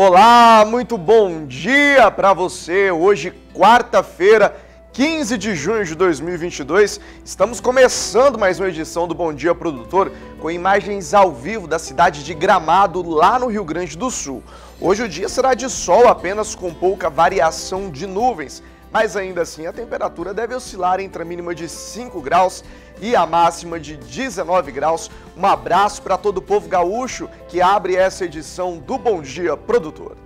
Olá, muito bom dia para você. Hoje, quarta-feira, 15 de junho de 2022, estamos começando mais uma edição do Bom Dia Produtor com imagens ao vivo da cidade de Gramado, lá no Rio Grande do Sul. Hoje o dia será de sol apenas com pouca variação de nuvens mas ainda assim a temperatura deve oscilar entre a mínima de 5 graus e a máxima de 19 graus. Um abraço para todo o povo gaúcho que abre essa edição do Bom Dia Produtor.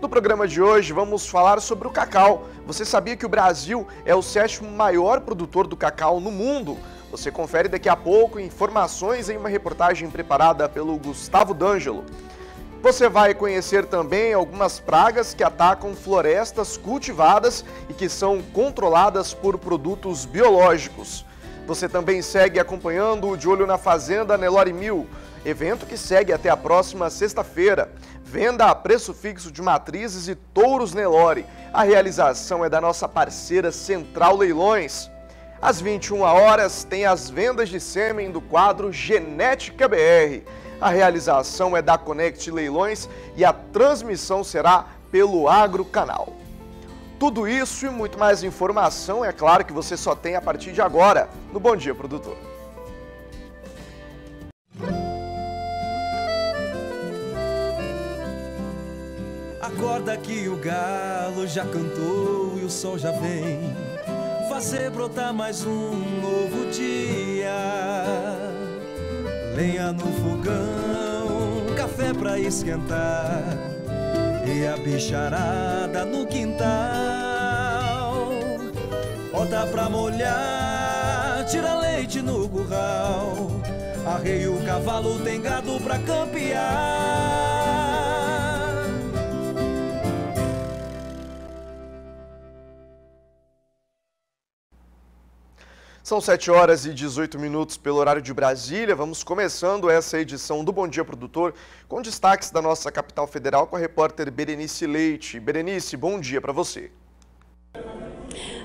No programa de hoje vamos falar sobre o cacau. Você sabia que o Brasil é o sétimo maior produtor do cacau no mundo? Você confere daqui a pouco informações em uma reportagem preparada pelo Gustavo D'Angelo. Você vai conhecer também algumas pragas que atacam florestas cultivadas e que são controladas por produtos biológicos. Você também segue acompanhando o De Olho na Fazenda Nelore Mil, evento que segue até a próxima sexta-feira. Venda a preço fixo de matrizes e touros Nelore. A realização é da nossa parceira Central Leilões. Às 21 horas tem as vendas de sêmen do quadro Genética BR. A realização é da Conect Leilões e a transmissão será pelo Agro Canal. Tudo isso e muito mais informação, é claro que você só tem a partir de agora no Bom Dia Produtor. Acorda que o galo já cantou e o sol já vem fazer brotar mais um novo dia lenha no fogão, café pra esquentar e a bicharada no quintal. Bota pra molhar, tira leite no curral, arreia o cavalo, tem gado pra campear. São 7 horas e 18 minutos pelo horário de Brasília. Vamos começando essa edição do Bom Dia Produtor com destaques da nossa capital federal com a repórter Berenice Leite. Berenice, bom dia para você.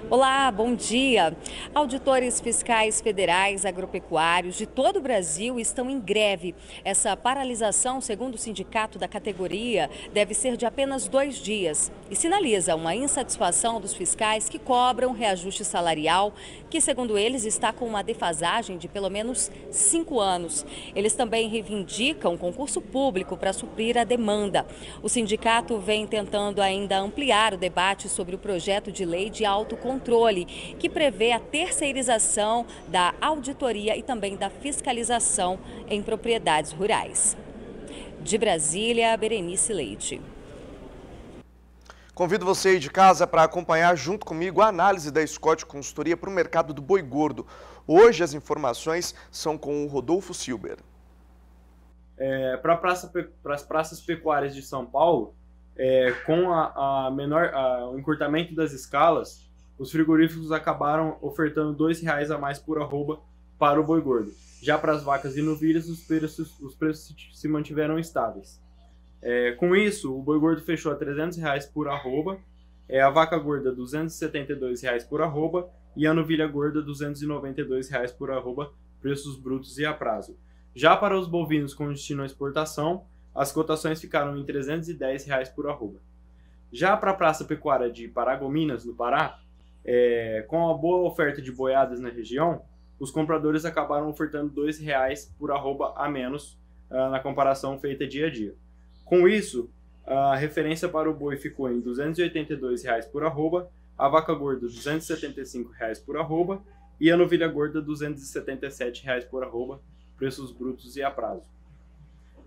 Olá, bom dia. Auditores fiscais federais agropecuários de todo o Brasil estão em greve. Essa paralisação, segundo o sindicato da categoria, deve ser de apenas dois dias e sinaliza uma insatisfação dos fiscais que cobram reajuste salarial que, segundo eles, está com uma defasagem de pelo menos cinco anos. Eles também reivindicam concurso público para suprir a demanda. O sindicato vem tentando ainda ampliar o debate sobre o projeto de lei de autocontrole, que prevê a terceirização da auditoria e também da fiscalização em propriedades rurais. De Brasília, Berenice Leite. Convido você aí de casa para acompanhar junto comigo a análise da Scott Consultoria para o mercado do boi gordo. Hoje as informações são com o Rodolfo Silber. É, para praça, as praças pecuárias de São Paulo, é, com a, a menor, a, o encurtamento das escalas, os frigoríficos acabaram ofertando R$ 2,00 a mais por arroba para o boi gordo. Já para as vacas e novilhas, os preços, os preços se mantiveram estáveis. É, com isso, o boi gordo fechou a 300 reais por arroba, é, a vaca gorda 272 reais por arroba e a novilha gorda 292 reais por arroba, preços brutos e a prazo. Já para os bovinos com destino à exportação, as cotações ficaram em 310 reais por arroba. Já para a Praça Pecuária de Paragominas, no Pará, é, com a boa oferta de boiadas na região, os compradores acabaram ofertando R$ 2,00 por arroba a menos uh, na comparação feita dia a dia. Com isso, a referência para o boi ficou em R$ 282,00 por arroba, a vaca gorda R$ 275,00 por arroba e a novilha gorda R$ 277,00 por arroba, preços brutos e a prazo.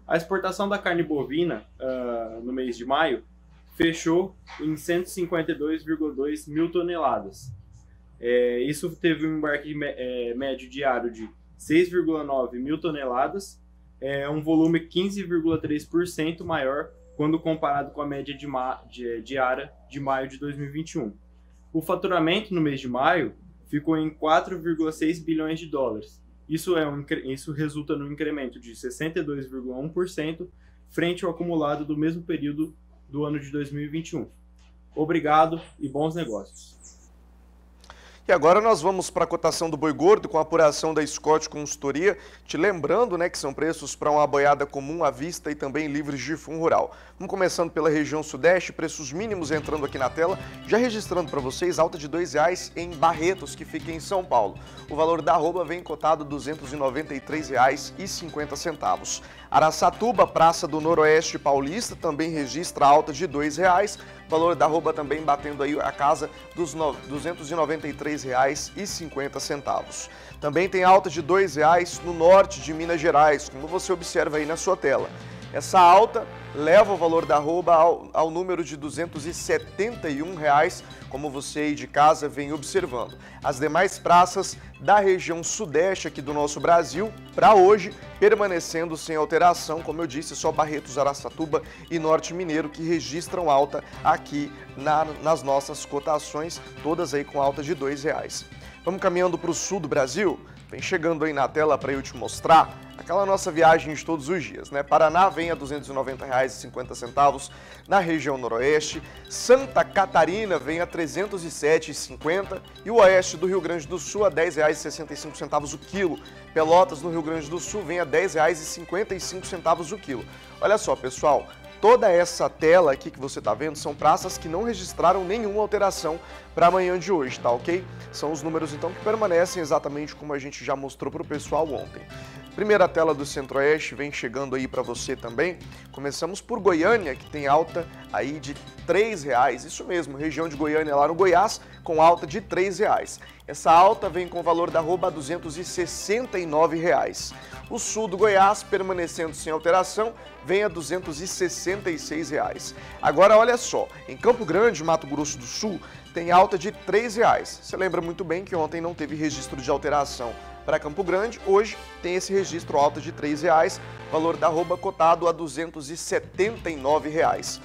A exportação da carne bovina uh, no mês de maio fechou em 152,2 mil toneladas. É, isso teve um embarque é, médio diário de 6,9 mil toneladas é um volume 15,3% maior quando comparado com a média de de, diária de maio de 2021. O faturamento no mês de maio ficou em 4,6 bilhões de dólares. Isso, é um, isso resulta num incremento de 62,1% frente ao acumulado do mesmo período do ano de 2021. Obrigado e bons negócios. E agora nós vamos para a cotação do boi gordo com a apuração da Scott Consultoria, te lembrando né, que são preços para uma boiada comum à vista e também livres de fundo rural. Vamos começando pela região sudeste, preços mínimos entrando aqui na tela, já registrando para vocês alta de R$ 2,00 em Barretos, que fica em São Paulo. O valor da arroba vem cotado R$ 293,50. Araçatuba, Praça do Noroeste Paulista, também registra alta de R$ 2,00. Valor da arroba também batendo aí a casa dos R$ 293,50. Também tem alta de R$ 2,00 no norte de Minas Gerais, como você observa aí na sua tela. Essa alta leva o valor da arroba ao, ao número de R$ 271,00, reais, como você aí de casa vem observando. As demais praças da região sudeste aqui do nosso Brasil, para hoje, permanecendo sem alteração, como eu disse, só Barretos, Araçatuba e Norte Mineiro que registram alta aqui na, nas nossas cotações, todas aí com alta de R$ reais. Vamos caminhando para o sul do Brasil? Vem chegando aí na tela para eu te mostrar aquela nossa viagem de todos os dias, né? Paraná vem a R$ 290,50 na região noroeste, Santa Catarina vem a R$ 307,50 e o oeste do Rio Grande do Sul a R$ 10,65 o quilo. Pelotas no Rio Grande do Sul vem a R$ 10,55 o quilo. Olha só, pessoal, Toda essa tela aqui que você está vendo são praças que não registraram nenhuma alteração para amanhã de hoje, tá ok? São os números então que permanecem exatamente como a gente já mostrou para o pessoal ontem. Primeira tela do Centro-Oeste vem chegando aí para você também. Começamos por Goiânia, que tem alta aí de R$ reais, isso mesmo, região de Goiânia lá no Goiás, com alta de R$ reais. Essa alta vem com o valor da rouba a R$ 269. Reais. O sul do Goiás, permanecendo sem alteração, vem a R$ 266. Reais. Agora, olha só, em Campo Grande, Mato Grosso do Sul, tem alta de R$ 3,00. Reais. Você lembra muito bem que ontem não teve registro de alteração para Campo Grande. Hoje tem esse registro alta de R$ 3,00, valor da arroba cotado a R$ 279,00.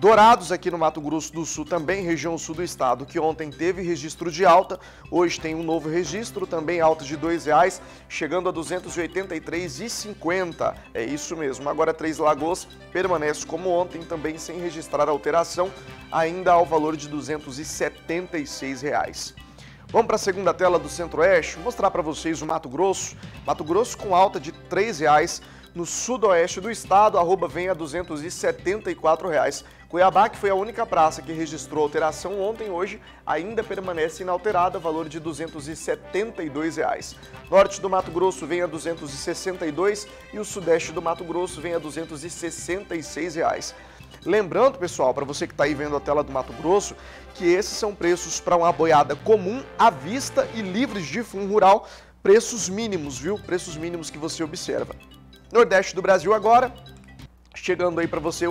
Dourados, aqui no Mato Grosso do Sul, também região sul do estado, que ontem teve registro de alta, hoje tem um novo registro, também alta de R$ 2,00, chegando a R$ 283,50. É isso mesmo. Agora, Três Lagoas permanece como ontem, também sem registrar alteração, ainda ao valor de R$ 276. Reais. Vamos para a segunda tela do Centro-Oeste, mostrar para vocês o Mato Grosso. Mato Grosso com alta de R$ 3,00 no sudoeste do estado, arroba vem a R$ 274. Reais. Cuiabá, que foi a única praça que registrou alteração ontem, hoje ainda permanece inalterada, valor de R$ 272. Reais. Norte do Mato Grosso vem a R$ 262 e o sudeste do Mato Grosso vem a R$ 266. Reais. Lembrando, pessoal, para você que está aí vendo a tela do Mato Grosso, que esses são preços para uma boiada comum, à vista e livres de fundo rural, preços mínimos, viu? Preços mínimos que você observa. Nordeste do Brasil agora, chegando aí para você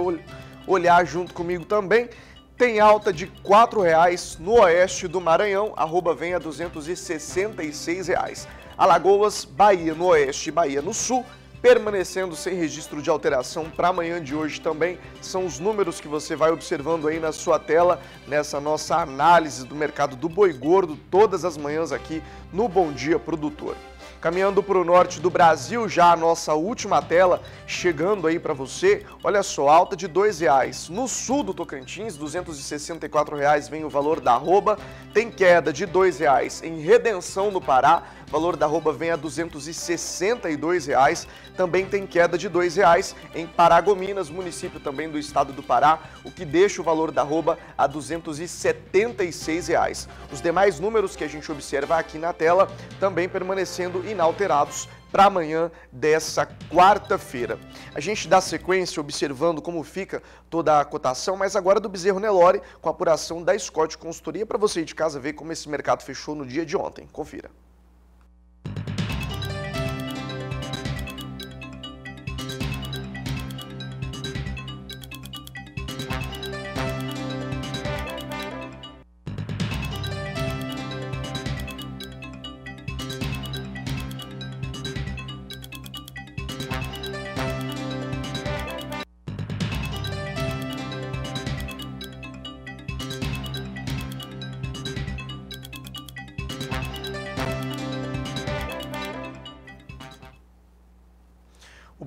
olhar junto comigo também. Tem alta de R$ 4,00 no oeste do Maranhão, arroba vem a R$ 266,00. Alagoas, Bahia no oeste e Bahia no sul, permanecendo sem registro de alteração para amanhã de hoje também. São os números que você vai observando aí na sua tela, nessa nossa análise do mercado do boi gordo, todas as manhãs aqui no Bom Dia Produtor. Caminhando para o norte do Brasil, já a nossa última tela chegando aí para você. Olha só, alta de R$ 2,00. No sul do Tocantins, R$ 264,00 vem o valor da arroba. Tem queda de R$ 2,00 em Redenção no Pará o valor da arroba vem a R$ 262. Reais. Também tem queda de R$ reais em Paragominas, município também do estado do Pará, o que deixa o valor da arroba a R$ 276. Reais. Os demais números que a gente observa aqui na tela também permanecendo inalterados para amanhã dessa quarta-feira. A gente dá sequência observando como fica toda a cotação, mas agora do Bezerro Nelore com a apuração da Scott Consultoria para você de casa ver como esse mercado fechou no dia de ontem. Confira.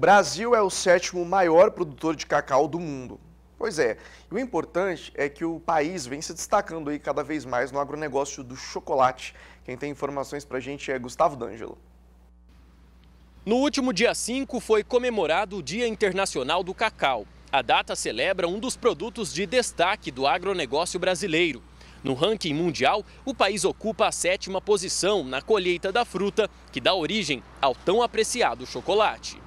Brasil é o sétimo maior produtor de cacau do mundo. Pois é, e o importante é que o país vem se destacando aí cada vez mais no agronegócio do chocolate. Quem tem informações para a gente é Gustavo D'Angelo. No último dia 5 foi comemorado o Dia Internacional do Cacau. A data celebra um dos produtos de destaque do agronegócio brasileiro. No ranking mundial, o país ocupa a sétima posição na colheita da fruta, que dá origem ao tão apreciado chocolate.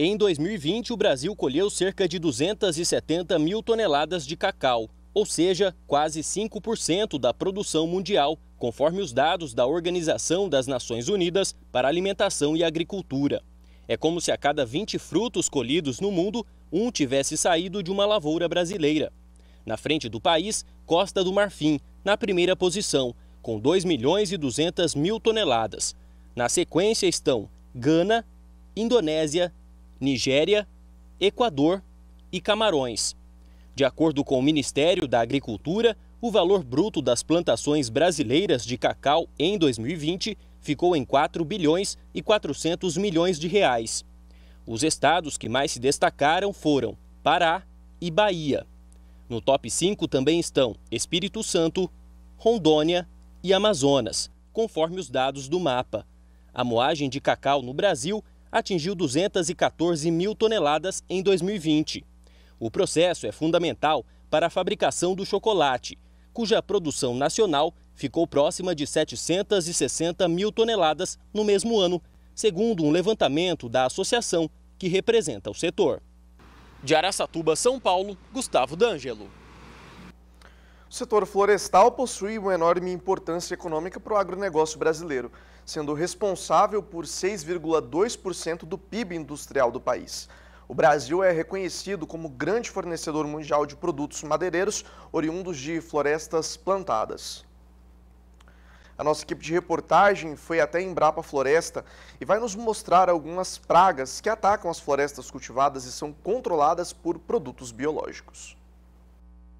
Em 2020, o Brasil colheu cerca de 270 mil toneladas de cacau, ou seja, quase 5% da produção mundial, conforme os dados da Organização das Nações Unidas para Alimentação e Agricultura. É como se a cada 20 frutos colhidos no mundo, um tivesse saído de uma lavoura brasileira. Na frente do país, Costa do Marfim, na primeira posição, com 2 milhões e 200 mil toneladas. Na sequência estão Gana, Indonésia Nigéria, Equador e Camarões. De acordo com o Ministério da Agricultura, o valor bruto das plantações brasileiras de cacau em 2020 ficou em 4 bilhões e 400 milhões de reais. Os estados que mais se destacaram foram Pará e Bahia. No top 5 também estão Espírito Santo, Rondônia e Amazonas, conforme os dados do mapa. A moagem de cacau no Brasil atingiu 214 mil toneladas em 2020. O processo é fundamental para a fabricação do chocolate, cuja produção nacional ficou próxima de 760 mil toneladas no mesmo ano, segundo um levantamento da associação que representa o setor. De Araçatuba, São Paulo, Gustavo D'Angelo. O setor florestal possui uma enorme importância econômica para o agronegócio brasileiro sendo responsável por 6,2% do PIB industrial do país. O Brasil é reconhecido como grande fornecedor mundial de produtos madeireiros oriundos de florestas plantadas. A nossa equipe de reportagem foi até Embrapa Floresta e vai nos mostrar algumas pragas que atacam as florestas cultivadas e são controladas por produtos biológicos.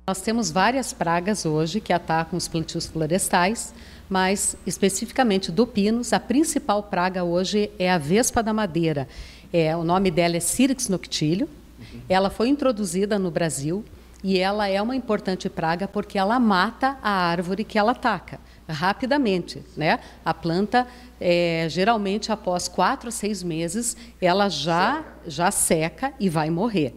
Nós temos várias pragas hoje que atacam os plantios florestais, mas especificamente do pinus, a principal praga hoje é a vespa da madeira. É, o nome dela é Cirix noctilio. Uhum. Ela foi introduzida no Brasil e ela é uma importante praga porque ela mata a árvore que ela ataca rapidamente, né? A planta é, geralmente após quatro a seis meses ela já seca. já seca e vai morrer.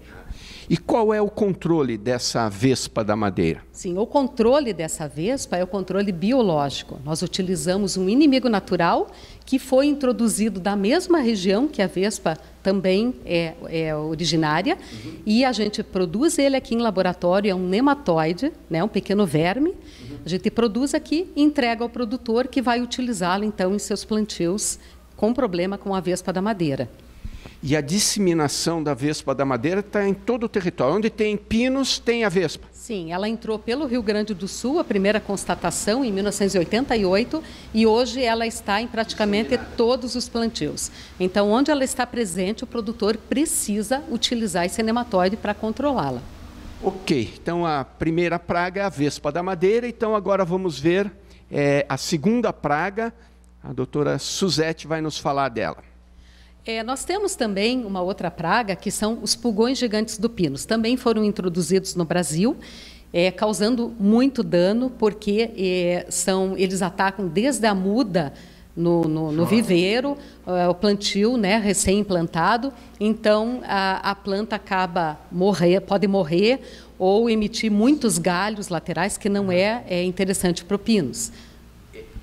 E qual é o controle dessa vespa da madeira? Sim, o controle dessa vespa é o controle biológico. Nós utilizamos um inimigo natural que foi introduzido da mesma região que a vespa também é, é originária uhum. e a gente produz ele aqui em laboratório, é um nematóide, né, um pequeno verme. Uhum. A gente produz aqui e entrega ao produtor que vai utilizá-lo então em seus plantios com problema com a vespa da madeira. E a disseminação da vespa da madeira está em todo o território. Onde tem pinos, tem a vespa. Sim, ela entrou pelo Rio Grande do Sul, a primeira constatação, em 1988, e hoje ela está em praticamente todos os plantios. Então, onde ela está presente, o produtor precisa utilizar esse nematóide para controlá-la. Ok, então a primeira praga é a vespa da madeira. Então, agora vamos ver é, a segunda praga. A doutora Suzette vai nos falar dela. É, nós temos também uma outra praga, que são os pulgões gigantes do pinos. Também foram introduzidos no Brasil, é, causando muito dano, porque é, são, eles atacam desde a muda no, no, no viveiro, é, o plantio né, recém-implantado. Então, a, a planta acaba morrer, pode morrer ou emitir muitos galhos laterais, que não uhum. é, é interessante para o pinos.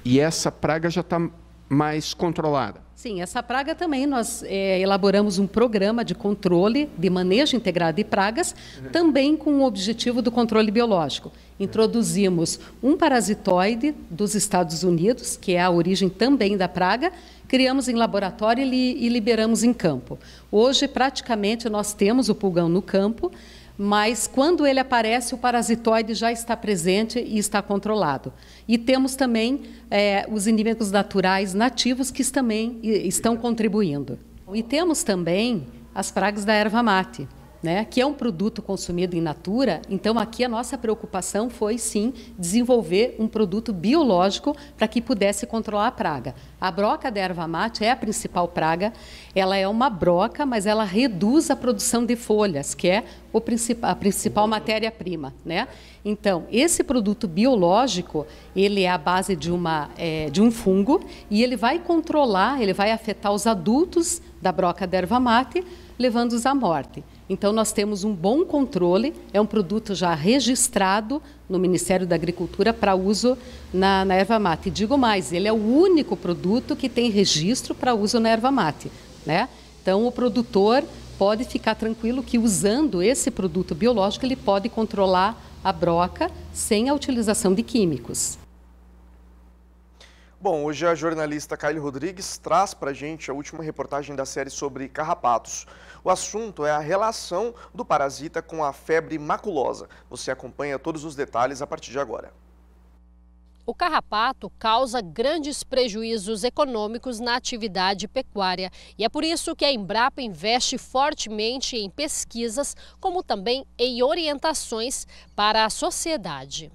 E essa praga já está mais controlada? Sim, essa praga também nós é, elaboramos um programa de controle de manejo integrado de pragas, também com o objetivo do controle biológico. Introduzimos um parasitoide dos Estados Unidos, que é a origem também da praga, criamos em laboratório e, li e liberamos em campo. Hoje, praticamente, nós temos o pulgão no campo mas quando ele aparece, o parasitoide já está presente e está controlado. E temos também é, os inimigos naturais nativos que também estão contribuindo. E temos também as pragas da erva mate né, que é um produto consumido em natura, então aqui a nossa preocupação foi sim desenvolver um produto biológico para que pudesse controlar a praga. A broca da erva mate é a principal praga, ela é uma broca, mas ela reduz a produção de folhas, que é princip a principal uhum. matéria-prima. Né? Então, esse produto biológico, ele é a base de, uma, é, de um fungo e ele vai controlar, ele vai afetar os adultos da broca da erva mate, levando-os à morte. Então, nós temos um bom controle, é um produto já registrado no Ministério da Agricultura para uso na, na erva mate. E digo mais, ele é o único produto que tem registro para uso na erva mate. Né? Então, o produtor pode ficar tranquilo que usando esse produto biológico, ele pode controlar a broca sem a utilização de químicos. Bom, hoje a jornalista Kylie Rodrigues traz para a gente a última reportagem da série sobre carrapatos. O assunto é a relação do parasita com a febre maculosa. Você acompanha todos os detalhes a partir de agora. O carrapato causa grandes prejuízos econômicos na atividade pecuária e é por isso que a Embrapa investe fortemente em pesquisas, como também em orientações para a sociedade.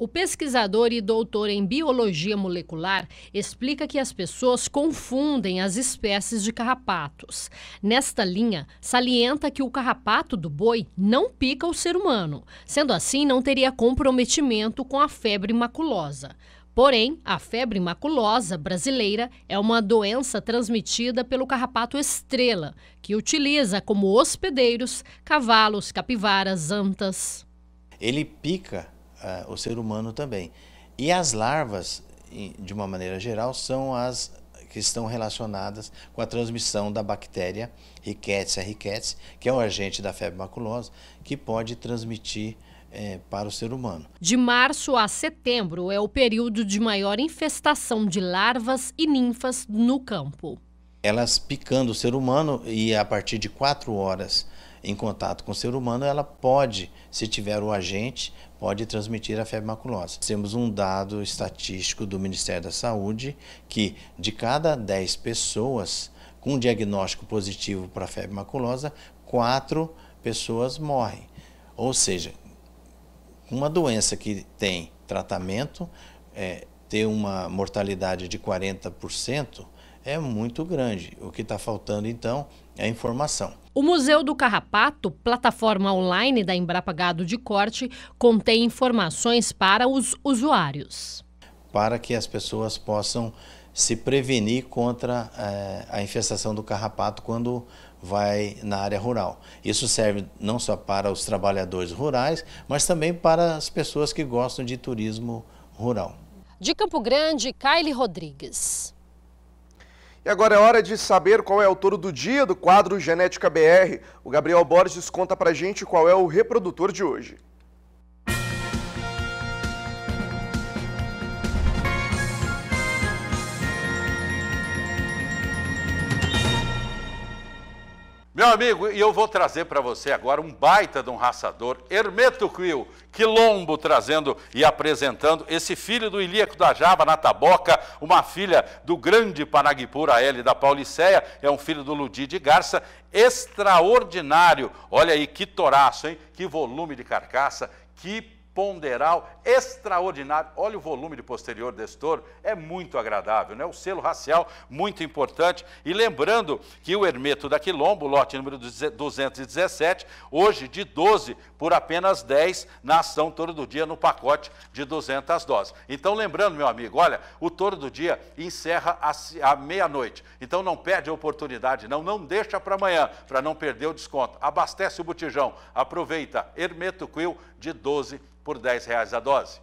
O pesquisador e doutor em biologia molecular explica que as pessoas confundem as espécies de carrapatos. Nesta linha, salienta que o carrapato do boi não pica o ser humano, sendo assim, não teria comprometimento com a febre maculosa. Porém, a febre maculosa brasileira é uma doença transmitida pelo carrapato estrela, que utiliza como hospedeiros cavalos, capivaras, antas. Ele pica uh, o ser humano também. E as larvas, de uma maneira geral, são as que estão relacionadas com a transmissão da bactéria Rickettsia ricketts, que é um agente da febre maculosa, que pode transmitir é, para o ser humano. De março a setembro é o período de maior infestação de larvas e ninfas no campo. Elas picando o ser humano e a partir de quatro horas em contato com o ser humano, ela pode, se tiver o agente, pode transmitir a febre maculosa. Temos um dado estatístico do Ministério da Saúde que de cada 10 pessoas com diagnóstico positivo para febre maculosa, 4 pessoas morrem. Ou seja, uma doença que tem tratamento, é, ter uma mortalidade de 40%, é muito grande. O que está faltando, então, é informação. O Museu do Carrapato, plataforma online da Embrapa Gado de Corte, contém informações para os usuários. Para que as pessoas possam se prevenir contra eh, a infestação do carrapato quando vai na área rural. Isso serve não só para os trabalhadores rurais, mas também para as pessoas que gostam de turismo rural. De Campo Grande, Kylie Rodrigues. E agora é hora de saber qual é o touro do dia do quadro Genética BR. O Gabriel Borges conta pra gente qual é o reprodutor de hoje. Meu amigo, e eu vou trazer para você agora um baita de um raçador, Hermeto Quil, Quilombo trazendo e apresentando esse filho do Ilíaco da Java, na Taboca, uma filha do grande Panagipura L da Pauliceia, é um filho do Ludi de Garça, extraordinário. Olha aí que toraço, hein? Que volume de carcaça, que ponderal extraordinário. Olha o volume de posterior desse touro, é muito agradável, né? O selo racial muito importante. E lembrando que o Hermeto da Quilombo, lote número 217, hoje de 12 por apenas 10 na ação Touro do Dia no pacote de 200 doses. Então lembrando, meu amigo, olha, o Touro do Dia encerra à meia-noite. Então não perde a oportunidade, não, não deixa para amanhã, para não perder o desconto. Abastece o botijão, aproveita. Hermeto Quil de 12 por R$ 10,00 a dose.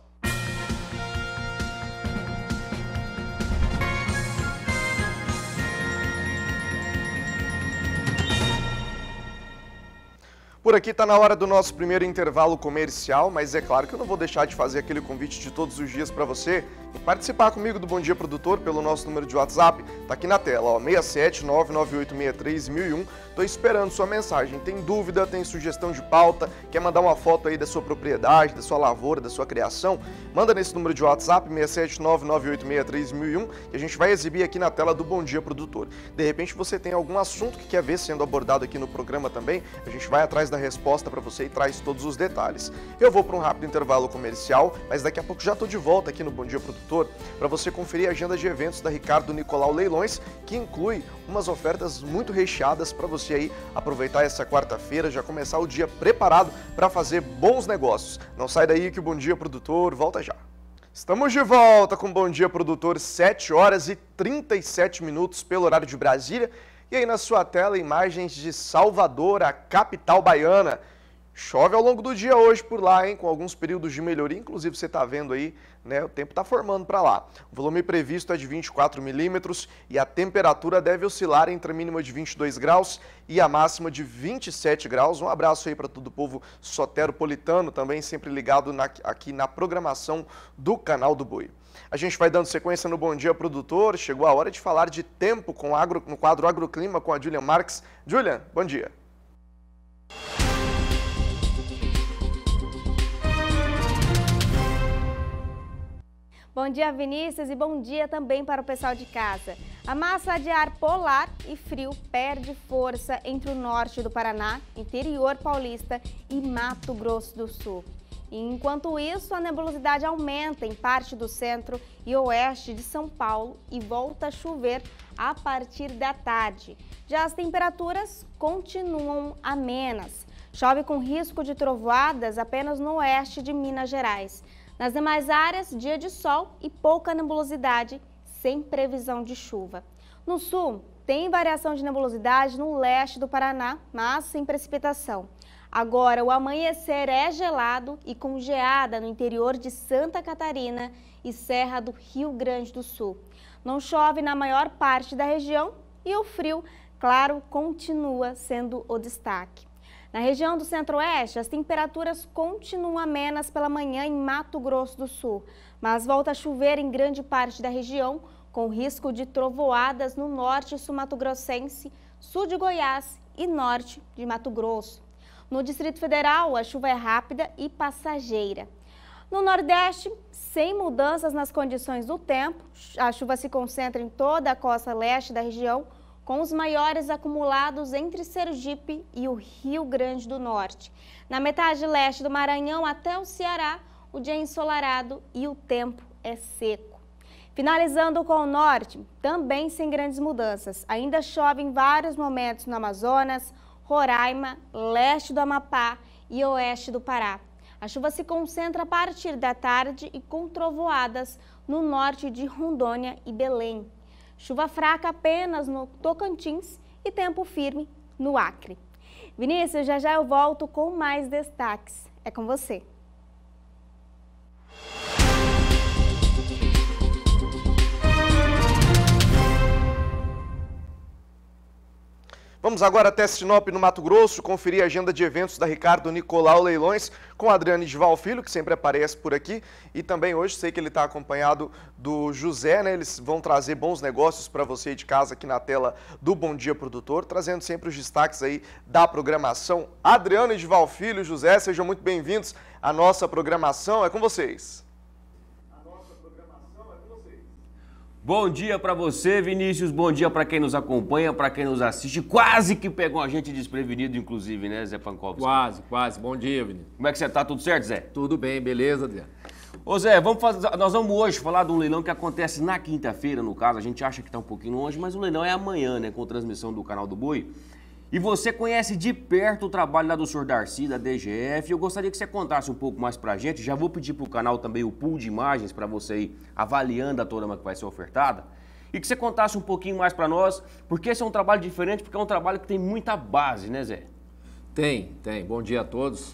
Por aqui está na hora do nosso primeiro intervalo comercial, mas é claro que eu não vou deixar de fazer aquele convite de todos os dias para você e participar comigo do Bom Dia Produtor pelo nosso número de WhatsApp. Está aqui na tela, ó, 67998631001. Estou esperando sua mensagem. Tem dúvida, tem sugestão de pauta, quer mandar uma foto aí da sua propriedade, da sua lavoura, da sua criação? Manda nesse número de WhatsApp 67998631001 que a gente vai exibir aqui na tela do Bom Dia Produtor. De repente você tem algum assunto que quer ver sendo abordado aqui no programa também, a gente vai atrás da resposta para você e traz todos os detalhes. Eu vou para um rápido intervalo comercial, mas daqui a pouco já estou de volta aqui no Bom Dia Produtor para você conferir a agenda de eventos da Ricardo Nicolau Leilões, que inclui umas ofertas muito recheadas para você você aí aproveitar essa quarta-feira, já começar o dia preparado para fazer bons negócios. Não sai daí que o Bom Dia Produtor volta já. Estamos de volta com Bom Dia Produtor, 7 horas e 37 minutos pelo horário de Brasília. E aí na sua tela, imagens de Salvador, a capital baiana. Chove ao longo do dia hoje por lá, hein? Com alguns períodos de melhoria, inclusive você está vendo aí, né? O tempo está formando para lá. O volume previsto é de 24 milímetros e a temperatura deve oscilar entre a mínima de 22 graus e a máxima de 27 graus. Um abraço aí para todo o povo soteropolitano, também sempre ligado na, aqui na programação do canal do Boi. A gente vai dando sequência no Bom Dia Produtor. Chegou a hora de falar de tempo com agro, no quadro Agroclima com a Julian Marques. Julian, bom dia. Bom dia, Vinícius, e bom dia também para o pessoal de casa. A massa de ar polar e frio perde força entre o norte do Paraná, interior paulista e Mato Grosso do Sul. enquanto isso, a nebulosidade aumenta em parte do centro e oeste de São Paulo e volta a chover a partir da tarde. Já as temperaturas continuam amenas. Chove com risco de trovoadas apenas no oeste de Minas Gerais. Nas demais áreas, dia de sol e pouca nebulosidade, sem previsão de chuva. No sul, tem variação de nebulosidade no leste do Paraná, mas sem precipitação. Agora, o amanhecer é gelado e com geada no interior de Santa Catarina e Serra do Rio Grande do Sul. Não chove na maior parte da região e o frio, claro, continua sendo o destaque. Na região do centro-oeste, as temperaturas continuam amenas pela manhã em Mato Grosso do Sul, mas volta a chover em grande parte da região, com risco de trovoadas no norte sul-mato-grossense, sul de Goiás e norte de Mato Grosso. No Distrito Federal, a chuva é rápida e passageira. No Nordeste, sem mudanças nas condições do tempo, a chuva se concentra em toda a costa leste da região, com os maiores acumulados entre Sergipe e o Rio Grande do Norte. Na metade leste do Maranhão até o Ceará, o dia é ensolarado e o tempo é seco. Finalizando com o norte, também sem grandes mudanças. Ainda chove em vários momentos no Amazonas, Roraima, leste do Amapá e oeste do Pará. A chuva se concentra a partir da tarde e com trovoadas no norte de Rondônia e Belém. Chuva fraca apenas no Tocantins e tempo firme no Acre. Vinícius, já já eu volto com mais destaques. É com você. Vamos agora até Sinop, no Mato Grosso, conferir a agenda de eventos da Ricardo Nicolau Leilões com Adriane Dival Filho, que sempre aparece por aqui. E também hoje sei que ele está acompanhado do José, né? Eles vão trazer bons negócios para você de casa aqui na tela do Bom Dia Produtor, trazendo sempre os destaques aí da programação. Adriane Dival Filho, José, sejam muito bem-vindos à nossa programação. É com vocês. Bom dia para você, Vinícius. Bom dia para quem nos acompanha, para quem nos assiste. Quase que pegou a gente desprevenido, inclusive, né, Zé Pankowski? Quase, quase. Bom dia, Vinícius. Como é que você tá? Tudo certo, Zé? Tudo bem, beleza, Zé. Ô Zé, vamos fazer, nós vamos hoje falar de um leilão que acontece na quinta-feira, no caso. A gente acha que está um pouquinho longe, mas o leilão é amanhã, né? Com transmissão do canal do Boi. E você conhece de perto o trabalho lá do Sr. Darcy, da DGF. Eu gostaria que você contasse um pouco mais pra gente. Já vou pedir pro canal também o pool de imagens para você ir avaliando a trama que vai ser ofertada. E que você contasse um pouquinho mais para nós, porque esse é um trabalho diferente, porque é um trabalho que tem muita base, né, Zé? Tem, tem. Bom dia a todos.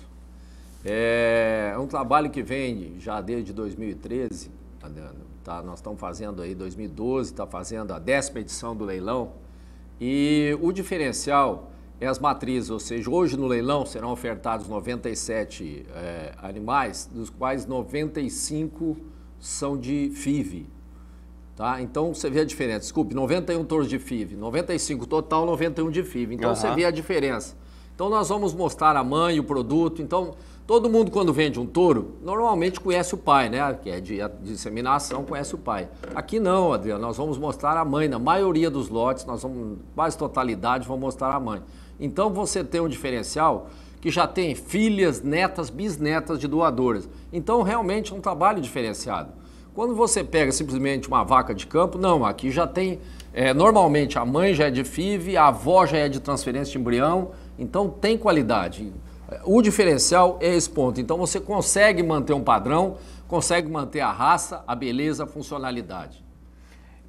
É, é um trabalho que vem já desde 2013, tá, né? tá, nós estamos fazendo aí 2012, está fazendo a décima edição do leilão. E o diferencial é as matrizes, ou seja, hoje no leilão serão ofertados 97 é, eh, animais, dos quais 95 são de FIV. Tá? Então você vê a diferença. Desculpe, 91 touros de FIV, 95 total, 91 de FIV. Então uhum. você vê a diferença. Então nós vamos mostrar a mãe, o produto. Então, todo mundo quando vende um touro, normalmente conhece o pai, né? Que é de disseminação, conhece o pai. Aqui não, Adriano, nós vamos mostrar a mãe. Na maioria dos lotes, nós vamos, quase totalidade, vamos mostrar a mãe. Então você tem um diferencial que já tem filhas, netas, bisnetas de doadoras. Então realmente é um trabalho diferenciado. Quando você pega simplesmente uma vaca de campo, não, aqui já tem. É, normalmente a mãe já é de FIV, a avó já é de transferência de embrião, então tem qualidade. O diferencial é esse ponto. Então você consegue manter um padrão, consegue manter a raça, a beleza, a funcionalidade.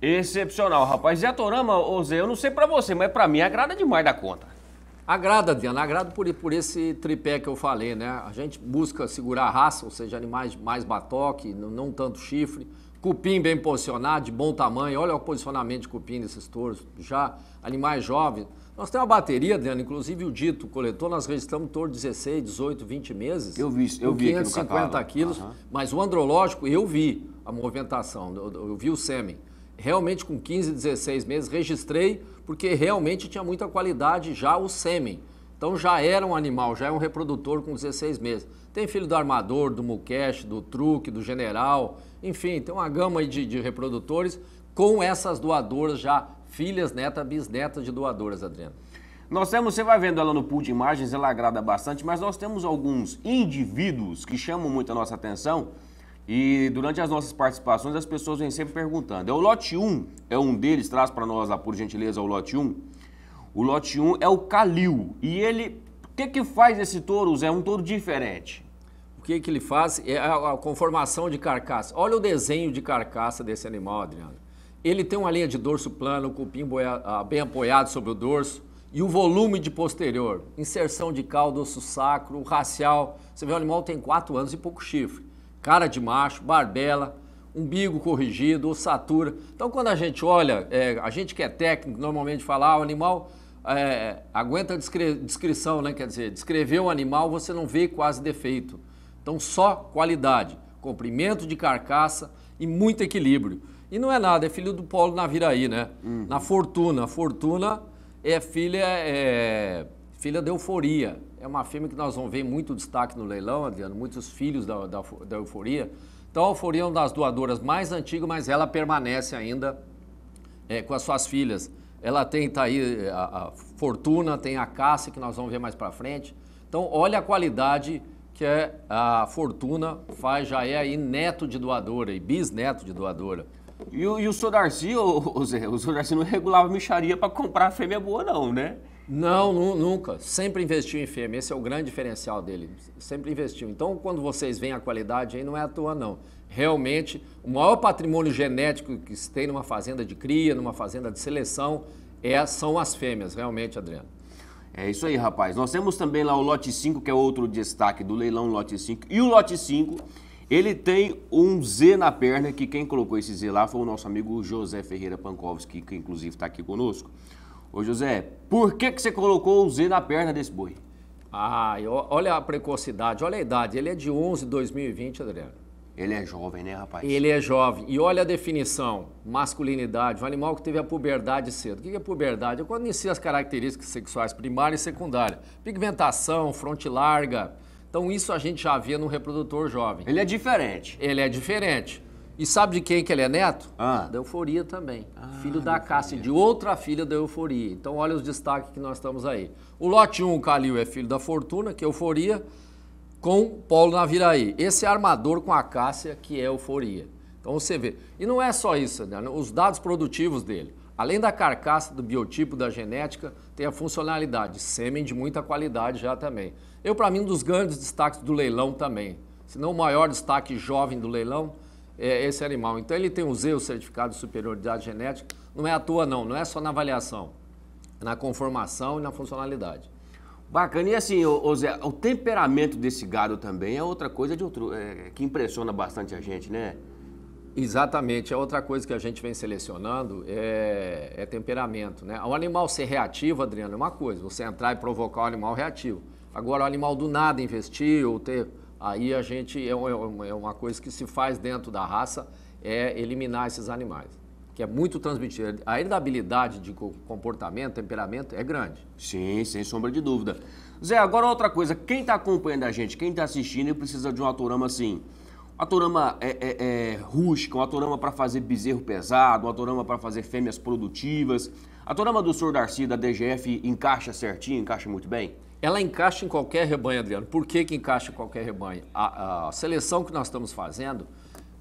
Excepcional, rapaz. E a Torama, Zé, eu não sei para você, mas para mim agrada demais da conta. Agrada, Diana, agrada por, por esse tripé que eu falei, né? A gente busca segurar a raça, ou seja, animais mais batoque, não, não tanto chifre. Cupim bem posicionado, de bom tamanho, olha o posicionamento de cupim nesses touros. Já animais jovens, nós temos uma bateria, Adriano, inclusive o dito coletor, nós registramos em torno de 16, 18, 20 meses. Eu vi, eu vi 550 quilos, uhum. mas o andrológico, eu vi a movimentação, eu, eu vi o sêmen. Realmente com 15, 16 meses registrei, porque realmente tinha muita qualidade já o sêmen. Então já era um animal, já é um reprodutor com 16 meses. Tem filho do armador, do muqueche, do truque, do general, enfim, tem uma gama de, de reprodutores com essas doadoras já filhas, netas, bisnetas de doadoras, Adriano? Nós temos, você vai vendo ela no pool de imagens, ela agrada bastante, mas nós temos alguns indivíduos que chamam muito a nossa atenção e durante as nossas participações as pessoas vêm sempre perguntando. É o lote 1, é um deles, traz para nós lá ah, por gentileza o lote 1. O lote 1 é o Calil e ele, o que que faz esse touro, Zé? É um touro diferente. O que que ele faz? É a conformação de carcaça. Olha o desenho de carcaça desse animal, Adriano. Ele tem uma linha de dorso plano, o cupim ah, bem apoiado sobre o dorso e o volume de posterior, inserção de caldo, osso sacro, racial. Você vê, o animal tem 4 anos e pouco chifre. Cara de macho, barbela, umbigo corrigido, ossatura. Então, quando a gente olha, é, a gente que é técnico normalmente fala, ah, o animal é, aguenta a descri descrição, né? quer dizer, descrever o animal você não vê quase defeito. Então, só qualidade, comprimento de carcaça e muito equilíbrio. E não é nada, é filho do Polo na Viraí, né? Uhum. Na Fortuna. Fortuna é filha, é, filha da Euforia. É uma firma que nós vamos ver muito destaque no leilão, Adriano, muitos filhos da, da, da Euforia. Então, a Euforia é uma das doadoras mais antigas, mas ela permanece ainda é, com as suas filhas. Ela tem tá aí a, a Fortuna, tem a Cássia, que nós vamos ver mais para frente. Então, olha a qualidade que é a Fortuna faz, já é aí neto de doadora e bisneto de doadora. E o, e o seu Darcy, o, o Zé, o Darcy não regulava micharia para comprar fêmea boa, não, né? Não, nu, nunca. Sempre investiu em fêmea. Esse é o grande diferencial dele. Sempre investiu. Então, quando vocês veem a qualidade aí, não é à toa, não. Realmente, o maior patrimônio genético que se tem numa fazenda de cria, numa fazenda de seleção, é, são as fêmeas, realmente, Adriano. É isso aí, rapaz. Nós temos também lá o lote 5, que é outro destaque do leilão lote 5. E o lote 5 ele tem um Z na perna, que quem colocou esse Z lá foi o nosso amigo José Ferreira Pankowski, que inclusive está aqui conosco. Ô José, por que, que você colocou o Z na perna desse boi? Ah, olha a precocidade, olha a idade. Ele é de 11 2020, Adriano. Ele é jovem, né, rapaz? Ele é jovem. E olha a definição: masculinidade, um animal que teve a puberdade cedo. O que é puberdade? É quando inicia as características sexuais primária e secundária. Pigmentação, fronte larga, então isso a gente já via no reprodutor jovem. Ele é diferente. Ele é diferente. E sabe de quem que ele é neto? Ah. Da Euforia também. Ah, filho da Cássia, de outra filha da Euforia. Então olha os destaques que nós estamos aí. O lote 1, o Calil, é filho da Fortuna, que é Euforia, com Paulo Naviraí. Esse é armador com a Cássia, que é Euforia. Então você vê. E não é só isso, né? os dados produtivos dele. Além da carcaça, do biotipo, da genética, tem a funcionalidade. Sêmen de muita qualidade já também. Eu, para mim, um dos grandes destaques do leilão também. Se não o maior destaque jovem do leilão é esse animal. Então, ele tem o Z, o certificado de superioridade genética. Não é à toa, não. Não é só na avaliação. É na conformação e na funcionalidade. Bacana. E assim, o Zé, o temperamento desse gado também é outra coisa de outro, é, que impressiona bastante a gente, né? Exatamente. A é outra coisa que a gente vem selecionando é, é temperamento. Né? O animal ser reativo, Adriano, é uma coisa. Você entrar e provocar o animal reativo. Agora, o animal do nada investir ou ter. Aí a gente. É, é, é uma coisa que se faz dentro da raça, é eliminar esses animais. Que é muito transmitido. A heredabilidade de comportamento, temperamento é grande. Sim, sem sombra de dúvida. Zé, agora outra coisa. Quem está acompanhando a gente, quem está assistindo e precisa de um atorama assim. Um atorama é, é, é, um atorama para fazer bezerro pesado, um atorama para fazer fêmeas produtivas. A torama do Sr. Darcy da DGF encaixa certinho, encaixa muito bem? ela encaixa em qualquer rebanho, Adriano. Por que, que encaixa em qualquer rebanho? A, a seleção que nós estamos fazendo,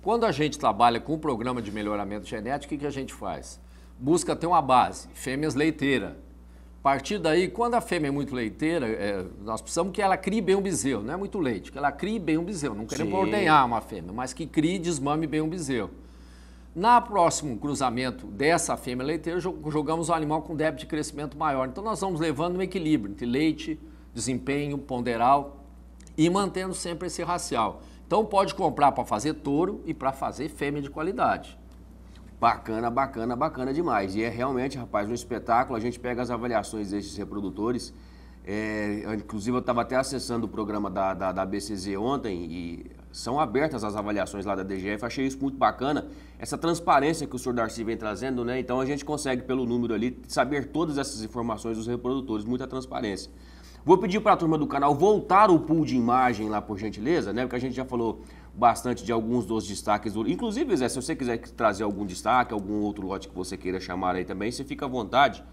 quando a gente trabalha com um programa de melhoramento genético, o que, que a gente faz? Busca ter uma base, fêmeas leiteira. A partir daí, quando a fêmea é muito leiteira, é, nós precisamos que ela crie bem um bezerro, não é muito leite, que ela crie bem um bezerro. Não queremos ordenhar uma fêmea, mas que crie e desmame bem um bezerro. Na próximo cruzamento dessa fêmea leiteira, jogamos o animal com débito de crescimento maior. Então, nós vamos levando um equilíbrio entre leite, desempenho ponderal e mantendo sempre esse racial. Então pode comprar para fazer touro e para fazer fêmea de qualidade. Bacana, bacana, bacana demais. E é realmente, rapaz, um espetáculo. A gente pega as avaliações desses reprodutores. É, inclusive, eu estava até acessando o programa da, da, da BCZ ontem e são abertas as avaliações lá da DGF. Achei isso muito bacana, essa transparência que o senhor Darcy vem trazendo, né? Então a gente consegue, pelo número ali, saber todas essas informações dos reprodutores, muita transparência. Vou pedir para a turma do canal voltar o pool de imagem lá, por gentileza, né? Porque a gente já falou bastante de alguns dos destaques. Do... Inclusive, Zé, se você quiser trazer algum destaque, algum outro lote que você queira chamar aí também, você fica à vontade.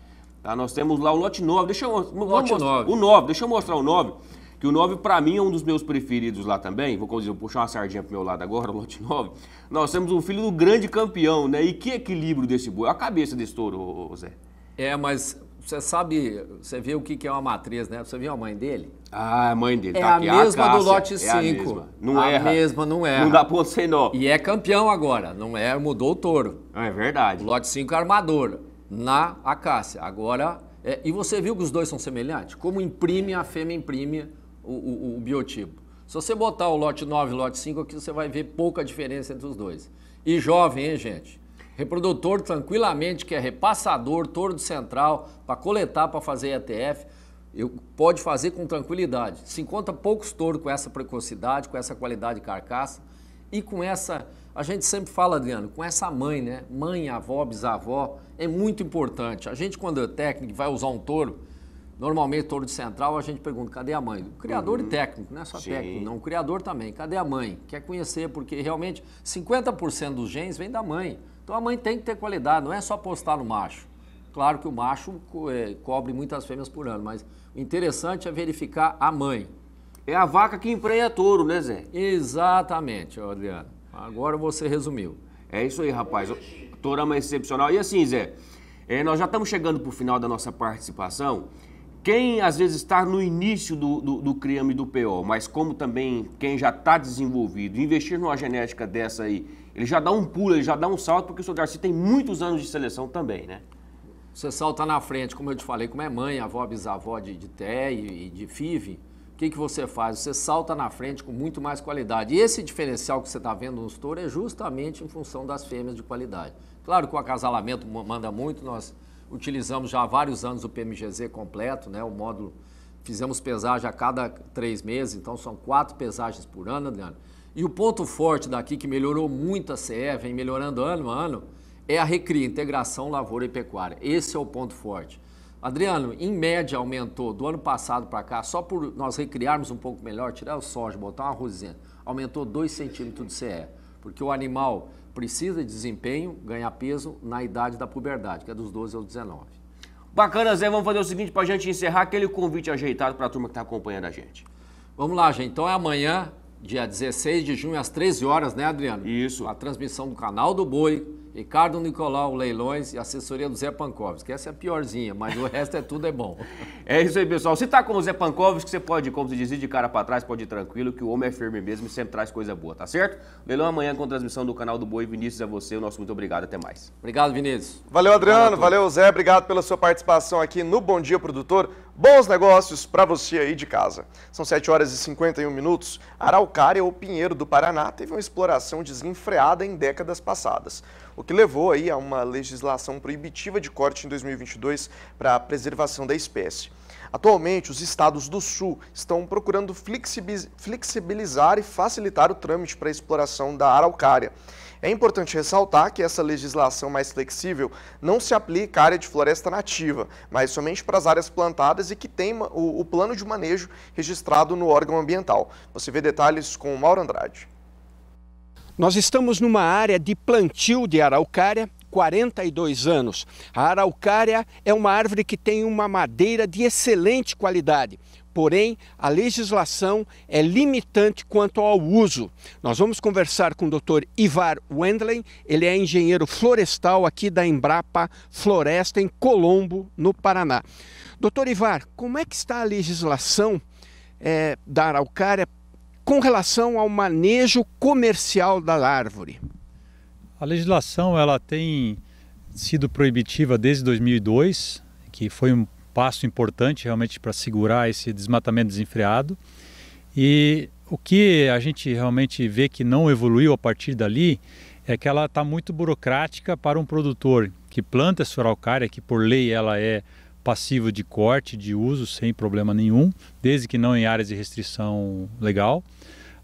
Tá? Nós temos lá o lote 9. Deixa eu... Lote o 9. O 9. Deixa eu mostrar o 9. Que o 9, para mim, é um dos meus preferidos lá também. Vou, dizer, vou puxar uma sardinha pro meu lado agora, o lote 9. Nós temos um filho do grande campeão, né? E que equilíbrio desse boi. A cabeça desse touro, Zé. É, mas você sabe, você vê o que é uma matriz, né? Você viu a mãe dele? Ah, a mãe dele. É tá a aqui. mesma a do lote 5. É a é mesma. Não a erra. mesma, não erra. Não dá ponto sem nó. E é campeão agora, não é? Mudou o touro. Ah, é verdade. O lote 5 é armador, na Acácia. Agora, é, e você viu que os dois são semelhantes? Como imprime, a fêmea imprime o, o, o biotipo. Se você botar o lote 9 e o lote 5 aqui, você vai ver pouca diferença entre os dois. E jovem, hein, gente? Reprodutor tranquilamente que é repassador, torno central, para coletar, para fazer ETF, eu, pode fazer com tranquilidade. Se encontra poucos touros com essa precocidade, com essa qualidade de carcaça e com essa, a gente sempre fala, Adriano, com essa mãe, né? Mãe, avó, bisavó, é muito importante. A gente, quando é técnico, vai usar um touro, normalmente touro de central, a gente pergunta, cadê a mãe? criador uhum. e técnico, não é só Sim. técnico, não, criador também. Cadê a mãe? Quer conhecer, porque realmente 50% dos genes vem da mãe. Então a mãe tem que ter qualidade, não é só apostar no macho. Claro que o macho co é, cobre muitas fêmeas por ano, mas o interessante é verificar a mãe. É a vaca que emprenha touro, né, Zé? Exatamente, Adriano. Agora você resumiu. É isso aí, rapaz. O torama é excepcional. E assim, Zé, é, nós já estamos chegando para o final da nossa participação quem às vezes está no início do, do, do CRIAM e do PO, mas como também quem já está desenvolvido, investir numa genética dessa aí, ele já dá um pulo, ele já dá um salto, porque o seu Garcia tem muitos anos de seleção também, né? Você salta na frente, como eu te falei, como é mãe, avó, bisavó de, de e de FIV, o que, que você faz? Você salta na frente com muito mais qualidade. E esse diferencial que você está vendo nos touros é justamente em função das fêmeas de qualidade. Claro que o acasalamento manda muito, nós utilizamos já há vários anos o PMGZ completo, né, o módulo, fizemos pesagem a cada três meses, então são quatro pesagens por ano, Adriano. E o ponto forte daqui, que melhorou muito a CE, vem melhorando ano a ano, é a recria, integração lavoura e pecuária. Esse é o ponto forte. Adriano, em média aumentou do ano passado para cá, só por nós recriarmos um pouco melhor, tirar o soja, botar uma rosinha, aumentou 2 centímetros de CE, porque o animal precisa de desempenho, ganhar peso na idade da puberdade, que é dos 12 aos 19. Bacana, Zé. Vamos fazer o seguinte para a gente encerrar aquele convite ajeitado para a turma que está acompanhando a gente. Vamos lá, gente. Então é amanhã, dia 16 de junho, às 13 horas, né, Adriano? Isso. A transmissão do canal do Boi Ricardo Nicolau Leilões e assessoria do Zé Pancovski. Que essa é a piorzinha, mas o resto é tudo é bom. É isso aí, pessoal. Se tá com o Zé Pancovski, você pode, como se diz, de cara para trás, pode ir tranquilo, que o homem é firme mesmo e sempre traz coisa boa, tá certo? Leilão amanhã com transmissão do canal do Boi Vinícius, é você. O nosso muito obrigado, até mais. Obrigado, Vinícius. Valeu, Adriano. Valeu, Zé. Obrigado pela sua participação aqui no Bom Dia Produtor. Bons negócios para você aí de casa. São 7 horas e 51 minutos. Araucária ou Pinheiro do Paraná teve uma exploração desenfreada em décadas passadas o que levou aí a uma legislação proibitiva de corte em 2022 para a preservação da espécie. Atualmente, os estados do Sul estão procurando flexibilizar e facilitar o trâmite para a exploração da araucária. É importante ressaltar que essa legislação mais flexível não se aplica à área de floresta nativa, mas somente para as áreas plantadas e que tem o, o plano de manejo registrado no órgão ambiental. Você vê detalhes com o Mauro Andrade. Nós estamos numa área de plantio de araucária 42 anos. A araucária é uma árvore que tem uma madeira de excelente qualidade. Porém, a legislação é limitante quanto ao uso. Nós vamos conversar com o Dr. Ivar Wendling, ele é engenheiro florestal aqui da Embrapa Floresta, em Colombo, no Paraná. Dr. Ivar, como é que está a legislação é, da araucária com relação ao manejo comercial da árvore? A legislação ela tem sido proibitiva desde 2002, que foi um passo importante realmente para segurar esse desmatamento desenfreado. E o que a gente realmente vê que não evoluiu a partir dali é que ela está muito burocrática para um produtor que planta a sua araucária, que por lei ela é passivo de corte, de uso, sem problema nenhum, desde que não em áreas de restrição legal.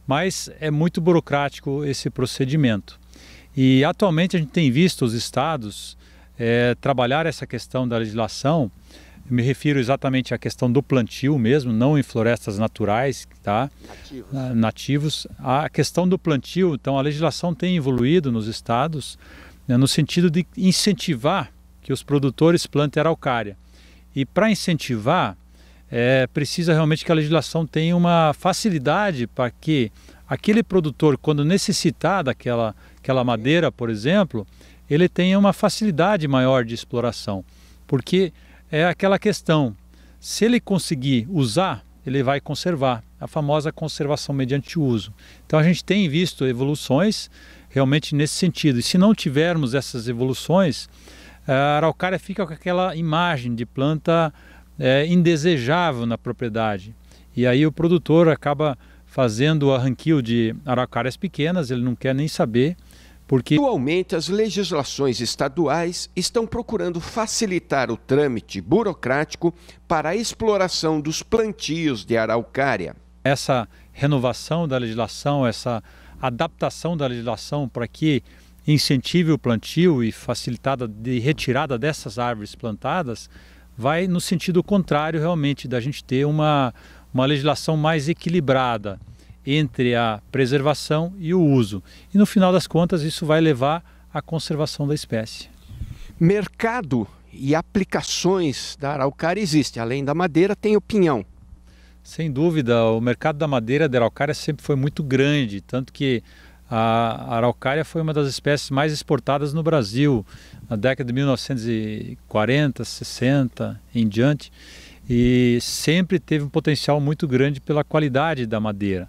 Mas é muito burocrático esse procedimento. E atualmente a gente tem visto os estados é, trabalhar essa questão da legislação. Eu me refiro exatamente à questão do plantio mesmo, não em florestas naturais, tá? Nativos. Ah, nativos. A questão do plantio, então a legislação tem evoluído nos estados né, no sentido de incentivar que os produtores plantem araucária. E para incentivar, é, precisa realmente que a legislação tenha uma facilidade para que aquele produtor, quando necessitar daquela aquela madeira, por exemplo, ele tenha uma facilidade maior de exploração. Porque é aquela questão, se ele conseguir usar, ele vai conservar, a famosa conservação mediante uso. Então a gente tem visto evoluções realmente nesse sentido. E se não tivermos essas evoluções, eh, a araucária fica com aquela imagem de planta é, indesejável na propriedade. E aí o produtor acaba fazendo o arranquio de araucárias pequenas, ele não quer nem saber, porque... Atualmente, as legislações estaduais estão procurando facilitar o trâmite burocrático para a exploração dos plantios de araucária. Essa renovação da legislação, essa adaptação da legislação para que incentive o plantio e facilitada de retirada dessas árvores plantadas, vai no sentido contrário realmente da gente ter uma, uma legislação mais equilibrada entre a preservação e o uso. E no final das contas, isso vai levar à conservação da espécie. Mercado e aplicações da araucária existe. Além da madeira, tem o pinhão. Sem dúvida, o mercado da madeira da araucária sempre foi muito grande, tanto que a araucária foi uma das espécies mais exportadas no Brasil na década de 1940, 60 em diante e sempre teve um potencial muito grande pela qualidade da madeira.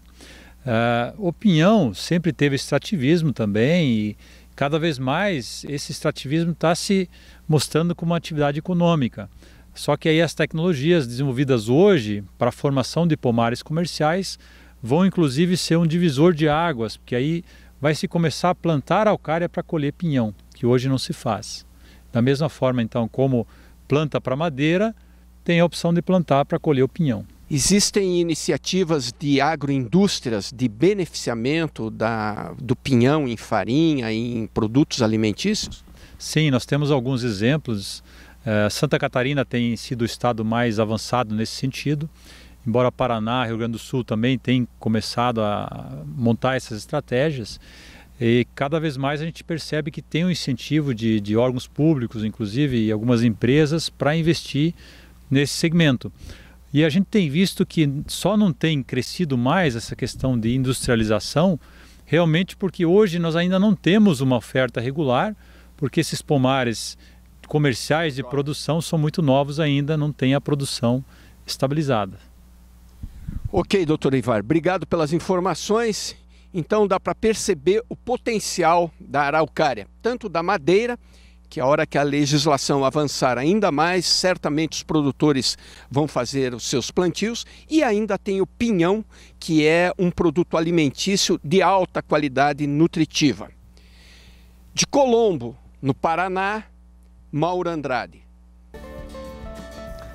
Uh, é, o pinhão sempre teve extrativismo também e cada vez mais esse extrativismo está se mostrando como uma atividade econômica. Só que aí as tecnologias desenvolvidas hoje para a formação de pomares comerciais vão inclusive ser um divisor de águas, porque aí vai se começar a plantar alcária para colher pinhão, que hoje não se faz. Da mesma forma, então, como planta para madeira, tem a opção de plantar para colher o pinhão. Existem iniciativas de agroindústrias de beneficiamento da, do pinhão em farinha, em produtos alimentícios? Sim, nós temos alguns exemplos. Eh, Santa Catarina tem sido o estado mais avançado nesse sentido embora Paraná, Rio Grande do Sul também tem começado a montar essas estratégias, e cada vez mais a gente percebe que tem um incentivo de, de órgãos públicos, inclusive, e algumas empresas para investir nesse segmento. E a gente tem visto que só não tem crescido mais essa questão de industrialização, realmente porque hoje nós ainda não temos uma oferta regular, porque esses pomares comerciais de produção são muito novos ainda, não tem a produção estabilizada. Ok, doutor Ivar, obrigado pelas informações. Então dá para perceber o potencial da araucária, tanto da madeira, que a hora que a legislação avançar ainda mais, certamente os produtores vão fazer os seus plantios, e ainda tem o pinhão, que é um produto alimentício de alta qualidade nutritiva. De Colombo, no Paraná, Mauro Andrade.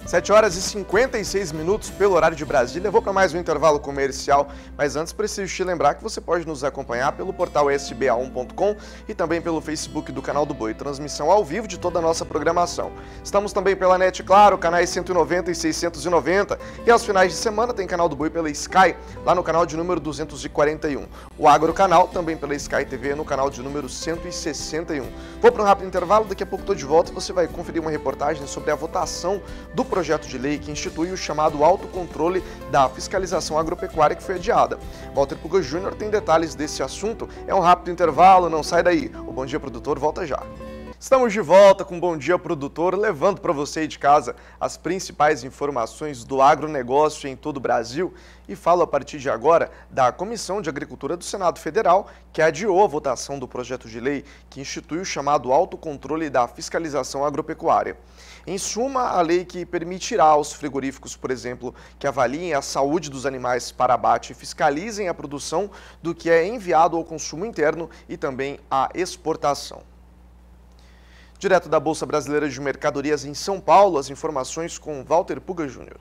7 horas e 56 minutos pelo horário de Brasília. vou para mais um intervalo comercial, mas antes preciso te lembrar que você pode nos acompanhar pelo portal sba1.com e também pelo Facebook do canal do Boi, transmissão ao vivo de toda a nossa programação. Estamos também pela Net Claro, canais 190 e 690, e aos finais de semana tem canal do Boi pela Sky, lá no canal de número 241. O Agro Canal também pela Sky TV no canal de número 161. Vou para um rápido intervalo, daqui a pouco estou de volta e você vai conferir uma reportagem sobre a votação do projeto de lei que institui o chamado autocontrole da fiscalização agropecuária que foi adiada. Walter Puga Júnior tem detalhes desse assunto. É um rápido intervalo, não sai daí. O Bom Dia Produtor volta já. Estamos de volta com Bom Dia Produtor, levando para você de casa as principais informações do agronegócio em todo o Brasil. E falo a partir de agora da Comissão de Agricultura do Senado Federal, que adiou a votação do projeto de lei que institui o chamado autocontrole da fiscalização agropecuária. Em suma, a lei que permitirá aos frigoríficos, por exemplo, que avaliem a saúde dos animais para abate e fiscalizem a produção do que é enviado ao consumo interno e também à exportação. Direto da Bolsa Brasileira de Mercadorias em São Paulo, as informações com Walter Puga Júnior.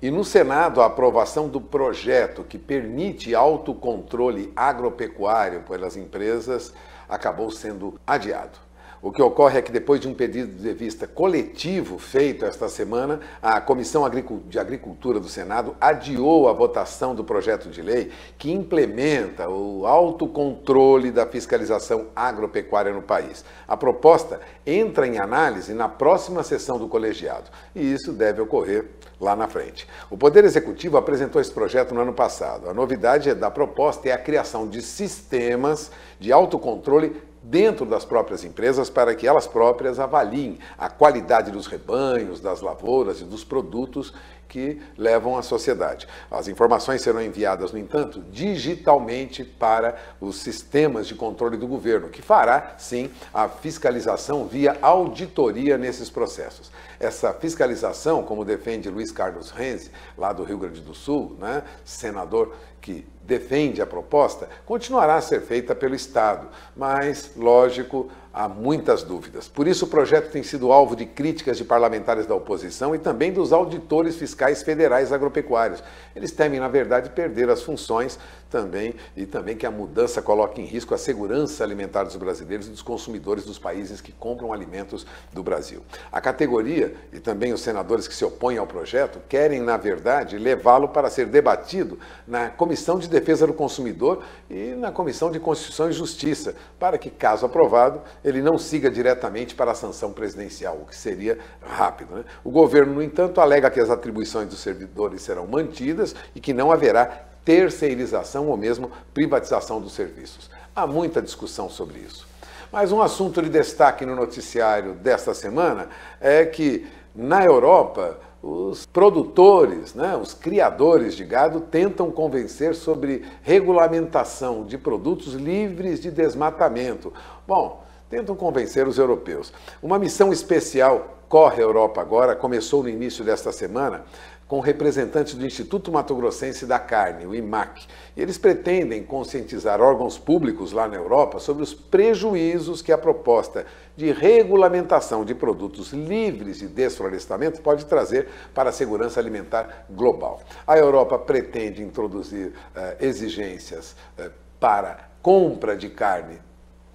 E no Senado, a aprovação do projeto que permite autocontrole agropecuário pelas empresas acabou sendo adiado. O que ocorre é que, depois de um pedido de vista coletivo feito esta semana, a Comissão de Agricultura do Senado adiou a votação do projeto de lei que implementa o autocontrole da fiscalização agropecuária no país. A proposta entra em análise na próxima sessão do colegiado e isso deve ocorrer lá na frente. O Poder Executivo apresentou esse projeto no ano passado. A novidade da proposta é a criação de sistemas de autocontrole dentro das próprias empresas para que elas próprias avaliem a qualidade dos rebanhos, das lavouras e dos produtos que levam à sociedade. As informações serão enviadas, no entanto, digitalmente para os sistemas de controle do governo, que fará, sim, a fiscalização via auditoria nesses processos. Essa fiscalização, como defende Luiz Carlos Renzi, lá do Rio Grande do Sul, né, senador que defende a proposta continuará a ser feita pelo Estado, mas, lógico, há muitas dúvidas. Por isso, o projeto tem sido alvo de críticas de parlamentares da oposição e também dos auditores fiscais federais agropecuários. Eles temem, na verdade, perder as funções também e também que a mudança coloque em risco a segurança alimentar dos brasileiros e dos consumidores dos países que compram alimentos do Brasil. A categoria e também os senadores que se opõem ao projeto querem, na verdade, levá-lo para ser debatido na Comissão de Defesa do Consumidor e na Comissão de Constituição e Justiça, para que, caso aprovado, ele não siga diretamente para a sanção presidencial, o que seria rápido. Né? O governo, no entanto, alega que as atribuições dos servidores serão mantidas e que não haverá terceirização ou mesmo privatização dos serviços. Há muita discussão sobre isso. Mas um assunto de destaque no noticiário desta semana é que, na Europa, os produtores, né, os criadores de gado tentam convencer sobre regulamentação de produtos livres de desmatamento. Bom, tentam convencer os europeus. Uma missão especial Corre Europa Agora começou no início desta semana com representantes do Instituto Mato Grossense da Carne, o IMAC. E eles pretendem conscientizar órgãos públicos lá na Europa sobre os prejuízos que a proposta de regulamentação de produtos livres de desflorestamento pode trazer para a segurança alimentar global. A Europa pretende introduzir uh, exigências uh, para compra de carne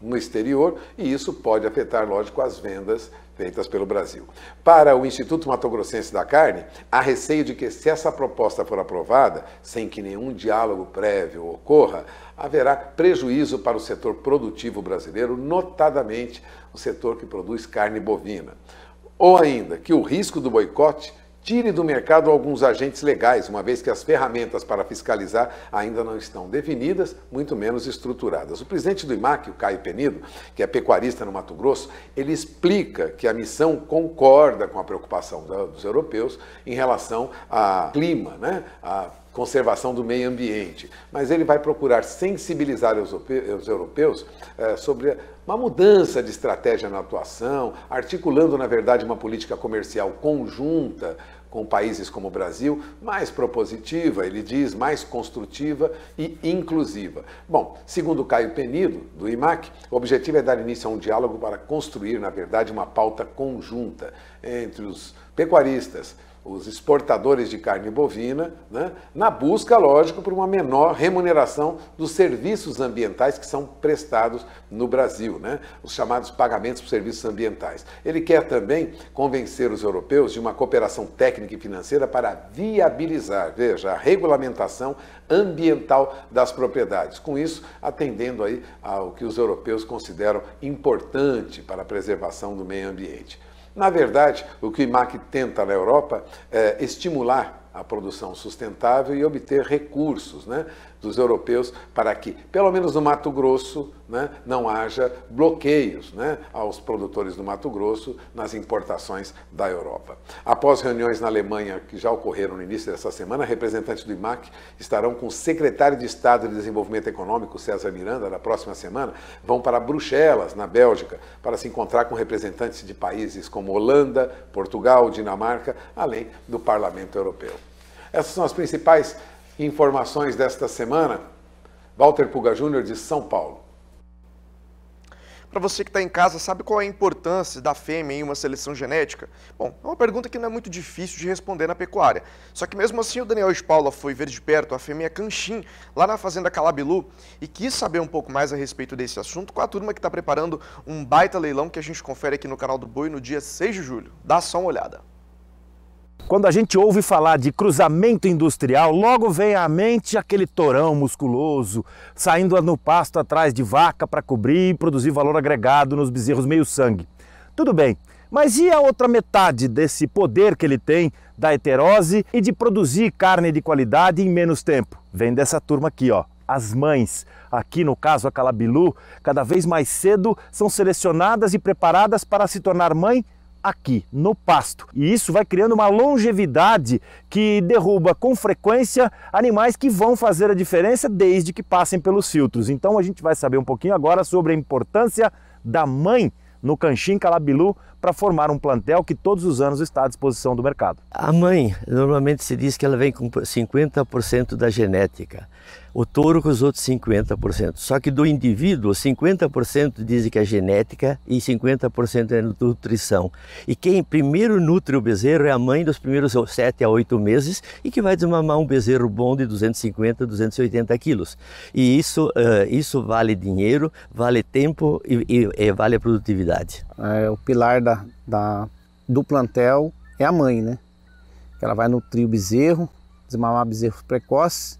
no exterior e isso pode afetar, lógico, as vendas feitas pelo Brasil. Para o Instituto Mato Grossense da Carne, há receio de que, se essa proposta for aprovada, sem que nenhum diálogo prévio ocorra, haverá prejuízo para o setor produtivo brasileiro, notadamente o setor que produz carne bovina. Ou ainda que o risco do boicote tire do mercado alguns agentes legais, uma vez que as ferramentas para fiscalizar ainda não estão definidas, muito menos estruturadas. O presidente do IMAC, o Caio Penido, que é pecuarista no Mato Grosso, ele explica que a missão concorda com a preocupação dos europeus em relação ao clima, né? A conservação do meio ambiente, mas ele vai procurar sensibilizar os europeus eh, sobre uma mudança de estratégia na atuação, articulando, na verdade, uma política comercial conjunta com países como o Brasil, mais propositiva, ele diz, mais construtiva e inclusiva. Bom, segundo Caio Penido, do IMAC, o objetivo é dar início a um diálogo para construir, na verdade, uma pauta conjunta entre os pecuaristas, os exportadores de carne bovina, né, na busca, lógico, por uma menor remuneração dos serviços ambientais que são prestados no Brasil, né, os chamados pagamentos por serviços ambientais. Ele quer também convencer os europeus de uma cooperação técnica e financeira para viabilizar, veja, a regulamentação ambiental das propriedades, com isso atendendo aí ao que os europeus consideram importante para a preservação do meio ambiente. Na verdade, o que o IMAC tenta na Europa é estimular a produção sustentável e obter recursos, né? dos europeus para que, pelo menos no Mato Grosso, né, não haja bloqueios né, aos produtores do Mato Grosso nas importações da Europa. Após reuniões na Alemanha que já ocorreram no início dessa semana, representantes do IMAC estarão com o secretário de Estado de Desenvolvimento Econômico, César Miranda, na próxima semana, vão para Bruxelas, na Bélgica, para se encontrar com representantes de países como Holanda, Portugal, Dinamarca, além do Parlamento Europeu. Essas são as principais Informações desta semana, Walter Puga Júnior de São Paulo. Para você que está em casa, sabe qual é a importância da fêmea em uma seleção genética? Bom, é uma pergunta que não é muito difícil de responder na pecuária. Só que mesmo assim o Daniel de Paula foi ver de perto a fêmea Canchim, lá na fazenda Calabilu, e quis saber um pouco mais a respeito desse assunto com a turma que está preparando um baita leilão que a gente confere aqui no canal do Boi no dia 6 de julho. Dá só uma olhada. Quando a gente ouve falar de cruzamento industrial, logo vem à mente aquele torão musculoso saindo no pasto atrás de vaca para cobrir e produzir valor agregado nos bezerros meio-sangue. Tudo bem, mas e a outra metade desse poder que ele tem da heterose e de produzir carne de qualidade em menos tempo? Vem dessa turma aqui, ó, as mães. Aqui no caso a Calabilu, cada vez mais cedo são selecionadas e preparadas para se tornar mãe aqui no pasto. E isso vai criando uma longevidade que derruba com frequência animais que vão fazer a diferença desde que passem pelos filtros. Então a gente vai saber um pouquinho agora sobre a importância da mãe no Canchim Calabilu para formar um plantel que todos os anos está à disposição do mercado. A mãe, normalmente se diz que ela vem com 50% da genética o touro com os outros 50%. Só que do indivíduo, 50% dizem que é genética e 50% é nutrição. E quem primeiro nutre o bezerro é a mãe dos primeiros 7 a 8 meses e que vai desmamar um bezerro bom de 250, 280 quilos. E isso, uh, isso vale dinheiro, vale tempo e, e, e vale a produtividade. É, o pilar da, da, do plantel é a mãe, né? Ela vai nutrir o bezerro, desmamar bezerros precoces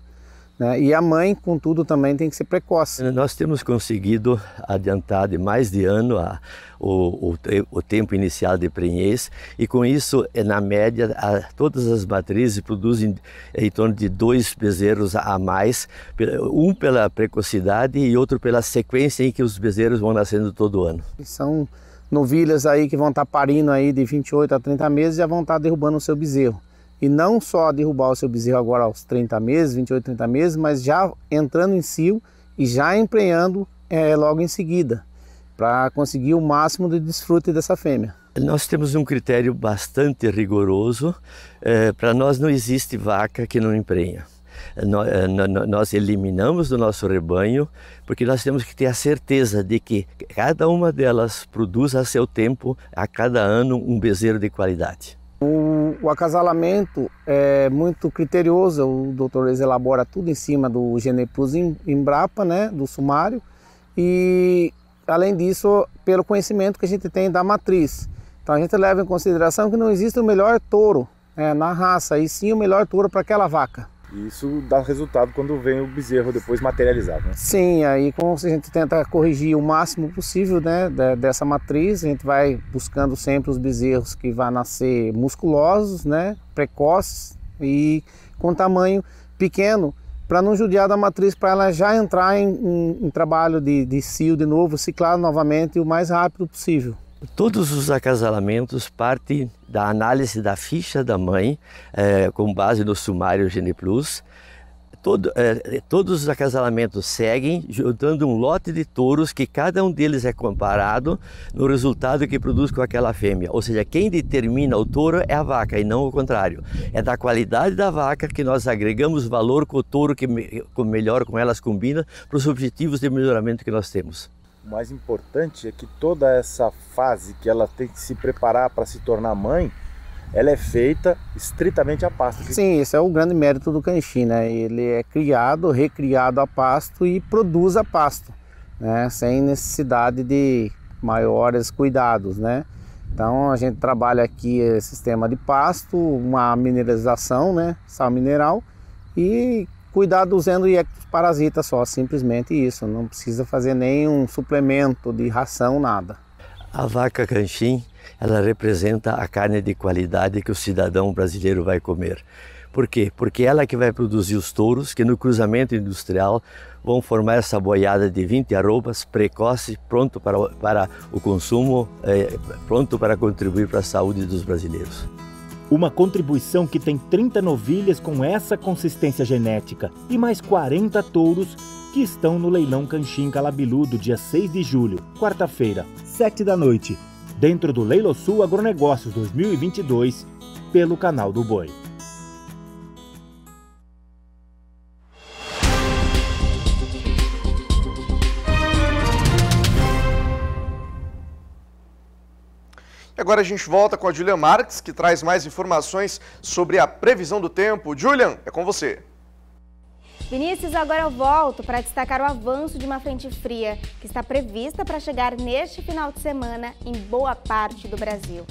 né? E a mãe, contudo, também tem que ser precoce. Nós temos conseguido adiantar de mais de ano a, o, o, o, tempo inicial de prenhez e com isso, é, na média, a, todas as matrizes produzem em torno de dois bezerros a mais, um pela precocidade e outro pela sequência em que os bezerros vão nascendo todo ano. São novilhas aí que vão estar tá parindo aí de 28 a 30 meses e já vão estar tá derrubando o seu bezerro e não só derrubar o seu bezerro agora aos 30 meses, 28, 30 meses, mas já entrando em cio e já empregando é, eh, logo em seguida, para conseguir o máximo de desfrute dessa fêmea. Nós temos um critério bastante rigoroso. É, eh, para nós não existe vaca que não emprenha. Nós, eh, nós eliminamos do nosso rebanho porque nós temos que ter a certeza de que cada uma delas produz a seu tempo, a cada ano, um bezerro de qualidade. O, o, acasalamento é muito criterioso, o doutor elabora tudo em cima do Genepus Embrapa, né, do sumário, e além disso, pelo conhecimento que a gente tem da matriz. Então a gente leva em consideração que não existe o melhor touro né, na raça, e sim o melhor touro para aquela vaca isso dá resultado quando vem o bezerro depois materializado. Né? Sim, aí como a gente tenta corrigir o máximo possível né, dessa matriz, a gente vai buscando sempre os bezerros que vão nascer musculosos, né, precoces e com tamanho pequeno, para não judiar da matriz, para ela já entrar em, em, em trabalho de, de cio de novo, ciclar novamente o mais rápido possível. Todos os acasalamentos partem da análise da ficha da mãe, é, com base no sumário Geneplus. Todo, é, todos os acasalamentos seguem, juntando um lote de touros que cada um deles é comparado no resultado que produz com aquela fêmea. Ou seja, quem determina o touro é a vaca e não o contrário. É da qualidade da vaca que nós agregamos valor com o touro que me, com melhor com elas combina para os objetivos de melhoramento que nós temos. O mais importante é que toda essa fase que ela tem que se preparar para se tornar mãe, ela é feita estritamente a pasto. Sim, esse é o grande mérito do canchim, né? Ele é criado, recriado a pasto e produz a pasto, né? Sem necessidade de maiores cuidados, né? Então a gente trabalha aqui sistema de pasto, uma mineralização, né? Sal mineral e cuidado usando parasita só, simplesmente isso. Não precisa fazer nenhum suplemento de ração, nada. A vaca canchim, ela representa a carne de qualidade que o cidadão brasileiro vai comer. Por quê? Porque ela é que vai produzir os touros que no cruzamento industrial vão formar essa boiada de 20 arrobas precoce, pronto para, para o consumo, eh, pronto para contribuir para a saúde dos brasileiros. Uma contribuição que tem 30 novilhas com essa consistência genética e mais 40 touros que estão no leilão Canchim do dia 6 de julho, quarta-feira, 7 da noite, dentro do Leilo Sul Agronegócios 2022, pelo canal do Boi. Agora a gente volta com a Julian Marques, que traz mais informações sobre a previsão do tempo. Julian, é com você. Vinícius, agora eu volto para destacar o avanço de uma frente fria que está prevista para chegar neste final de semana em boa parte do Brasil.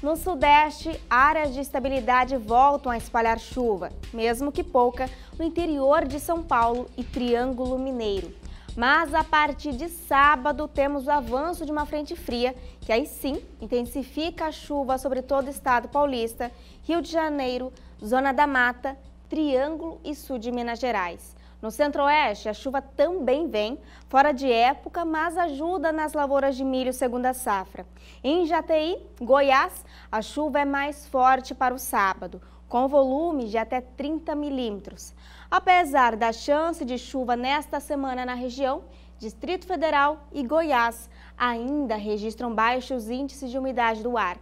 No Sudeste, áreas de estabilidade voltam a espalhar chuva, mesmo que pouca, no interior de São Paulo e Triângulo Mineiro. Mas a partir de sábado temos o avanço de uma frente fria, que aí sim intensifica a chuva sobre todo o estado paulista, Rio de Janeiro, Zona da Mata, Triângulo e Sul de Minas Gerais. No centro-oeste, a chuva também vem, fora de época, mas ajuda nas lavouras de milho segunda safra. Em Jateí, Goiás, a chuva é mais forte para o sábado, com volume de até 30 milímetros. Apesar da chance de chuva nesta semana na região, Distrito Federal e Goiás ainda registram baixos índices de umidade do ar.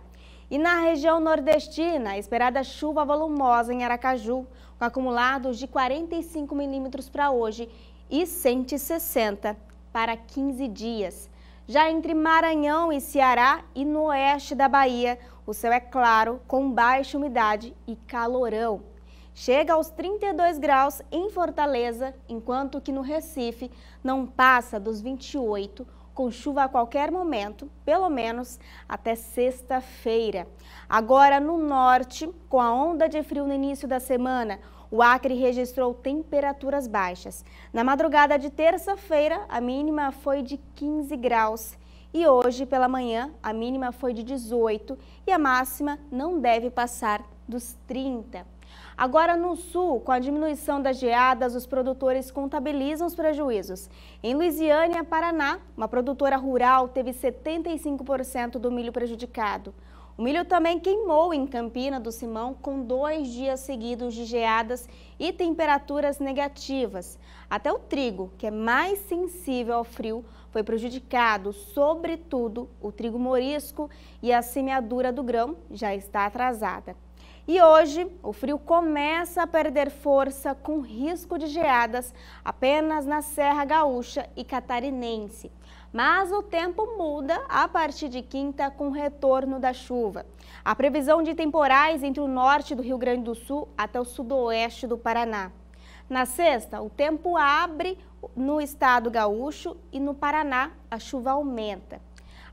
E na região nordestina, esperada chuva volumosa em Aracaju, com acumulados de 45 milímetros para hoje e 160 para 15 dias. Já entre Maranhão e Ceará e no oeste da Bahia, o céu é claro, com baixa umidade e calorão chega aos 32 graus em Fortaleza, enquanto que no Recife não passa dos 28, com chuva a qualquer momento, pelo menos até sexta-feira. Agora no norte, com a onda de frio no início da semana, o Acre registrou temperaturas baixas. Na madrugada de terça-feira, a mínima foi de 15 graus. E hoje, pela manhã, a mínima foi de 18 e a máxima não deve passar dos 30. Agora, no sul, com a diminuição das geadas, os produtores contabilizam os prejuízos. Em Luisiana Paraná, uma produtora rural teve 75% do milho prejudicado. O milho também queimou em Campina do Simão, com dois dias seguidos de geadas e temperaturas negativas. Até o trigo, que é mais sensível ao frio, foi prejudicado, sobretudo o trigo morisco e a semeadura do grão já está atrasada. E hoje, o frio começa a perder força com risco de geadas apenas na Serra Gaúcha e Catarinense. Mas o tempo muda a partir de quinta com o retorno da chuva. A previsão de temporais entre o norte do Rio Grande do Sul até o sudoeste do Paraná. Na sexta, o tempo abre no estado gaúcho e no Paraná a chuva aumenta.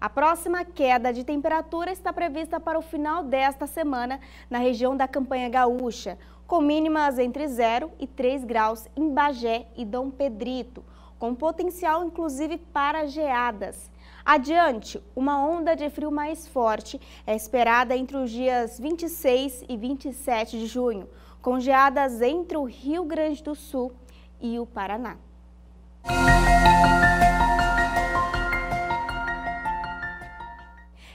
A próxima queda de temperatura está prevista para o final desta semana na região da Campanha Gaúcha, com mínimas entre 0 e 3 graus em Bagé e Dom Pedrito, com potencial inclusive para geadas. Adiante, uma onda de frio mais forte é esperada entre os dias 26 e 27 de junho, com geadas entre o Rio Grande do Sul e o Paraná. Música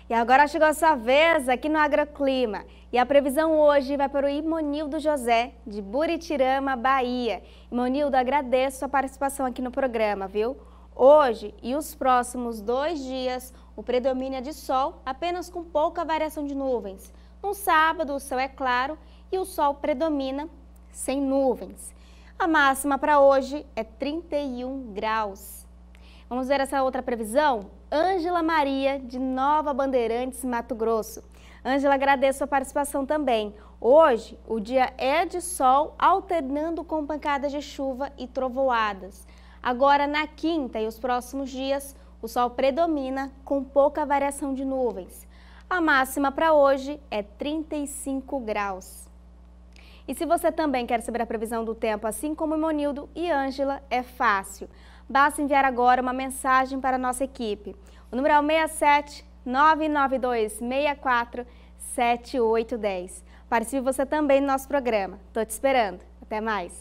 E agora chegou a sua vez aqui no Agroclima. E a previsão hoje vai para o Imonildo José, de Buritirama, Bahia. Imonildo, agradeço a participação aqui no programa, viu? Hoje e os próximos dois dias, o predomínio é de sol, apenas com pouca variação de nuvens. No sábado, o céu é claro e o sol predomina sem nuvens. A máxima para hoje é 31 graus. Vamos ver essa outra previsão? Ângela Maria, de Nova Bandeirantes, Mato Grosso. Ângela, agradeço a participação também. Hoje, o dia é de sol, alternando com pancadas de chuva e trovoadas. Agora, na quinta e os próximos dias, o sol predomina com pouca variação de nuvens. A máxima para hoje é 35 graus. E se você também quer saber a previsão do tempo, assim como Monildo e Ângela, é fácil basta enviar agora uma mensagem para a nossa equipe. O número é o 67 992 64 7810. Participe você também do nosso programa. Estou te esperando. Até mais.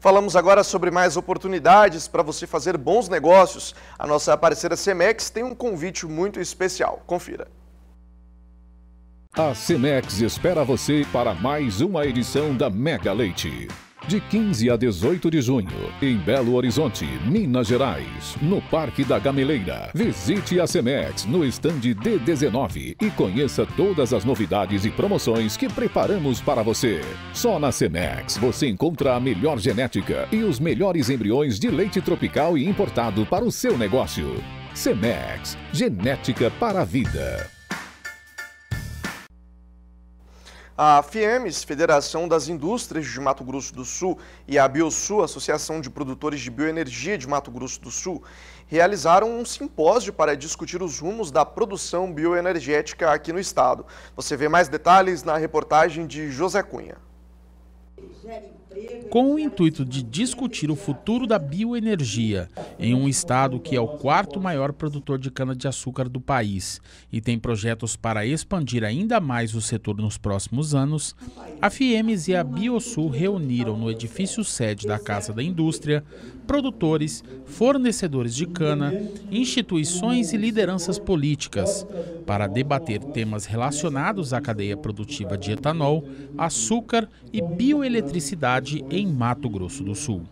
Falamos agora sobre mais oportunidades para você fazer bons negócios. A nossa parceira Cemex tem um convite muito especial. Confira. A Cemex espera você para mais uma edição da Mega Leite. De 15 a 18 de junho, em Belo Horizonte, Minas Gerais, no Parque da Gameleira. Visite a Cemex no estande D19 e conheça todas as novidades e promoções que preparamos para você. Só na Cemex você encontra a melhor genética e os melhores embriões de leite tropical e importado para o seu negócio. Cemex, genética para a vida. A FIEMES, Federação das Indústrias de Mato Grosso do Sul, e a Biosul, Associação de Produtores de Bioenergia de Mato Grosso do Sul, realizaram um simpósio para discutir os rumos da produção bioenergética aqui no estado. Você vê mais detalhes na reportagem de José Cunha. Com o intuito de discutir o futuro da bioenergia em um estado que é o quarto maior produtor de cana-de-açúcar do país e tem projetos para expandir ainda mais o setor nos próximos anos, a FIEMES e a Biosul reuniram no edifício sede da Casa da Indústria produtores, fornecedores de cana, instituições e lideranças políticas, para debater temas relacionados à cadeia produtiva de etanol, açúcar e bioeletricidade em Mato Grosso do Sul.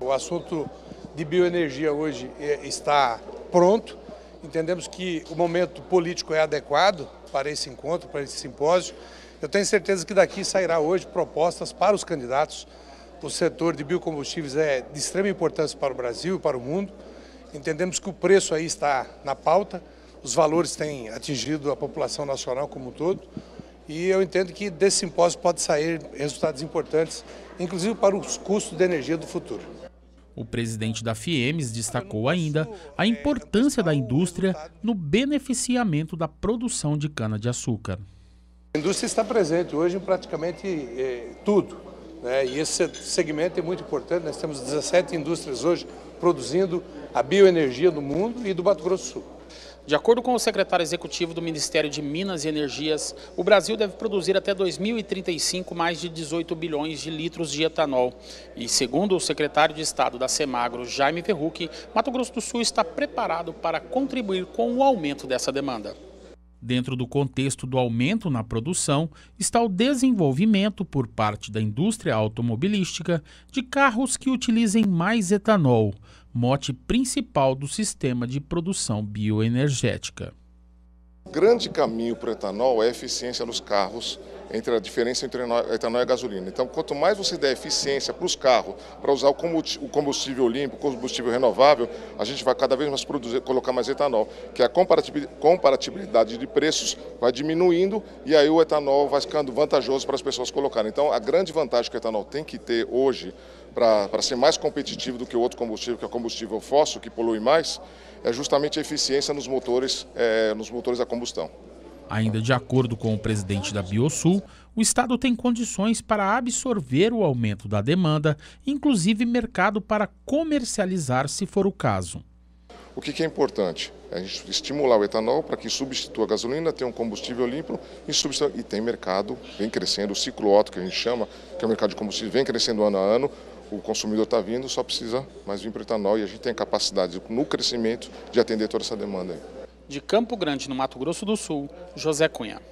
O assunto de bioenergia hoje é, está pronto. Entendemos que o momento político é adequado para esse encontro, para esse simpósio. Eu tenho certeza que daqui sairá hoje propostas para os candidatos o setor de biocombustíveis é de extrema importância para o Brasil e para o mundo. Entendemos que o preço aí está na pauta, os valores têm atingido a população nacional como um todo. E eu entendo que desse simpósio pode sair resultados importantes, inclusive para os custos de energia do futuro. O presidente da Fiemes destacou ainda a importância da indústria no beneficiamento da produção de cana-de-açúcar. A indústria está presente hoje em praticamente eh, tudo né? E esse segmento é muito importante. Nós temos 17 indústrias hoje produzindo a bioenergia do mundo e do Mato Grosso do Sul. De acordo com o secretário executivo do Ministério de Minas e Energias, o Brasil deve produzir até 2035 mais de 18 bilhões de litros de etanol. E segundo o secretário de Estado da Semagro, Jaime Ferrucchi, Mato Grosso do Sul está preparado para contribuir com o aumento dessa demanda. Dentro do contexto do aumento na produção, está o desenvolvimento por parte da indústria automobilística de carros que utilizem mais etanol, mote principal do sistema de produção bioenergética. O grande caminho para o etanol é a eficiência nos carros entre a diferença entre etanol e a gasolina. Então, quanto mais você der eficiência para os carros, para usar o combustível limpo, o combustível renovável, a gente vai cada vez mais produzir, colocar mais etanol, que a comparatividade de preços vai diminuindo e aí o etanol vai ficando vantajoso para as pessoas colocarem. Então, a grande vantagem que o etanol tem que ter hoje para ser mais competitivo do que o outro combustível, que é o combustível fóssil, que polui mais, é justamente a eficiência nos motores, é, nos motores a combustão. Ainda de acordo com o presidente da Biosul, o Estado tem condições para absorver o aumento da demanda, inclusive mercado para comercializar, se for o caso. O que é importante? É a gente estimular o etanol para que substitua a gasolina, tenha um combustível limpo e, substitua... e tem mercado, vem crescendo, o ciclo Otto, que a gente chama, que é o mercado de combustível, vem crescendo ano a ano, o consumidor está vindo, só precisa mais vir para o etanol e a gente tem capacidade no crescimento de atender toda essa demanda aí de Campo Grande, no Mato Grosso do Sul, José Cunha.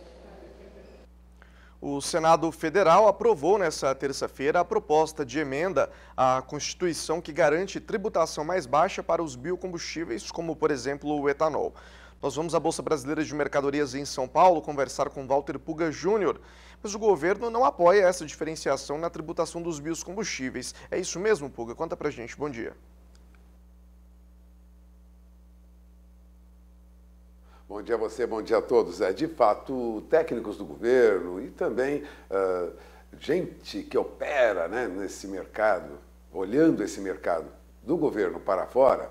O Senado Federal aprovou nesta terça-feira a proposta de emenda à Constituição que garante tributação mais baixa para os biocombustíveis, como, por exemplo, o etanol. Nós vamos à Bolsa Brasileira de Mercadorias em São Paulo conversar com Walter Puga Júnior, mas o governo não apoia essa diferenciação na tributação dos biocombustíveis. É isso mesmo, Puga? Conta pra gente. Bom dia. Bom dia a você, bom dia a todos. É, de fato, técnicos do governo e também uh, gente que opera né, nesse mercado, olhando esse mercado do governo para fora,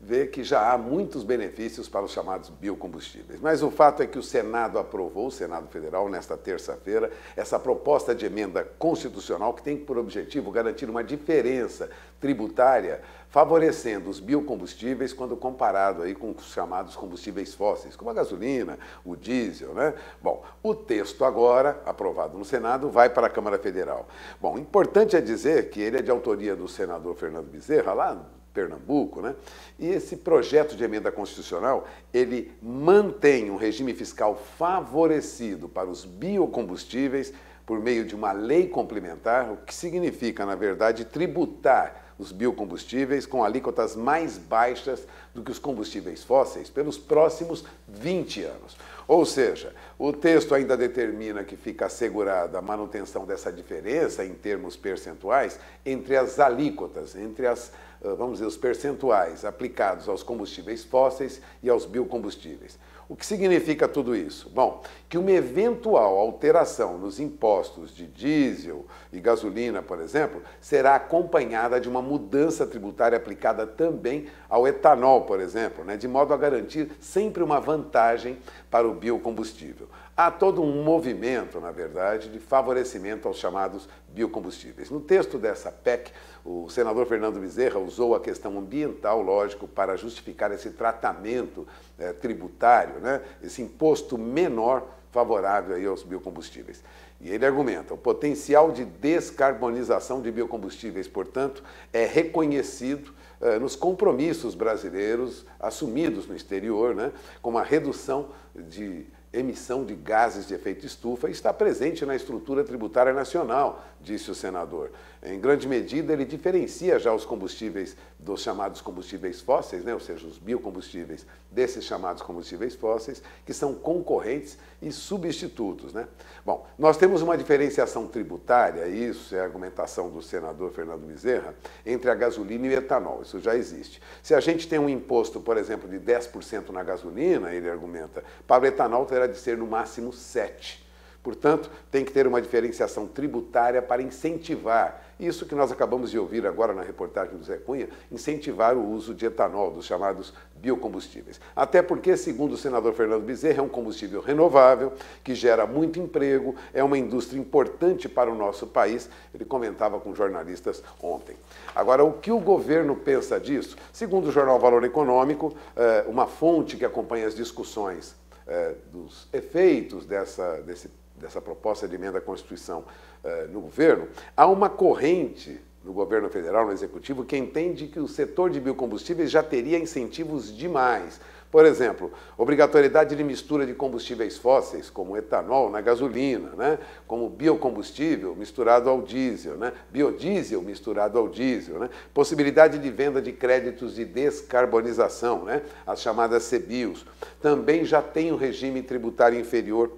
vê que já há muitos benefícios para os chamados biocombustíveis. Mas o fato é que o Senado aprovou, o Senado Federal, nesta terça-feira, essa proposta de emenda constitucional que tem por objetivo garantir uma diferença tributária favorecendo os biocombustíveis quando comparado aí com os chamados combustíveis fósseis, como a gasolina, o diesel, né? Bom, o texto agora, aprovado no Senado, vai para a Câmara Federal. Bom, importante é dizer que ele é de autoria do senador Fernando Bezerra, lá Pernambuco, né? E esse projeto de emenda constitucional, ele mantém um regime fiscal favorecido para os biocombustíveis por meio de uma lei complementar, o que significa, na verdade, tributar os biocombustíveis com alíquotas mais baixas do que os combustíveis fósseis pelos próximos 20 anos. Ou seja, o texto ainda determina que fica assegurada a manutenção dessa diferença em termos percentuais entre as alíquotas, entre as ah, vamos dizer os percentuais aplicados aos combustíveis fósseis e aos biocombustíveis. O que significa tudo isso? Bom, que uma eventual alteração nos impostos de diesel e gasolina, por exemplo, será acompanhada de uma mudança tributária aplicada também ao etanol, por exemplo, né, de modo a garantir sempre uma vantagem para o biocombustível. Há todo um movimento, na verdade, de favorecimento aos chamados biocombustíveis. No texto dessa PEC, o senador Fernando Bezerra usou a questão ambiental, lógico, para justificar esse tratamento é, tributário, né? esse imposto menor favorável aí aos biocombustíveis. E ele argumenta: o potencial de descarbonização de biocombustíveis, portanto, é reconhecido eh, nos compromissos brasileiros assumidos no exterior, né, com uma redução de emissão de gases de efeito estufa está presente na estrutura tributária nacional, disse o senador. Em grande medida, ele diferencia já os combustíveis dos chamados combustíveis fósseis, né? ou seja, os biocombustíveis, desses chamados combustíveis fósseis, que são concorrentes e substitutos. Né? Bom, nós temos uma diferenciação tributária, e isso é a argumentação do senador Fernando Bezerra, entre a gasolina e o etanol. Isso já existe. Se a gente tem um imposto, por exemplo, de 10% na gasolina, ele argumenta, para o etanol terá de ser no máximo 7%. Portanto, tem que ter uma diferenciação tributária para incentivar isso que nós acabamos de ouvir agora na reportagem do Zé Cunha, incentivar o uso de etanol, dos chamados biocombustíveis. Até porque, segundo o senador Fernando Bezerra, é um combustível renovável, que gera muito emprego, é uma indústria importante para o nosso país. Ele comentava com jornalistas ontem. Agora, o que o governo pensa disso? Segundo o jornal Valor Econômico, eh, uma fonte que acompanha as discussões eh, dos efeitos dessa, desse dessa proposta de emenda à Constituição eh, no governo, há uma corrente no governo federal, no executivo, que entende que o setor de biocombustíveis já teria incentivos demais. Por exemplo, obrigatoriedade de mistura de combustíveis fósseis, como etanol na gasolina, né? como biocombustível misturado ao diesel, né? biodiesel misturado ao diesel, né? possibilidade de venda de créditos de descarbonização, né? as chamadas CBIOS. Também já tem o um regime tributário inferior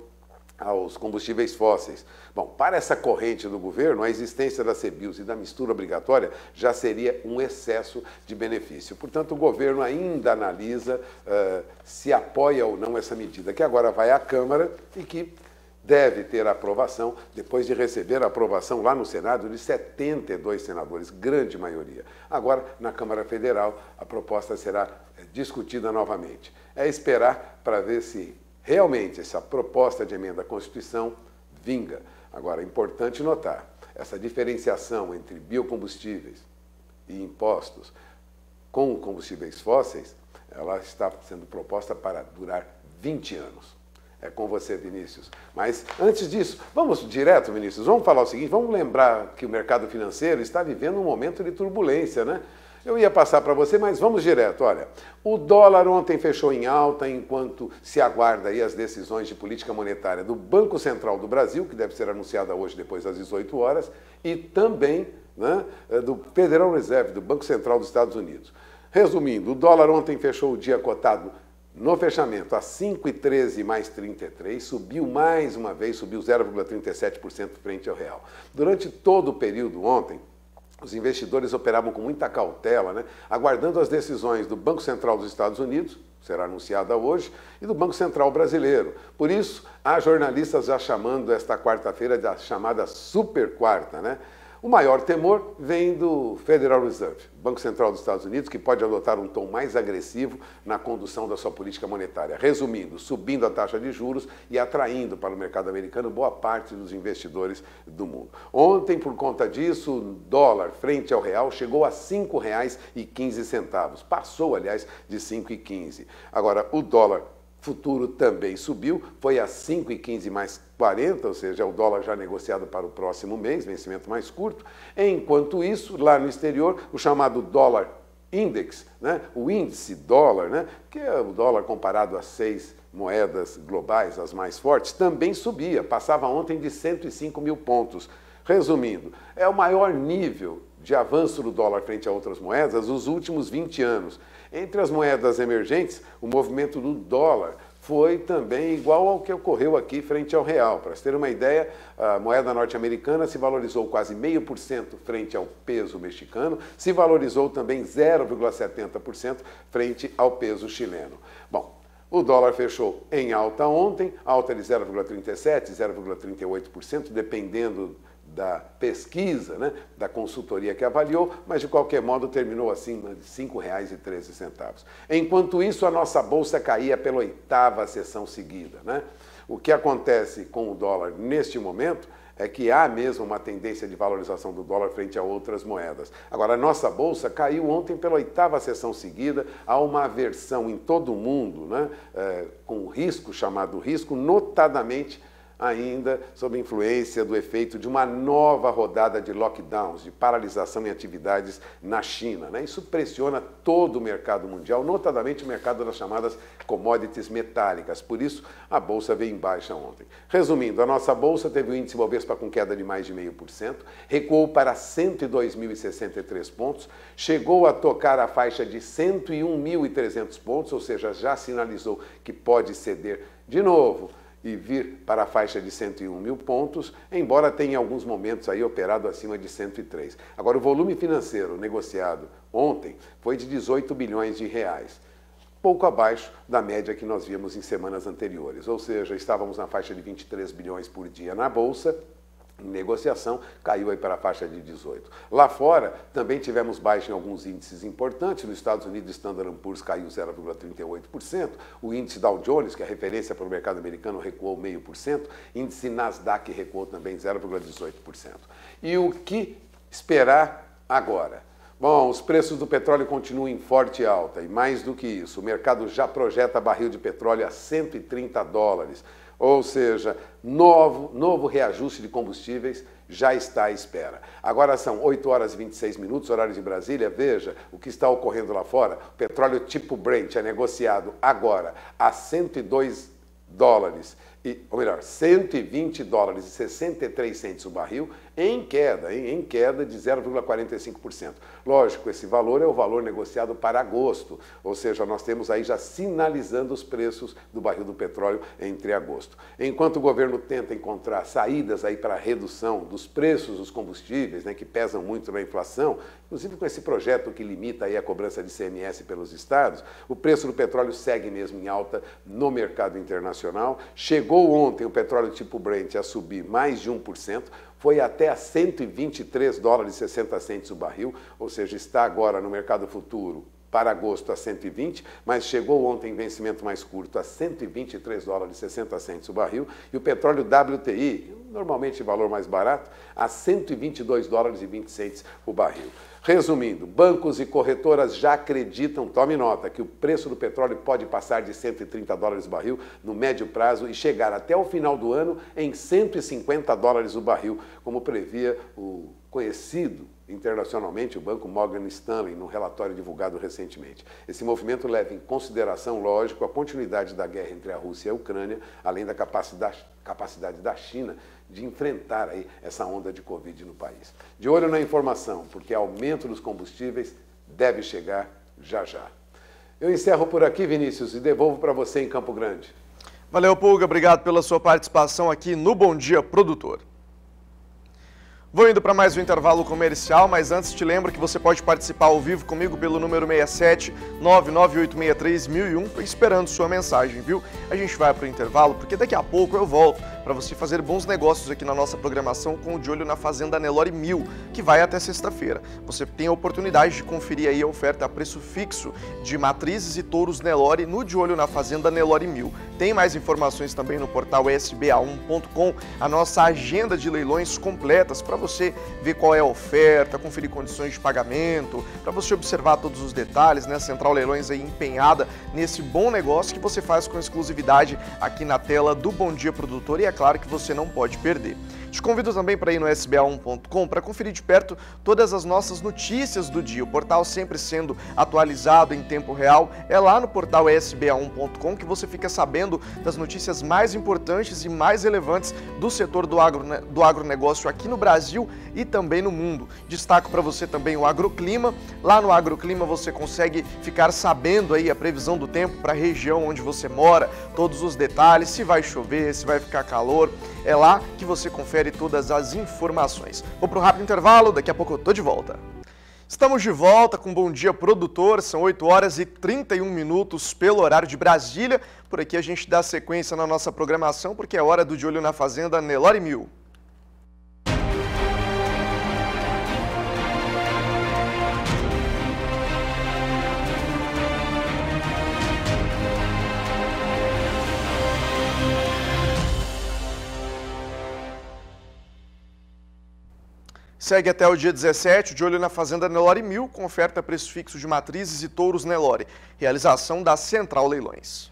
aos combustíveis fósseis. Bom, para essa corrente do governo, a existência da CBIOS e da mistura obrigatória já seria um excesso de benefício. Portanto, o governo ainda analisa uh, se apoia ou não essa medida, que agora vai à Câmara e que deve ter aprovação, depois de receber a aprovação lá no Senado de 72 senadores, grande maioria. Agora, na Câmara Federal, a proposta será discutida novamente. É esperar para ver se Realmente, essa proposta de emenda à Constituição vinga. Agora, é importante notar, essa diferenciação entre biocombustíveis e impostos com combustíveis fósseis, ela está sendo proposta para durar 20 anos. É com você, Vinícius. Mas antes disso, vamos direto, Vinícius, vamos falar o seguinte, vamos lembrar que o mercado financeiro está vivendo um momento de turbulência, né? Eu ia passar para você, mas vamos direto. Olha, o dólar ontem fechou em alta enquanto se aguarda aí as decisões de política monetária do Banco Central do Brasil, que deve ser anunciada hoje depois das 18 horas, e também né, eh, do Federal Reserve, do Banco Central dos Estados Unidos. Resumindo, o dólar ontem fechou o dia cotado no fechamento a 5,13 mais 33, subiu mais uma vez, subiu 0,37% frente ao real. Durante todo o período ontem, os investidores operavam com muita cautela, né? aguardando as decisões do Banco Central dos Estados Unidos, será anunciada hoje, e do Banco Central brasileiro. Por isso, há jornalistas já chamando esta quarta-feira da chamada super quarta, né? O maior temor vem do Federal Reserve, Banco Central dos Estados Unidos, que pode adotar um tom mais agressivo na condução da sua política monetária, resumindo, subindo a taxa de juros e atraindo para o mercado americano boa parte dos investidores do mundo. Ontem, por conta disso, o dólar frente ao real chegou a R$ 5,15, passou, aliás, de R$ 5,15. Agora, o dólar futuro também subiu, foi a 5,15 mais 40, ou seja, o dólar já negociado para o próximo mês, vencimento mais curto. Enquanto isso, lá no exterior, o chamado dólar index, né, o índice dólar, né, que é o dólar comparado a seis moedas globais, as mais fortes, também subia, passava ontem de 105 mil pontos. Resumindo, é o maior nível de avanço do dólar frente a outras moedas nos últimos 20 anos. Entre as moedas emergentes, o movimento do dólar foi também igual ao que ocorreu aqui frente ao real. Para se ter uma ideia, a moeda norte-americana se valorizou quase 0,5% frente ao peso mexicano, se valorizou também 0,70% frente ao peso chileno. Bom, o dólar fechou em alta ontem, alta de 0,37%, 0,38%, dependendo da pesquisa, né, da consultoria que avaliou, mas de qualquer modo terminou assim, R$ 5,13. Enquanto isso, a nossa bolsa caía pela oitava sessão seguida. Né? O que acontece com o dólar neste momento é que há mesmo uma tendência de valorização do dólar frente a outras moedas. Agora, a nossa bolsa caiu ontem pela oitava sessão seguida, há uma aversão em todo o mundo, né, é, com o risco chamado risco, notadamente ainda sob influência do efeito de uma nova rodada de lockdowns, de paralisação em atividades na China. Né? Isso pressiona todo o mercado mundial, notadamente o mercado das chamadas commodities metálicas. Por isso, a bolsa veio em baixa ontem. Resumindo, a nossa bolsa teve o índice Bovespa com queda de mais de 0,5%, recuou para 102.063 pontos, chegou a tocar a faixa de 101.300 pontos, ou seja, já sinalizou que pode ceder de novo e vir para a faixa de 101 mil pontos, embora tenha em alguns momentos aí operado acima de 103. Agora, o volume financeiro negociado ontem foi de 18 bilhões de reais, pouco abaixo da média que nós vimos em semanas anteriores, ou seja, estávamos na faixa de 23 bilhões por dia na Bolsa, negociação, caiu aí para a faixa de 18. Lá fora, também tivemos baixa em alguns índices importantes. Nos Estados Unidos, o Standard Poor's caiu 0,38%, o índice Dow Jones, que é referência para o mercado americano, recuou 0,5%, índice Nasdaq recuou também 0,18%. E o que esperar agora? Bom, os preços do petróleo continuam em forte alta e mais do que isso, o mercado já projeta barril de petróleo a 130 dólares. Ou seja, novo, novo reajuste de combustíveis já está à espera. Agora são 8 horas e 26 minutos, horário de Brasília. Veja o que está ocorrendo lá fora. O petróleo tipo Brent é negociado agora a 102 dólares, e, ou melhor, 120 dólares e 63 centes o barril, em queda, em, em queda de 0,45%. Lógico, esse valor é o valor negociado para agosto, ou seja, nós temos aí já sinalizando os preços do barril do petróleo entre agosto. Enquanto o governo tenta encontrar saídas aí para a redução dos preços dos combustíveis, né, que pesam muito na inflação, inclusive com esse projeto que limita aí a cobrança de CMS pelos estados, o preço do petróleo segue mesmo em alta no mercado internacional. Chegou ontem o petróleo tipo Brent a subir mais de 1%, foi até a 123 dólares e 60 centes o barril, ou seja, está agora no mercado futuro para agosto a 120, mas chegou ontem vencimento mais curto a 123 dólares e 60 centos o barril e o petróleo WTI, normalmente valor mais barato, a 122 dólares e 20 centos o barril. Resumindo, bancos e corretoras já acreditam, tome nota, que o preço do petróleo pode passar de 130 dólares o barril no médio prazo e chegar até o final do ano em 150 dólares o barril, como previa o conhecido internacionalmente o banco Morgan Stanley num relatório divulgado recentemente. Esse movimento leva em consideração, lógico, a continuidade da guerra entre a Rússia e a Ucrânia, além da capacidade, capacidade da China de enfrentar aí essa onda de Covid no país. De olho na informação, porque aumento dos combustíveis deve chegar já já. Eu encerro por aqui, Vinícius, e devolvo para você em Campo Grande. Valeu, Pulga. Obrigado pela sua participação aqui no Bom Dia Produtor. Vou indo para mais um intervalo comercial, mas antes te lembro que você pode participar ao vivo comigo pelo número 67 99863 esperando sua mensagem, viu? A gente vai para o intervalo porque daqui a pouco eu volto para você fazer bons negócios aqui na nossa programação com o De Olho na Fazenda Nelore 1000, que vai até sexta-feira. Você tem a oportunidade de conferir aí a oferta a preço fixo de matrizes e touros Nelore no De Olho na Fazenda Nelore 1000. Tem mais informações também no portal sba1.com, a nossa agenda de leilões completas para você ver qual é a oferta, conferir condições de pagamento, para você observar todos os detalhes, né? Central Leilões aí empenhada nesse bom negócio que você faz com exclusividade aqui na tela do Bom Dia Produtor e é claro que você não pode perder. Te convido também para ir no sba1.com para conferir de perto todas as nossas notícias do dia. O portal sempre sendo atualizado em tempo real. É lá no portal sba1.com que você fica sabendo das notícias mais importantes e mais relevantes do setor do, agro, né, do agronegócio aqui no Brasil e também no mundo. Destaco para você também o agroclima. Lá no agroclima você consegue ficar sabendo aí a previsão do tempo para a região onde você mora, todos os detalhes, se vai chover, se vai ficar calor. É lá que você confere confere todas as informações. Vou para um rápido intervalo, daqui a pouco eu tô de volta. Estamos de volta com Bom Dia Produtor, são 8 horas e 31 minutos pelo horário de Brasília. Por aqui a gente dá sequência na nossa programação, porque é hora do De Olho na Fazenda Nelore Mil. Segue até o dia 17, de olho na Fazenda Nelore Mil, com oferta a preço fixo de matrizes e touros Nelore. Realização da Central Leilões.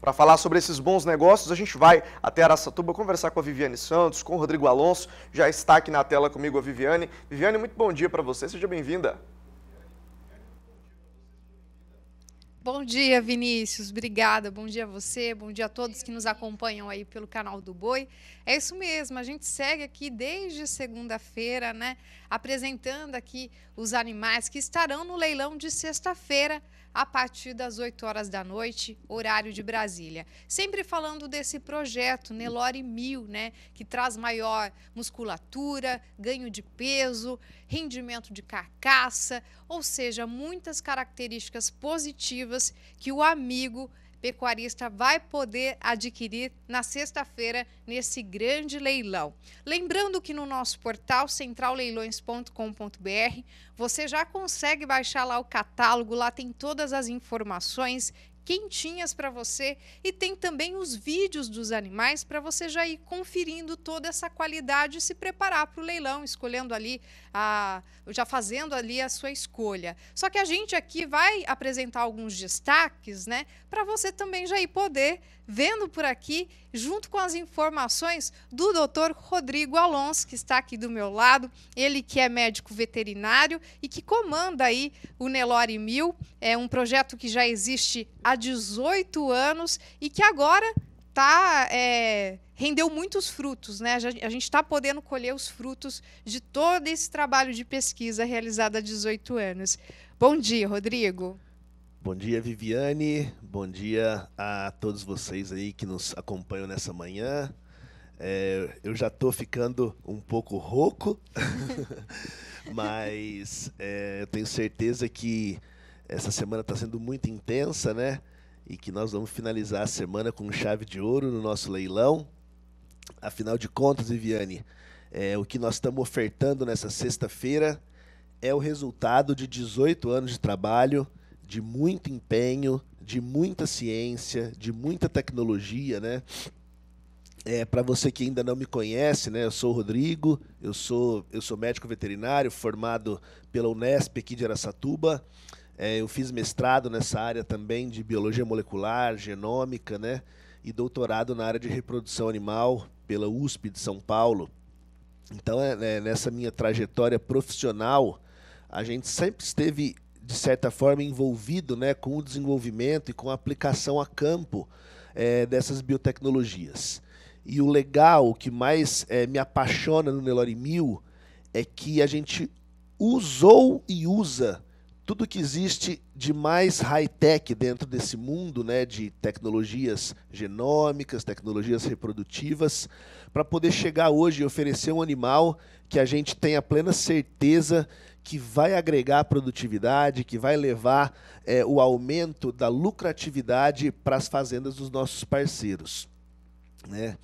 Para falar sobre esses bons negócios, a gente vai até Aracatuba conversar com a Viviane Santos, com o Rodrigo Alonso. Já está aqui na tela comigo a Viviane. Viviane, muito bom dia para você, seja bem-vinda. Bom dia, Vinícius. Obrigada. Bom dia a você. Bom dia a todos que nos acompanham aí pelo canal do Boi. É isso mesmo. A gente segue aqui desde segunda-feira, né? Apresentando aqui os animais que estarão no leilão de sexta-feira a partir das 8 horas da noite, horário de Brasília. Sempre falando desse projeto Nelore 1000, né, que traz maior musculatura, ganho de peso, rendimento de carcaça, ou seja, muitas características positivas que o amigo pecuarista vai poder adquirir na sexta-feira nesse grande leilão. Lembrando que no nosso portal centralleilões.com.br você já consegue baixar lá o catálogo, lá tem todas as informações quentinhas para você e tem também os vídeos dos animais para você já ir conferindo toda essa qualidade e se preparar para o leilão, escolhendo ali a, já fazendo ali a sua escolha. Só que a gente aqui vai apresentar alguns destaques, né, para você também já ir poder vendo por aqui, junto com as informações do Dr. Rodrigo Alonso, que está aqui do meu lado, ele que é médico veterinário e que comanda aí o Nelore Mil, é um projeto que já existe há 18 anos e que agora tá é, rendeu muitos frutos, né? A gente está podendo colher os frutos de todo esse trabalho de pesquisa realizado há 18 anos. Bom dia, Rodrigo. Bom dia, Viviane. Bom dia a todos vocês aí que nos acompanham nessa manhã. É, eu já estou ficando um pouco rouco, mas é, eu tenho certeza que essa semana está sendo muito intensa, né? e que nós vamos finalizar a semana com chave de ouro no nosso leilão. Afinal de contas, Viviane, é, o que nós estamos ofertando nessa sexta-feira é o resultado de 18 anos de trabalho, de muito empenho, de muita ciência, de muita tecnologia, né? É, para você que ainda não me conhece, né, eu sou o Rodrigo, eu sou, eu sou médico veterinário formado pela Unesp aqui de Aracatuba. É, eu fiz mestrado nessa área também de biologia molecular, genômica, né? E doutorado na área de reprodução animal pela USP de São Paulo. Então, é, né, nessa minha trajetória profissional, a gente sempre esteve, de certa forma, envolvido né, com o desenvolvimento e com a aplicação a campo é, dessas biotecnologias. E o legal, o que mais é, me apaixona no Nelore Mil, é que a gente usou e usa tudo que existe de mais high-tech dentro desse mundo né, de tecnologias genômicas, tecnologias reprodutivas, para poder chegar hoje e oferecer um animal que a gente tenha plena certeza que vai agregar produtividade, que vai levar é, o aumento da lucratividade para as fazendas dos nossos parceiros. Né?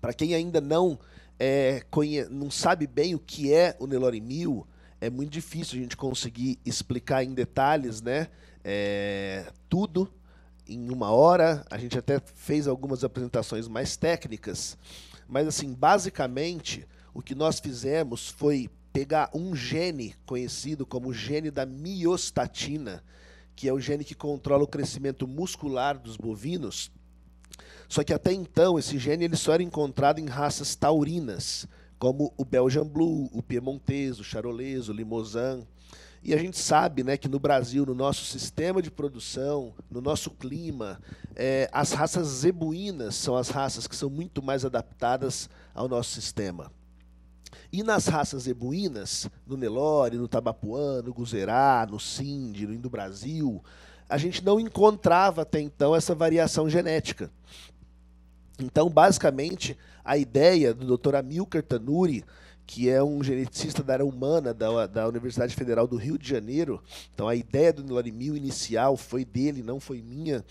Para quem ainda não, é, não sabe bem o que é o Nelorimil, é muito difícil a gente conseguir explicar em detalhes, né? É, tudo em uma hora. A gente até fez algumas apresentações mais técnicas, mas assim, basicamente, o que nós fizemos foi pegar um gene conhecido como o gene da miostatina, que é o gene que controla o crescimento muscular dos bovinos. Só que até então esse gene ele só era encontrado em raças taurinas como o Belgian Blue, o Piemontês, o Charolês, o Limousin. E a gente sabe né, que no Brasil, no nosso sistema de produção, no nosso clima, é, as raças zebuínas são as raças que são muito mais adaptadas ao nosso sistema. E nas raças zebuínas, no Nelore, no Tabapuã, no Guzerá, no Sindi, no Indo-Brasil, a gente não encontrava até então essa variação genética. Então, basicamente, a ideia do Dr. Amilcar Tanuri, que é um geneticista da área humana da, da Universidade Federal do Rio de Janeiro, então a ideia do Nilorimil inicial foi dele, não foi minha,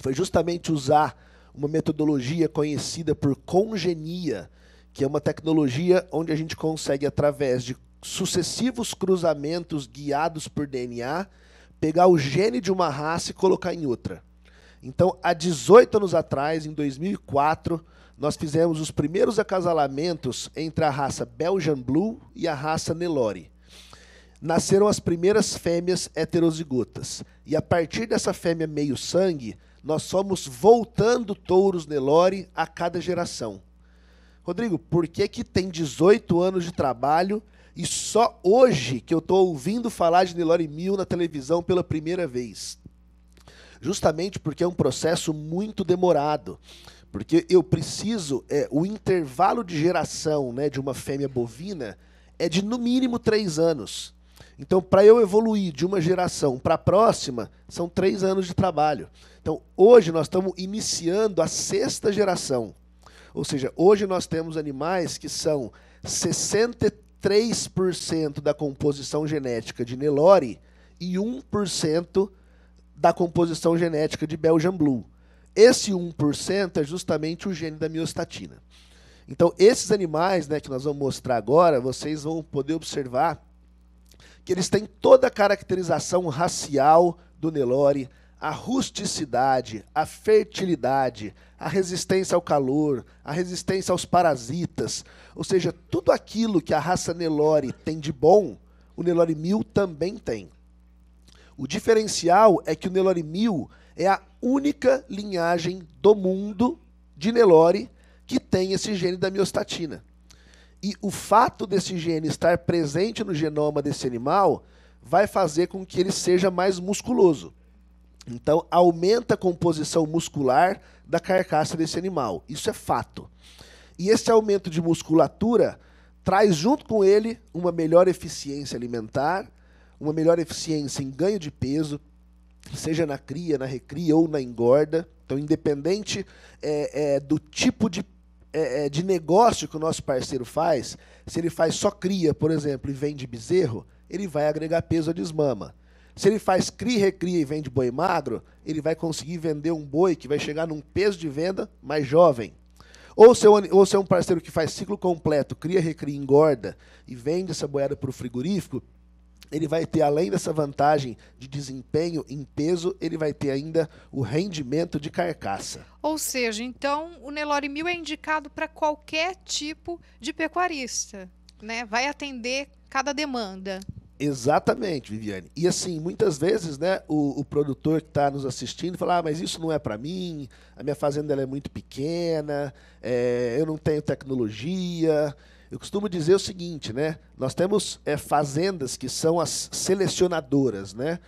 foi justamente usar uma metodologia conhecida por congenia, que é uma tecnologia onde a gente consegue, através de sucessivos cruzamentos guiados por DNA, pegar o gene de uma raça e colocar em outra. Então, há 18 anos atrás, em 2004, nós fizemos os primeiros acasalamentos entre a raça Belgian Blue e a raça Nelore. Nasceram as primeiras fêmeas heterozigotas. E a partir dessa fêmea meio-sangue, nós fomos voltando touros Nelore a cada geração. Rodrigo, por que, que tem 18 anos de trabalho e só hoje que eu estou ouvindo falar de Nelore Mil na televisão pela primeira vez? justamente porque é um processo muito demorado. Porque eu preciso, é, o intervalo de geração né, de uma fêmea bovina é de no mínimo três anos. Então, para eu evoluir de uma geração para a próxima, são três anos de trabalho. Então, hoje nós estamos iniciando a sexta geração. Ou seja, hoje nós temos animais que são 63% da composição genética de Nelore e 1% da composição genética de Belgian Blue. Esse 1% é justamente o gene da miostatina. Então, esses animais né, que nós vamos mostrar agora, vocês vão poder observar que eles têm toda a caracterização racial do Nelore, a rusticidade, a fertilidade, a resistência ao calor, a resistência aos parasitas, ou seja, tudo aquilo que a raça Nelore tem de bom, o Nelore Mil também tem. O diferencial é que o Nelore Mil é a única linhagem do mundo de Nelore que tem esse gene da miostatina. E o fato desse gene estar presente no genoma desse animal vai fazer com que ele seja mais musculoso. Então, aumenta a composição muscular da carcaça desse animal. Isso é fato. E esse aumento de musculatura traz junto com ele uma melhor eficiência alimentar uma melhor eficiência em ganho de peso, seja na cria, na recria ou na engorda. Então, independente é, é, do tipo de, é, é, de negócio que o nosso parceiro faz, se ele faz só cria, por exemplo, e vende bezerro, ele vai agregar peso à desmama. Se ele faz cria, recria e vende boi magro, ele vai conseguir vender um boi que vai chegar num peso de venda mais jovem. Ou se, é um, ou se é um parceiro que faz ciclo completo, cria, recria, engorda e vende essa boiada para o frigorífico, ele vai ter, além dessa vantagem de desempenho em peso, ele vai ter ainda o rendimento de carcaça. Ou seja, então o Nelore 1000 é indicado para qualquer tipo de pecuarista, né? Vai atender cada demanda. Exatamente, Viviane. E assim, muitas vezes, né, o, o produtor que está nos assistindo fala: ah, mas isso não é para mim, a minha fazenda é muito pequena, é, eu não tenho tecnologia, eu costumo dizer o seguinte, né? Nós temos é, fazendas que são as selecionadoras, né?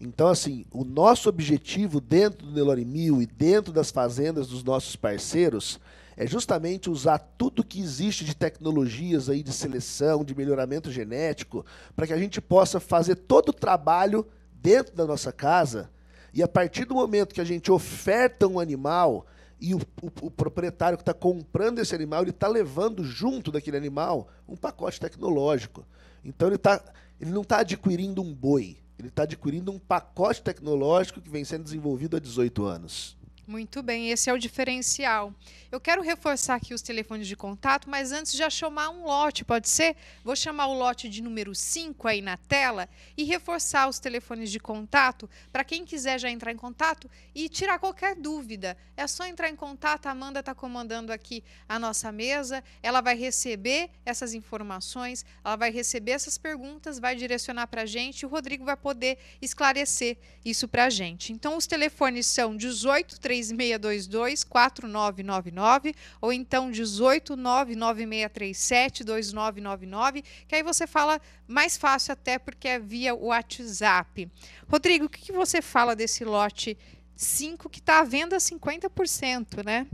Então, assim, o nosso objetivo dentro do Nelorimil e dentro das fazendas dos nossos parceiros é justamente usar tudo que existe de tecnologias aí de seleção, de melhoramento genético, para que a gente possa fazer todo o trabalho dentro da nossa casa. E a partir do momento que a gente oferta um animal, e o, o, o proprietário que está comprando esse animal, ele está levando junto daquele animal um pacote tecnológico. Então ele, tá, ele não está adquirindo um boi, ele está adquirindo um pacote tecnológico que vem sendo desenvolvido há 18 anos. Muito bem, esse é o diferencial. Eu quero reforçar aqui os telefones de contato, mas antes já chamar um lote, pode ser? Vou chamar o lote de número 5 aí na tela e reforçar os telefones de contato para quem quiser já entrar em contato e tirar qualquer dúvida. É só entrar em contato, a Amanda está comandando aqui a nossa mesa, ela vai receber essas informações, ela vai receber essas perguntas, vai direcionar para a gente e o Rodrigo vai poder esclarecer isso para a gente. Então, os telefones são 18 3 3622 4999 ou então 18 99637 2999, que aí você fala mais fácil até porque é via WhatsApp. Rodrigo, o que, que você fala desse lote 5 que está à venda 50%, né?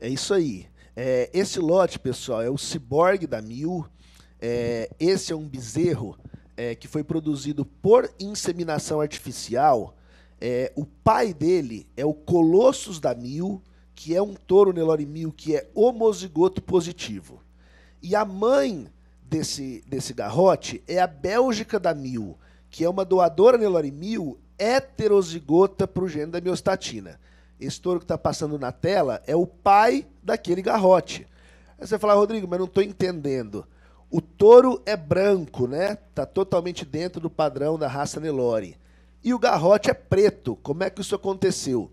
É isso aí. É, esse lote, pessoal, é o Ciborgue da Mil. É, esse é um bezerro é, que foi produzido por inseminação artificial é, o pai dele é o Colossus da Mil, que é um touro Nelore Mil, que é homozigoto positivo. E a mãe desse, desse garrote é a Bélgica da Mil, que é uma doadora Nelore Mil heterozigota para o gene da miostatina. Esse touro que está passando na tela é o pai daquele garrote. Aí você fala, Rodrigo, mas não estou entendendo. O touro é branco, né? Está totalmente dentro do padrão da raça Nelore e o garrote é preto. Como é que isso aconteceu?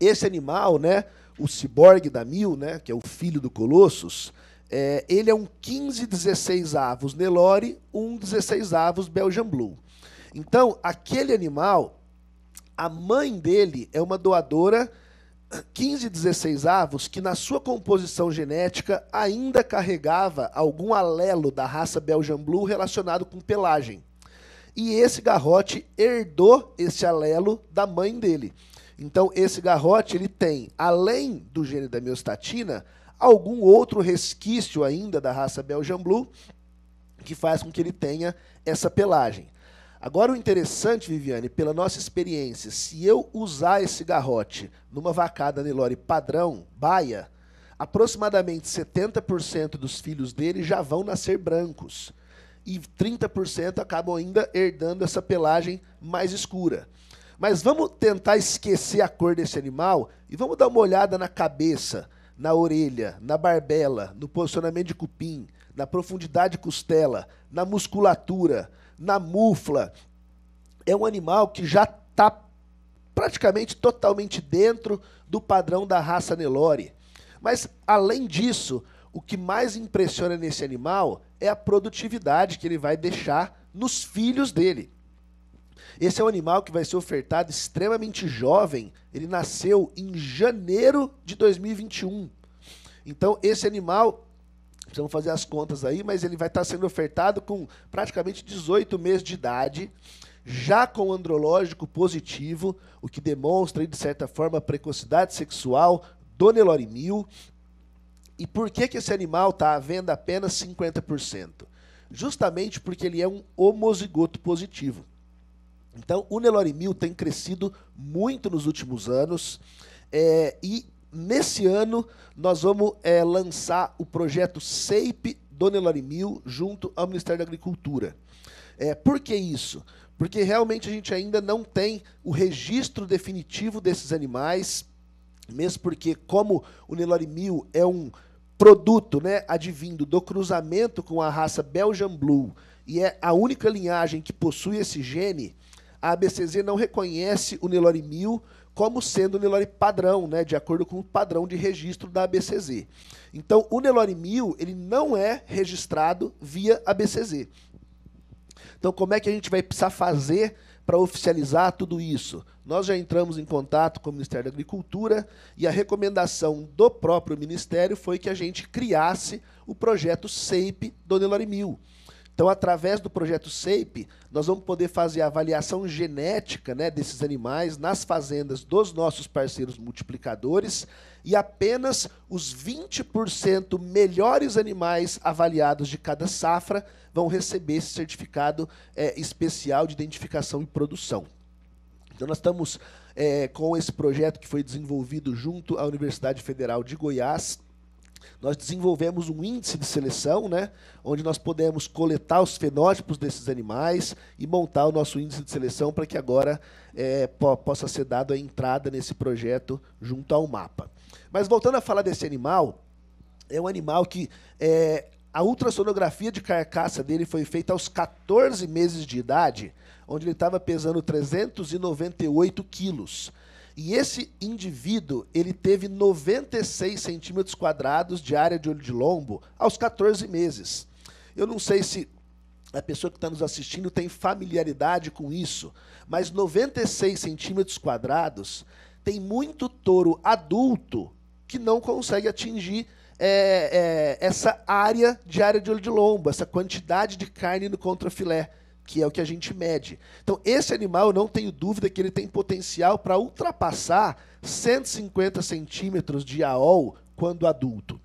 Esse animal, né, o ciborgue da Mil, né, que é o filho do Colossus, é, ele é um 15 16 avos Nelore, um 16 avos Belgian Blue. Então, aquele animal, a mãe dele é uma doadora 15 16 avos que na sua composição genética ainda carregava algum alelo da raça Belgian Blue relacionado com pelagem. E esse garrote herdou esse alelo da mãe dele. Então, esse garrote ele tem, além do gene da miostatina, algum outro resquício ainda da raça Belgian Blue que faz com que ele tenha essa pelagem. Agora, o interessante, Viviane, pela nossa experiência, se eu usar esse garrote numa vacada Nelore padrão, baia, aproximadamente 70% dos filhos dele já vão nascer brancos e 30% acabam ainda herdando essa pelagem mais escura. Mas vamos tentar esquecer a cor desse animal e vamos dar uma olhada na cabeça, na orelha, na barbela, no posicionamento de cupim, na profundidade costela, na musculatura, na mufla. É um animal que já está praticamente totalmente dentro do padrão da raça Nelore. Mas, além disso, o que mais impressiona nesse animal é a produtividade que ele vai deixar nos filhos dele. Esse é um animal que vai ser ofertado extremamente jovem. Ele nasceu em janeiro de 2021. Então, esse animal, precisamos fazer as contas aí, mas ele vai estar sendo ofertado com praticamente 18 meses de idade, já com andrológico positivo, o que demonstra, de certa forma, a precocidade sexual do Nelorimil, e por que, que esse animal está à venda apenas 50%? Justamente porque ele é um homozigoto positivo. Então, o Nelorimil tem crescido muito nos últimos anos é, e nesse ano nós vamos é, lançar o projeto SAPE do Nelorimil junto ao Ministério da Agricultura. É, por que isso? Porque realmente a gente ainda não tem o registro definitivo desses animais, mesmo porque, como o Nelorimil é um produto né, advindo do cruzamento com a raça Belgian Blue e é a única linhagem que possui esse gene, a ABCZ não reconhece o Nelore 1000 como sendo o Nelore padrão, né, de acordo com o padrão de registro da ABCZ. Então, o Nelore 1000 ele não é registrado via ABCZ. Então, como é que a gente vai precisar fazer para oficializar tudo isso. Nós já entramos em contato com o Ministério da Agricultura e a recomendação do próprio Ministério foi que a gente criasse o projeto SEIP Dona Elorimil. Mil então, através do projeto SAPE, nós vamos poder fazer a avaliação genética né, desses animais nas fazendas dos nossos parceiros multiplicadores e apenas os 20% melhores animais avaliados de cada safra vão receber esse certificado é, especial de identificação e produção. Então, nós estamos é, com esse projeto que foi desenvolvido junto à Universidade Federal de Goiás nós desenvolvemos um índice de seleção, né, onde nós podemos coletar os fenótipos desses animais e montar o nosso índice de seleção para que agora é, po possa ser dado a entrada nesse projeto junto ao mapa. Mas voltando a falar desse animal, é um animal que é, a ultrassonografia de carcaça dele foi feita aos 14 meses de idade, onde ele estava pesando 398 quilos. E esse indivíduo, ele teve 96 centímetros quadrados de área de olho de lombo aos 14 meses. Eu não sei se a pessoa que está nos assistindo tem familiaridade com isso, mas 96 centímetros quadrados tem muito touro adulto que não consegue atingir é, é, essa área de área de olho de lombo, essa quantidade de carne no contrafilé que é o que a gente mede. Então, esse animal, eu não tenho dúvida que ele tem potencial para ultrapassar 150 centímetros de AOL quando adulto.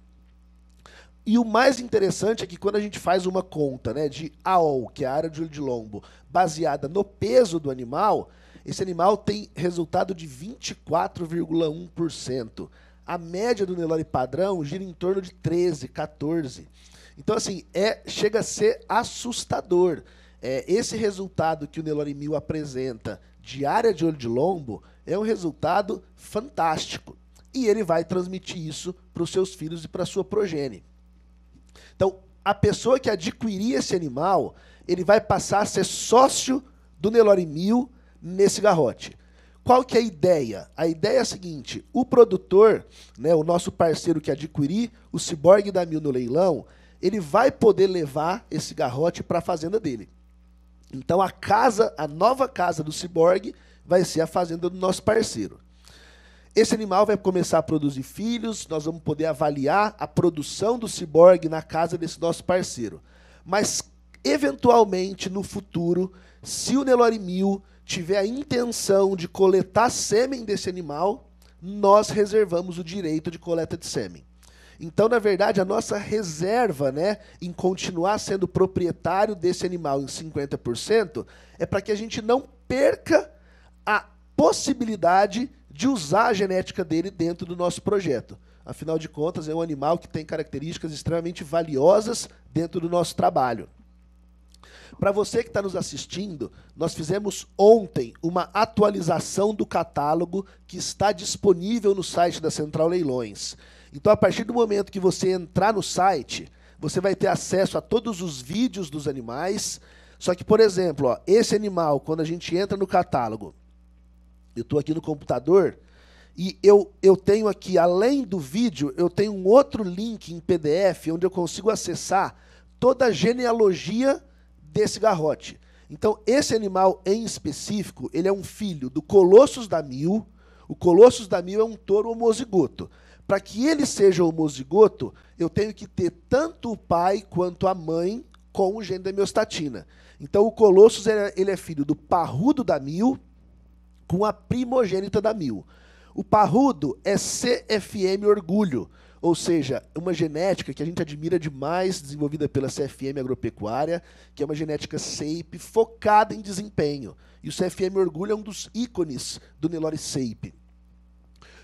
E o mais interessante é que quando a gente faz uma conta né, de AOL, que é a área de olho de lombo, baseada no peso do animal, esse animal tem resultado de 24,1%. A média do Nelore padrão gira em torno de 13, 14. Então, assim, é, chega a ser assustador é, esse resultado que o Nelore Mil apresenta de área de olho de lombo é um resultado fantástico. E ele vai transmitir isso para os seus filhos e para a sua progênie. Então, a pessoa que adquirir esse animal, ele vai passar a ser sócio do Nelore Mil nesse garrote. Qual que é a ideia? A ideia é a seguinte: o produtor, né, o nosso parceiro que adquirir o ciborgue da mil no leilão, ele vai poder levar esse garrote para a fazenda dele. Então a casa, a nova casa do ciborgue vai ser a fazenda do nosso parceiro. Esse animal vai começar a produzir filhos, nós vamos poder avaliar a produção do ciborgue na casa desse nosso parceiro. Mas eventualmente no futuro, se o Nelorimil tiver a intenção de coletar sêmen desse animal, nós reservamos o direito de coleta de sêmen. Então, na verdade, a nossa reserva né, em continuar sendo proprietário desse animal em 50% é para que a gente não perca a possibilidade de usar a genética dele dentro do nosso projeto. Afinal de contas, é um animal que tem características extremamente valiosas dentro do nosso trabalho. Para você que está nos assistindo, nós fizemos ontem uma atualização do catálogo que está disponível no site da Central Leilões. Então, a partir do momento que você entrar no site, você vai ter acesso a todos os vídeos dos animais. Só que, por exemplo, ó, esse animal, quando a gente entra no catálogo, eu estou aqui no computador e eu, eu tenho aqui, além do vídeo, eu tenho um outro link em PDF onde eu consigo acessar toda a genealogia desse garrote. Então, esse animal em específico, ele é um filho do Colossus da Mil. O Colossus da Mil é um touro homozigoto. Para que ele seja homozigoto, eu tenho que ter tanto o pai quanto a mãe com o gene da miostatina. Então, o Colossus ele é, é filho do parrudo da mil com a primogênita da mil. O parrudo é CFM orgulho, ou seja, uma genética que a gente admira demais, desenvolvida pela CFM agropecuária, que é uma genética SAPE focada em desempenho. E o CFM orgulho é um dos ícones do Nelore SAPE.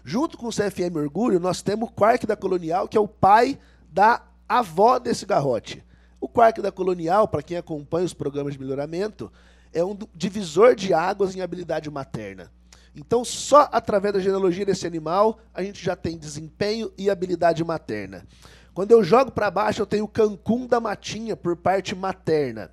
Junto com o CFM Orgulho, nós temos o Quark da Colonial, que é o pai da avó desse garrote. O Quark da Colonial, para quem acompanha os programas de melhoramento, é um divisor de águas em habilidade materna. Então, só através da genealogia desse animal, a gente já tem desempenho e habilidade materna. Quando eu jogo para baixo, eu tenho o Cancún da Matinha por parte materna.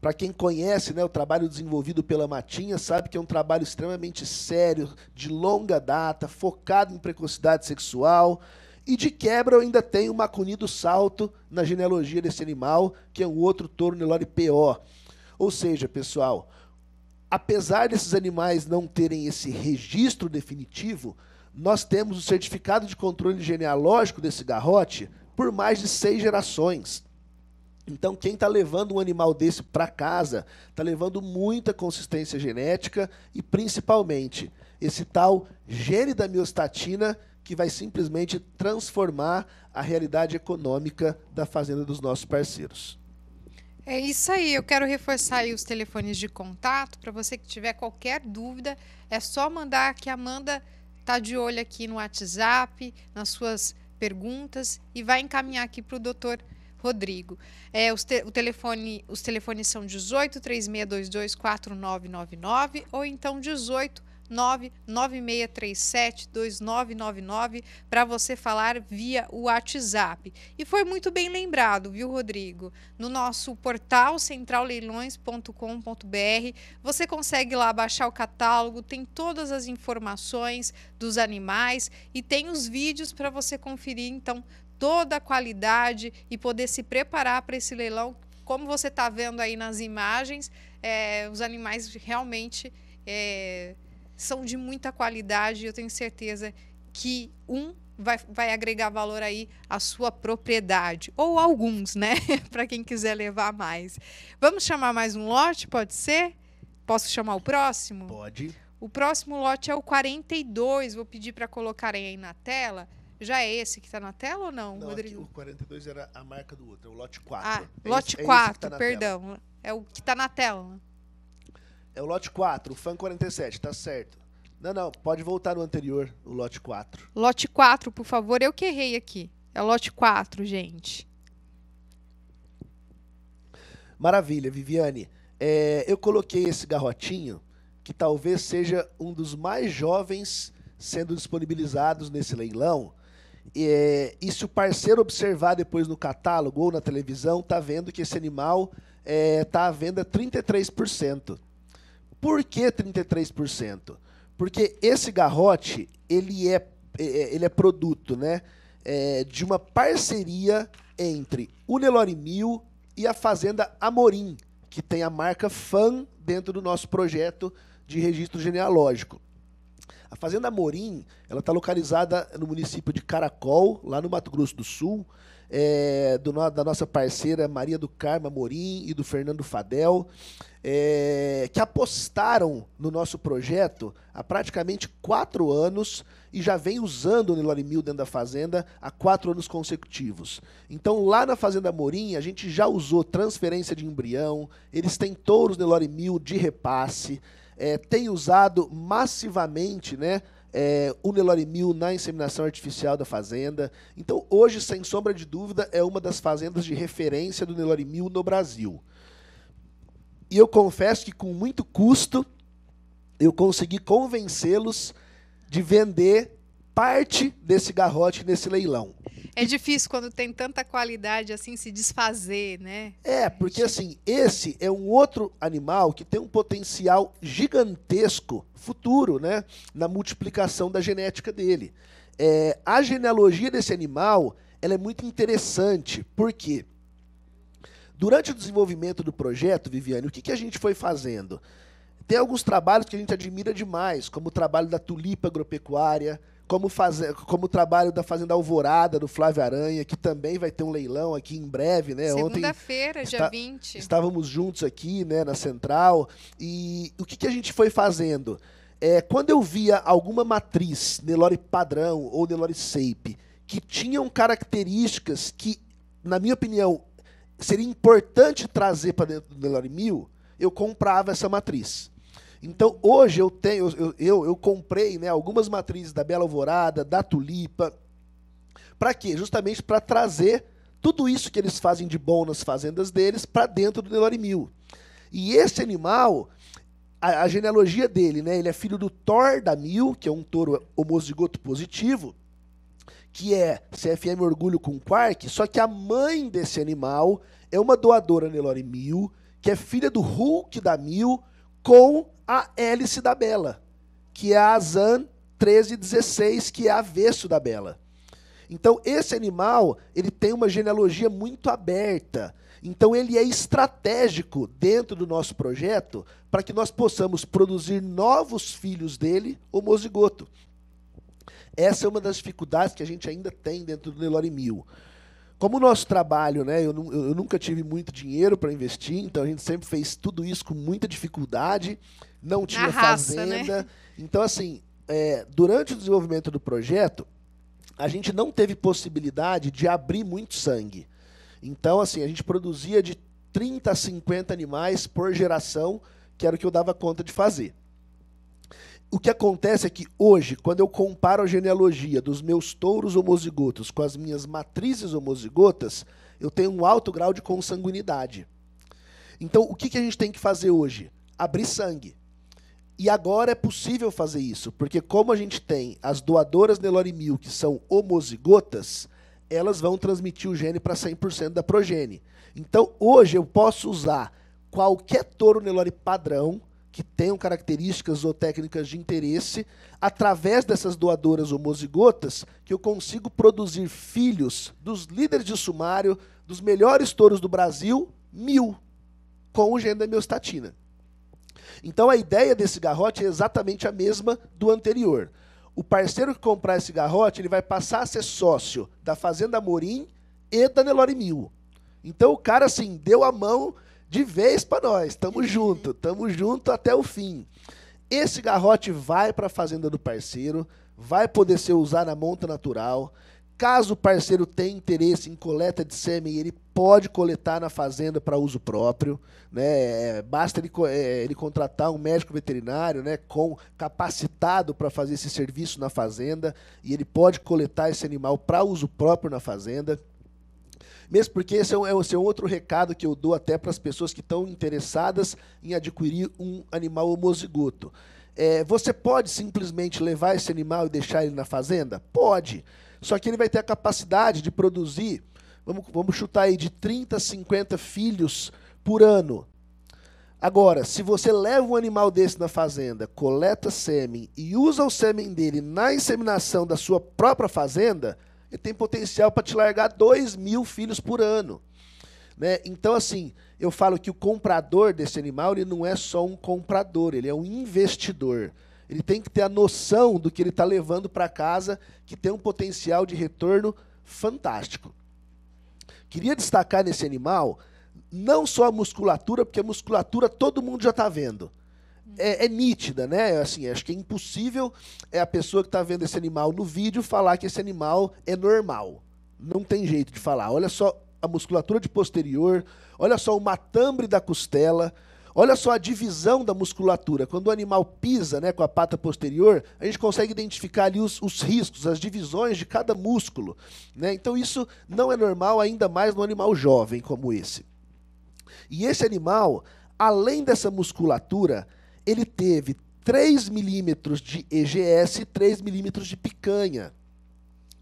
Para quem conhece né, o trabalho desenvolvido pela Matinha, sabe que é um trabalho extremamente sério, de longa data, focado em precocidade sexual. E de quebra eu ainda tenho o Macuni do Salto na genealogia desse animal, que é um outro tornelore PO. Ou seja, pessoal, apesar desses animais não terem esse registro definitivo, nós temos o certificado de controle genealógico desse garrote por mais de seis gerações. Então, quem está levando um animal desse para casa está levando muita consistência genética e, principalmente, esse tal gene da miostatina que vai simplesmente transformar a realidade econômica da fazenda dos nossos parceiros. É isso aí. Eu quero reforçar os telefones de contato. Para você que tiver qualquer dúvida, é só mandar que a Amanda está de olho aqui no WhatsApp, nas suas perguntas e vai encaminhar aqui para o doutor. Dr Rodrigo. É, os te, o telefone, os telefones são 18 3622 4999 ou então 18 nove para você falar via o WhatsApp. E foi muito bem lembrado, viu, Rodrigo? No nosso portal centralleilões.com.br, você consegue lá baixar o catálogo, tem todas as informações dos animais e tem os vídeos para você conferir então toda a qualidade e poder se preparar para esse leilão. Como você está vendo aí nas imagens, é, os animais realmente é, são de muita qualidade. Eu tenho certeza que um vai, vai agregar valor aí à sua propriedade. Ou alguns, né? para quem quiser levar mais. Vamos chamar mais um lote, pode ser? Posso chamar o próximo? Pode. O próximo lote é o 42. Vou pedir para colocarem aí na tela. Já é esse que está na tela ou não, não Rodrigo? Aqui, o 42 era a marca do outro, é o lote 4. Ah, é lote é esse, 4, é tá perdão. Tela. É o que está na tela. É o lote 4, o FAN 47, tá certo. Não, não, pode voltar no anterior, o lote 4. Lote 4, por favor, eu que errei aqui. É o lote 4, gente. Maravilha, Viviane. É, eu coloquei esse garrotinho, que talvez seja um dos mais jovens sendo disponibilizados nesse leilão, é, e se o parceiro observar depois no catálogo ou na televisão, tá vendo que esse animal é, tá à venda 33%. Por que 33%? Porque esse garrote, ele é, é, é, ele é produto, né? É, de uma parceria entre o Nelore Mil e a Fazenda Amorim, que tem a marca FAN dentro do nosso projeto de registro genealógico. A Fazenda Morim, ela está localizada no município de Caracol, lá no Mato Grosso do Sul, é, do, da nossa parceira Maria do Carmo Morim e do Fernando Fadel, é, que apostaram no nosso projeto há praticamente quatro anos e já vem usando o Nilorimil dentro da fazenda há quatro anos consecutivos. Então, lá na Fazenda Morim, a gente já usou transferência de embrião, eles têm touros Nilorimil de repasse, é, tem usado massivamente, né? É, eh, Unelorimil na inseminação artificial da fazenda. Então, hoje, sem sombra de dúvida, é uma das fazendas de referência do Nelorimil no Brasil. E eu confesso que, com muito custo, eu consegui convencê-los de vender parte desse garrote nesse leilão. É difícil quando tem tanta qualidade assim se desfazer, né? É, porque assim, esse é um outro animal que tem um potencial gigantesco futuro, né? Na multiplicação da genética dele. É, a genealogia desse animal ela é muito interessante, porque durante o desenvolvimento do projeto, Viviane, o que, que a gente foi fazendo? Tem alguns trabalhos que a gente admira demais, como o trabalho da tulipa agropecuária, como, faze... como o trabalho da Fazenda Alvorada, do Flávio Aranha, que também vai ter um leilão aqui em breve, né? Segunda-feira, dia está... 20. Estávamos juntos aqui, né, na Central. E o que, que a gente foi fazendo? É, quando eu via alguma matriz, Nelore padrão ou Nelore Shape, que tinham características que, na minha opinião, seria importante trazer para dentro do Nelore 1000, eu comprava essa matriz. Então, hoje eu tenho, eu, eu, eu comprei né, algumas matrizes da Bela Alvorada, da Tulipa. Para quê? Justamente para trazer tudo isso que eles fazem de bom nas fazendas deles para dentro do Nelore Mil. E esse animal, a, a, genealogia dele, né? Ele é filho do Thor da Mil, que é um touro homozigoto positivo, que é CFM Orgulho com Quark, só que a mãe desse animal é uma doadora Nelore Mil, que é filha do Hulk da Mil, com a hélice da Bela, que é a Azan 1316, que é avesso da Bela. Então, esse animal ele tem uma genealogia muito aberta. Então, ele é estratégico dentro do nosso projeto para que nós possamos produzir novos filhos dele, mozigoto. Essa é uma das dificuldades que a gente ainda tem dentro do Nelore Mil como o nosso trabalho, né? Eu, eu nunca tive muito dinheiro para investir, então a gente sempre fez tudo isso com muita dificuldade, não tinha raça, né? fazenda. Né? Então, assim, é, durante o desenvolvimento do projeto, a gente não teve possibilidade de abrir muito sangue. Então, assim, a gente produzia de 30 a 50 animais por geração, que era o que eu dava conta de fazer o que acontece é que hoje, quando eu comparo a genealogia dos meus touros homozigotos com as minhas matrizes homozigotas, eu tenho um alto grau de consanguinidade. Então, o que, que a gente tem que fazer hoje? Abrir sangue. E agora é possível fazer isso, porque como a gente tem as doadoras Nelore Mil que são homozigotas, elas vão transmitir o gene para 100% da progene. Então, hoje eu posso usar qualquer touro Nelore padrão que tenham características ou técnicas de interesse, através dessas doadoras homozigotas, que eu consigo produzir filhos dos líderes de sumário, dos melhores touros do Brasil, mil, com o gene da miostatina. Então a ideia desse garrote é exatamente a mesma do anterior. O parceiro que comprar esse garrote, ele vai passar a ser sócio da Fazenda Morim e da Nelore Mil. Então o cara assim, deu a mão de vez para nós. Tamo junto, tamo junto até o fim. Esse garrote vai para a fazenda do parceiro, vai poder ser usado na monta natural. Caso o parceiro tenha interesse em coleta de sêmen, ele pode coletar na fazenda para uso próprio. Né? É, basta ele, é, ele contratar um médico veterinário né, com capacitado para fazer esse serviço na fazenda e ele pode coletar esse animal para uso próprio na fazenda. Mesmo porque esse é, um, é esse é outro recado que eu dou até para as pessoas que estão interessadas em adquirir um animal homozigoto. É, você pode simplesmente levar esse animal e deixar ele na fazenda? Pode. Só que ele vai ter a capacidade de produzir, vamos, vamos chutar aí, de 30 a 50 filhos por ano. Agora, se você leva um animal desse na fazenda, coleta sêmen e usa o sêmen dele na inseminação da sua própria fazenda, ele tem potencial para te largar 2 mil filhos por ano. Né? Então, assim, eu falo que o comprador desse animal ele não é só um comprador, ele é um investidor. Ele tem que ter a noção do que ele está levando para casa, que tem um potencial de retorno fantástico. Queria destacar nesse animal não só a musculatura, porque a musculatura todo mundo já está vendo é, é, nítida, né? Assim, acho que é impossível é a pessoa que está vendo esse animal no vídeo falar que esse animal é normal. Não tem jeito de falar. Olha só a musculatura de posterior, olha só o matambre da costela, olha só a divisão da musculatura. Quando o animal pisa né, com a pata posterior, a gente consegue identificar ali os, os riscos, as divisões de cada músculo. Né? Então isso não é normal, ainda mais no animal jovem como esse. E esse animal, além dessa musculatura, ele teve 3 milímetros de EGS e 3 milímetros de picanha.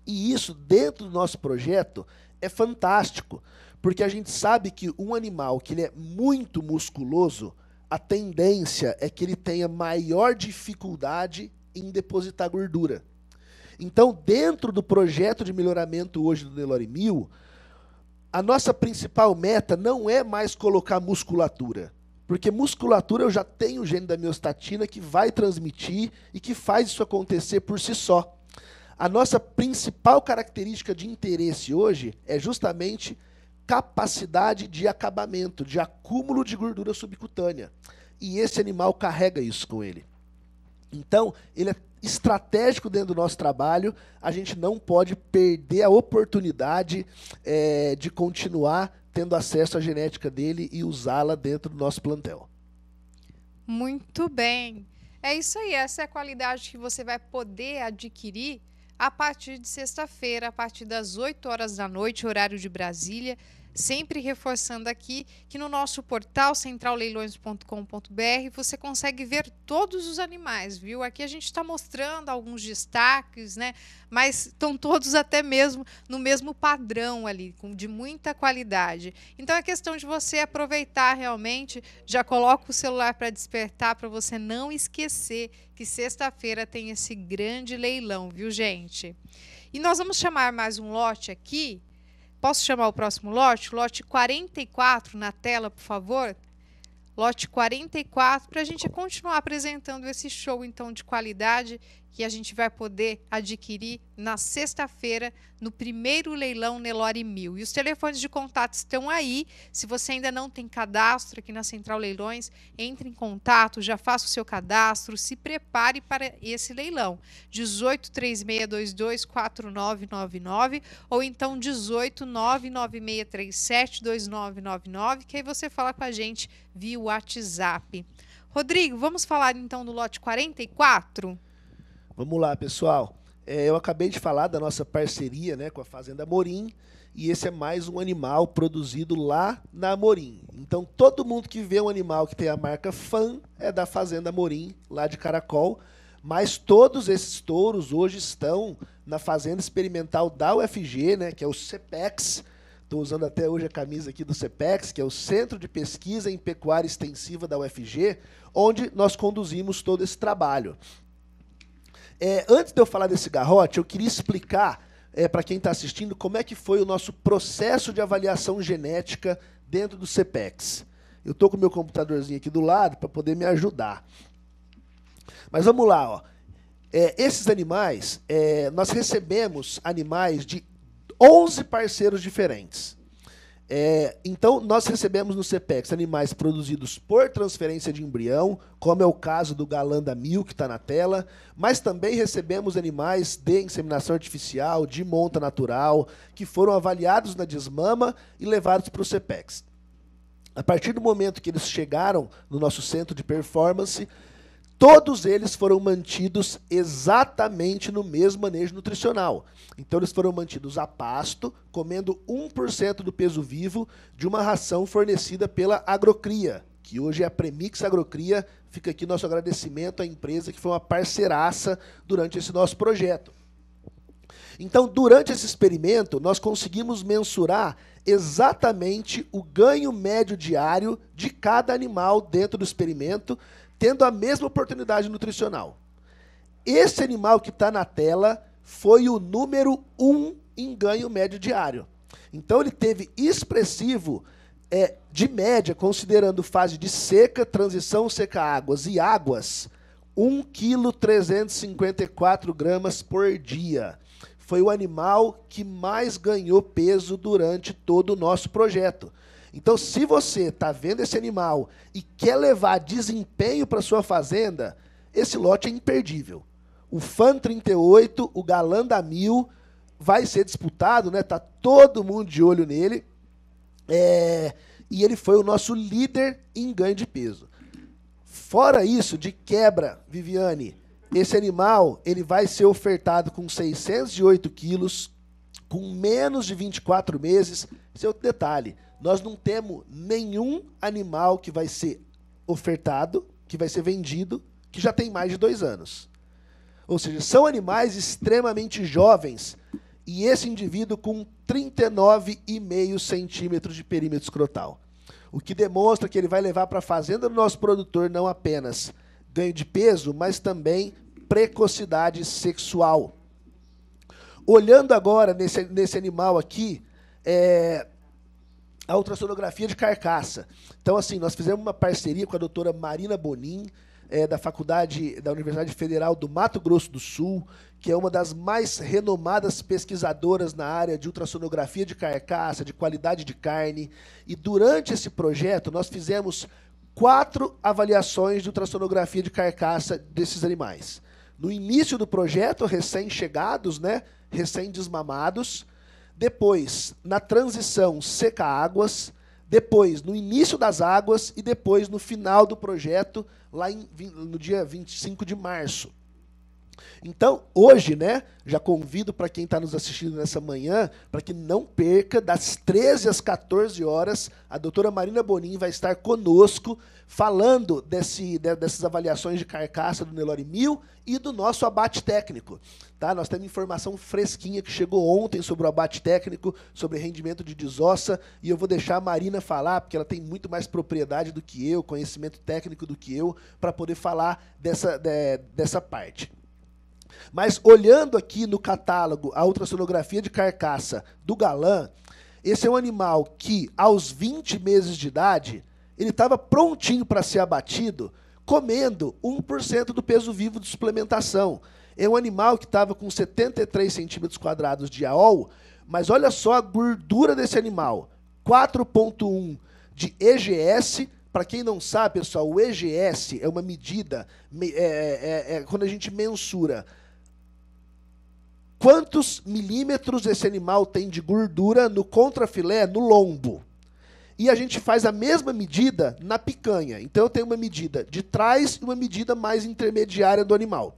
E isso, dentro do nosso projeto, é fantástico, porque a gente sabe que um animal que ele é muito musculoso, a tendência é que ele tenha maior dificuldade em depositar gordura. Então, dentro do projeto de melhoramento hoje do Nelore 1000, a nossa principal meta não é mais colocar musculatura. Porque musculatura eu já tenho o gene da miostatina que vai transmitir e que faz isso acontecer por si só. A nossa principal característica de interesse hoje é justamente capacidade de acabamento, de acúmulo de gordura subcutânea. E esse animal carrega isso com ele. Então, ele é estratégico dentro do nosso trabalho, a gente não pode perder a oportunidade é, de continuar tendo acesso à genética dele e usá-la dentro do nosso plantel. Muito bem. É isso aí, essa é a qualidade que você vai poder adquirir a partir de sexta-feira, a partir das 8 horas da noite, horário de Brasília sempre reforçando aqui que no nosso portal centralleilões.com.br você consegue ver todos os animais, viu? Aqui a gente está mostrando alguns destaques, né? Mas estão todos até mesmo no mesmo padrão ali, com, de muita qualidade. Então é questão de você aproveitar realmente, já coloca o celular para despertar para você não esquecer que sexta-feira tem esse grande leilão, viu, gente? E nós vamos chamar mais um lote aqui Posso chamar o próximo lote? Lote 44 na tela, por favor. Lote 44, para a gente continuar apresentando esse show então de qualidade que a gente vai poder adquirir na sexta-feira no primeiro leilão Nelore Mil. E os telefones de contato estão aí. Se você ainda não tem cadastro aqui na Central Leilões, entre em contato, já faça o seu cadastro, se prepare para esse leilão. 18 3622 4999 ou então 18 99637 2999, que aí você fala com a gente via WhatsApp. Rodrigo, vamos falar então do lote 44? Vamos lá, pessoal. É, eu acabei de falar da nossa parceria né, com a Fazenda Morim, e esse é mais um animal produzido lá na Morim. Então, todo mundo que vê um animal que tem a marca FAN é da Fazenda Morim, lá de Caracol, mas todos esses touros hoje estão na Fazenda Experimental da UFG, né, que é o CPEX. Estou usando até hoje a camisa aqui do CPEX, que é o Centro de Pesquisa em Pecuária Extensiva da UFG, onde nós conduzimos todo esse trabalho. É, antes de eu falar desse garrote, eu queria explicar é, para quem está assistindo como é que foi o nosso processo de avaliação genética dentro do CPEX. Eu estou com o meu computadorzinho aqui do lado para poder me ajudar. Mas vamos lá. Ó. É, esses animais, é, nós recebemos animais de 11 parceiros diferentes. É, então, nós recebemos no CPEX animais produzidos por transferência de embrião, como é o caso do Galanda Mil, que está na tela, mas também recebemos animais de inseminação artificial, de monta natural, que foram avaliados na desmama e levados para o CPEX. A partir do momento que eles chegaram no nosso centro de performance, Todos eles foram mantidos exatamente no mesmo manejo nutricional. Então, eles foram mantidos a pasto, comendo 1% do peso vivo de uma ração fornecida pela Agrocria, que hoje é a Premix Agrocria. Fica aqui nosso agradecimento à empresa que foi uma parceiraça durante esse nosso projeto. Então, durante esse experimento, nós conseguimos mensurar exatamente o ganho médio diário de cada animal dentro do experimento, tendo a mesma oportunidade nutricional. Esse animal que está na tela foi o número um em ganho médio diário. Então ele teve expressivo é, de média, considerando fase de seca, transição seca-águas e águas, 1,354 gramas por dia. Foi o animal que mais ganhou peso durante todo o nosso projeto. Então, se você está vendo esse animal e quer levar desempenho para sua fazenda, esse lote é imperdível. O Fan 38, o Galanda 1000, vai ser disputado, né? Tá todo mundo de olho nele. É... E ele foi o nosso líder em ganho de peso. Fora isso, de quebra, Viviane, esse animal ele vai ser ofertado com 608 quilos, com menos de 24 meses. Esse é outro detalhe. Nós não temos nenhum animal que vai ser ofertado, que vai ser vendido, que já tem mais de dois anos. Ou seja, são animais extremamente jovens. E esse indivíduo com 39,5 centímetros de perímetro escrotal. O que demonstra que ele vai levar para a fazenda do nosso produtor não apenas ganho de peso, mas também precocidade sexual. Olhando agora nesse, nesse animal aqui, é, a ultrassonografia de carcaça. Então, assim, nós fizemos uma parceria com a doutora Marina Bonin, é, da faculdade da Universidade Federal do Mato Grosso do Sul, que é uma das mais renomadas pesquisadoras na área de ultrassonografia de carcaça, de qualidade de carne. E durante esse projeto, nós fizemos quatro avaliações de ultrassonografia de carcaça desses animais. No início do projeto, recém-chegados, né, recém-desmamados, depois na transição seca águas, depois no início das águas e depois no final do projeto, lá em, no dia 25 de março. Então, hoje, né, já convido para quem está nos assistindo nessa manhã, para que não perca, das 13 às 14 horas, a doutora Marina Bonin vai estar conosco falando desse, dessas avaliações de carcaça do Nelore Mil e do nosso abate técnico. Tá? Nós temos informação fresquinha que chegou ontem sobre o abate técnico, sobre rendimento de desossa, e eu vou deixar a Marina falar, porque ela tem muito mais propriedade do que eu, conhecimento técnico do que eu, para poder falar dessa, de, dessa parte. Mas olhando aqui no catálogo a ultrassonografia de carcaça do galã, esse é um animal que, aos 20 meses de idade, ele estava prontinho para ser abatido, comendo 1% do peso vivo de suplementação. É um animal que estava com 73 centímetros quadrados de AOL, mas olha só a gordura desse animal: 4,1 de EGS. Para quem não sabe, pessoal, o EGS é uma medida, é, é, é, é quando a gente mensura quantos milímetros esse animal tem de gordura no contrafilé, no lombo. E a gente faz a mesma medida na picanha. Então eu tenho uma medida de trás e uma medida mais intermediária do animal.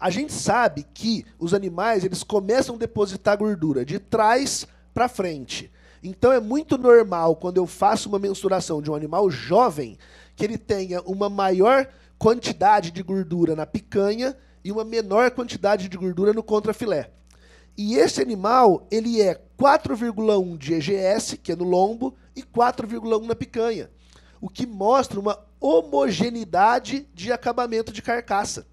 A gente sabe que os animais eles começam a depositar gordura de trás para frente. Então é muito normal quando eu faço uma mensuração de um animal jovem que ele tenha uma maior quantidade de gordura na picanha e uma menor quantidade de gordura no contrafilé. E esse animal, ele é 4,1 de EGS, que é no lombo, e 4,1 na picanha, o que mostra uma homogeneidade de acabamento de carcaça.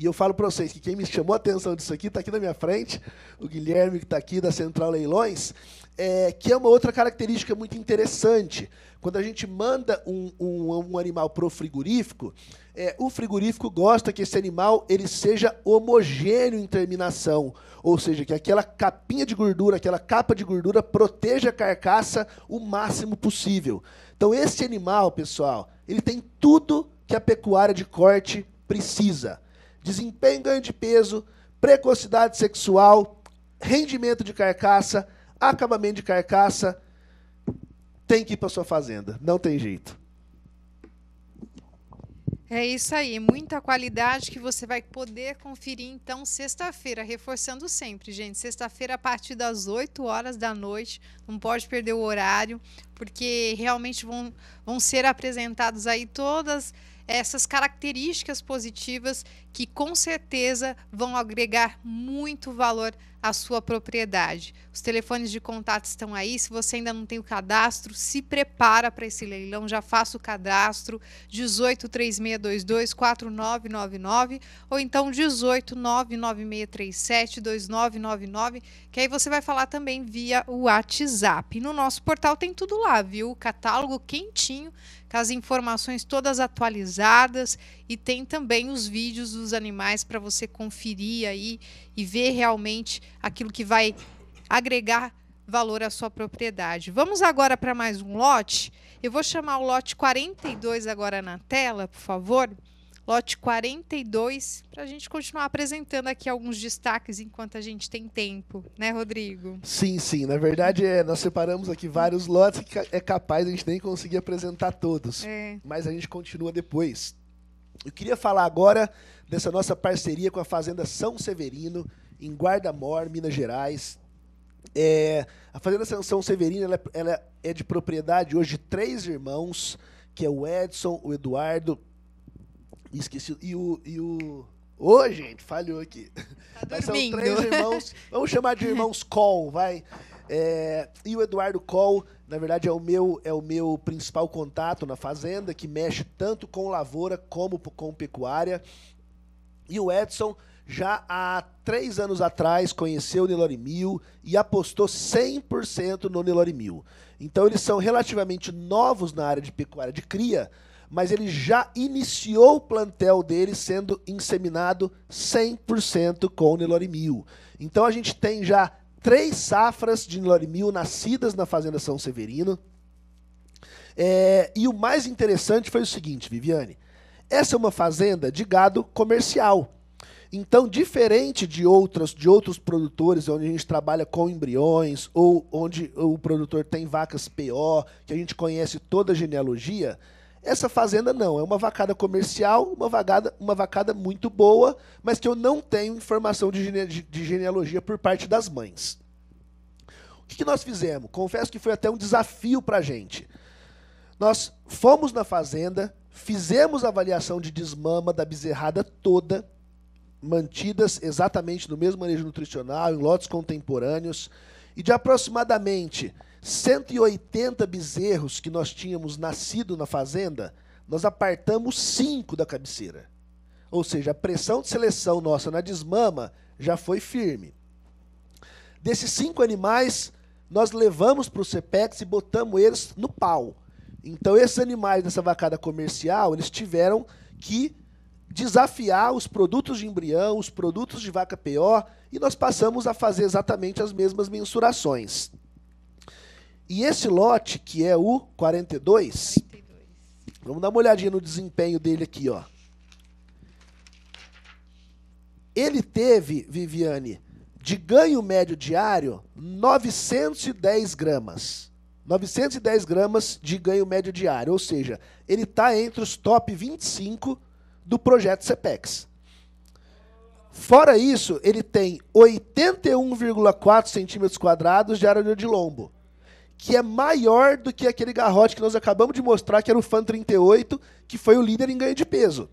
E eu falo para vocês que quem me chamou a atenção disso aqui está aqui na minha frente, o Guilherme que está aqui da Central Leilões, é, que é uma outra característica muito interessante. Quando a gente manda um, um, um animal para o frigorífico, é, o frigorífico gosta que esse animal ele seja homogêneo em terminação, ou seja, que aquela capinha de gordura, aquela capa de gordura proteja a carcaça o máximo possível. Então esse animal, pessoal, ele tem tudo que a pecuária de corte precisa desempenho ganho de peso, precocidade sexual, rendimento de carcaça, acabamento de carcaça, tem que ir para sua fazenda, não tem jeito. É isso aí, muita qualidade que você vai poder conferir então sexta-feira, reforçando sempre, gente. Sexta-feira a partir das 8 horas da noite, não pode perder o horário, porque realmente vão, vão ser apresentados aí todas essas características positivas que com certeza vão agregar muito valor a sua propriedade. Os telefones de contato estão aí. Se você ainda não tem o cadastro, se prepara para esse leilão. Já faça o cadastro 1836224999 ou então 18-99637-2999, que aí você vai falar também via o WhatsApp. No nosso portal tem tudo lá, viu? O catálogo quentinho, com as informações todas atualizadas e tem também os vídeos dos animais para você conferir aí e ver realmente aquilo que vai agregar valor à sua propriedade. Vamos agora para mais um lote. Eu vou chamar o lote 42 agora na tela, por favor. Lote 42, para a gente continuar apresentando aqui alguns destaques enquanto a gente tem tempo, né, Rodrigo? Sim, sim. Na verdade, é, nós separamos aqui vários lotes que é capaz a gente nem conseguir apresentar todos. É. Mas a gente continua depois. Eu queria falar agora dessa nossa parceria com a Fazenda São Severino, em Guarda Mor, Minas Gerais. É, a Fazenda Sanção Severina ela, é, ela é de propriedade hoje de três irmãos, que é o Edson, o Eduardo, esqueci, e o... E o Ô, oh, gente, falhou aqui. Tá Mas são três irmãos, vamos chamar de irmãos Col, vai. É, e o Eduardo Col, na verdade, é o, meu, é o meu principal contato na fazenda, que mexe tanto com lavoura como com pecuária. E o Edson já há três anos atrás conheceu o Mil e apostou 100% no Mil Então eles são relativamente novos na área de pecuária de cria, mas ele já iniciou o plantel dele sendo inseminado 100% com o Mil Então a gente tem já três safras de Mil nascidas na Fazenda São Severino. É, e o mais interessante foi o seguinte, Viviane. Essa é uma fazenda de gado comercial então, diferente de outras de outros produtores onde a gente trabalha com embriões ou onde o produtor tem vacas PO, que a gente conhece toda a genealogia, essa fazenda não, é uma vacada comercial, uma vacada, uma vacada muito boa, mas que eu não tenho informação de, gene, de genealogia por parte das mães. O que, que nós fizemos? Confesso que foi até um desafio para a gente. Nós fomos na fazenda, fizemos a avaliação de desmama da bezerrada toda, mantidas exatamente no mesmo manejo nutricional, em lotes contemporâneos, e de aproximadamente 180 bezerros que nós tínhamos nascido na fazenda, nós apartamos cinco da cabeceira. Ou seja, a pressão de seleção nossa na desmama já foi firme. Desses cinco animais, nós levamos para o CPEX e botamos eles no pau. Então, esses animais dessa vacada comercial, eles tiveram que desafiar os produtos de embrião, os produtos de vaca PO, e nós passamos a fazer exatamente as mesmas mensurações. E esse lote, que é o 42, 42. vamos dar uma olhadinha no desempenho dele aqui, ó. Ele teve, Viviane, de ganho médio diário, 910 gramas. 910 gramas de ganho médio diário, ou seja, ele está entre os top 25 do projeto CPEX. Fora isso, ele tem 81,4 centímetros quadrados de área de lombo, que é maior do que aquele garrote que nós acabamos de mostrar, que era o FAN 38, que foi o líder em ganho de peso.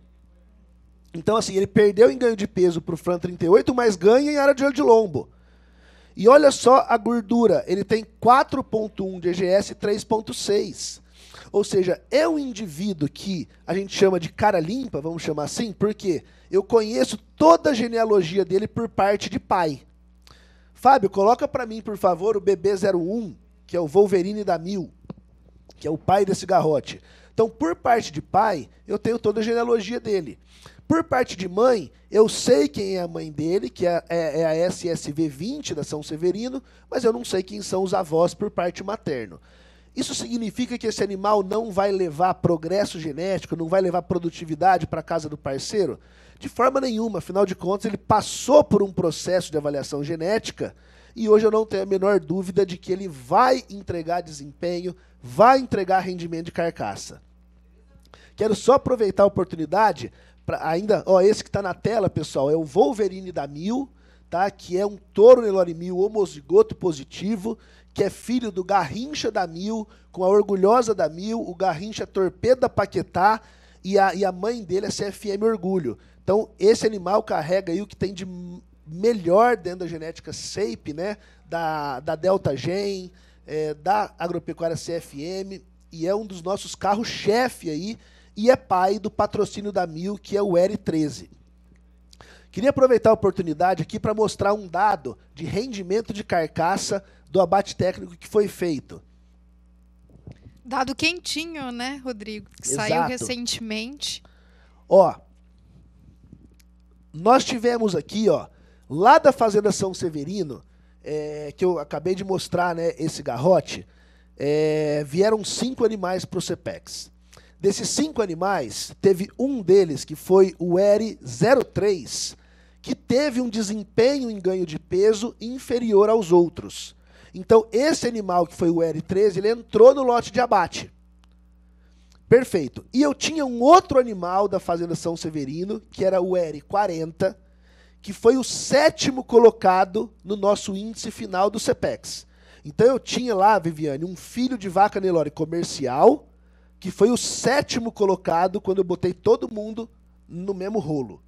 Então, assim, ele perdeu em ganho de peso para o FAN 38, mas ganha em área de olho de lombo. E olha só a gordura, ele tem 4.1 de EGS e 3.6. Ou seja, é um indivíduo que a gente chama de cara limpa, vamos chamar assim, porque eu conheço toda a genealogia dele por parte de pai. Fábio, coloca para mim, por favor, o BB01, que é o Wolverine da Mil, que é o pai desse garrote. Então, por parte de pai, eu tenho toda a genealogia dele. Por parte de mãe, eu sei quem é a mãe dele, que é, é, é, a SSV 20 da São Severino, mas eu não sei quem são os avós por parte materno. Isso significa que esse animal não vai levar progresso genético, não vai levar produtividade para a casa do parceiro? De forma nenhuma, afinal de contas, ele passou por um processo de avaliação genética e hoje eu não tenho a menor dúvida de que ele vai entregar desempenho, vai entregar rendimento de carcaça. Quero só aproveitar a oportunidade para ainda, ó, esse que está na tela, pessoal, é o Wolverine da Mil, tá? Que é um touro Nelore Mil homozigoto positivo que é filho do Garrincha da Mil, com a orgulhosa da Mil, o Garrincha é Torpeda Paquetá, e a, e a mãe dele é CFM Orgulho. Então, esse animal carrega aí o que tem de melhor dentro da genética SAPE, né? Da, da Delta Gen, é, da agropecuária CFM, e é um dos nossos carros-chefe aí, e é pai do patrocínio da Mil, que é o R13. Queria aproveitar a oportunidade aqui para mostrar um dado de rendimento de carcaça do abate técnico que foi feito. Dado quentinho, né, Rodrigo? Que Exato. saiu recentemente. Ó, nós tivemos aqui, ó, lá da Fazenda São Severino, é, que eu acabei de mostrar, né, esse garrote, é, vieram cinco animais para o CPEX. Desses cinco animais, teve um deles, que foi o R03, que teve um desempenho em ganho de peso inferior aos outros. Então, esse animal que foi o R13, ele entrou no lote de abate. Perfeito. E eu tinha um outro animal da Fazenda São Severino, que era o R40, que foi o sétimo colocado no nosso índice final do CPEX. Então eu tinha lá, Viviane, um filho de vaca Nelore comercial, que foi o sétimo colocado quando eu botei todo mundo no mesmo rolo.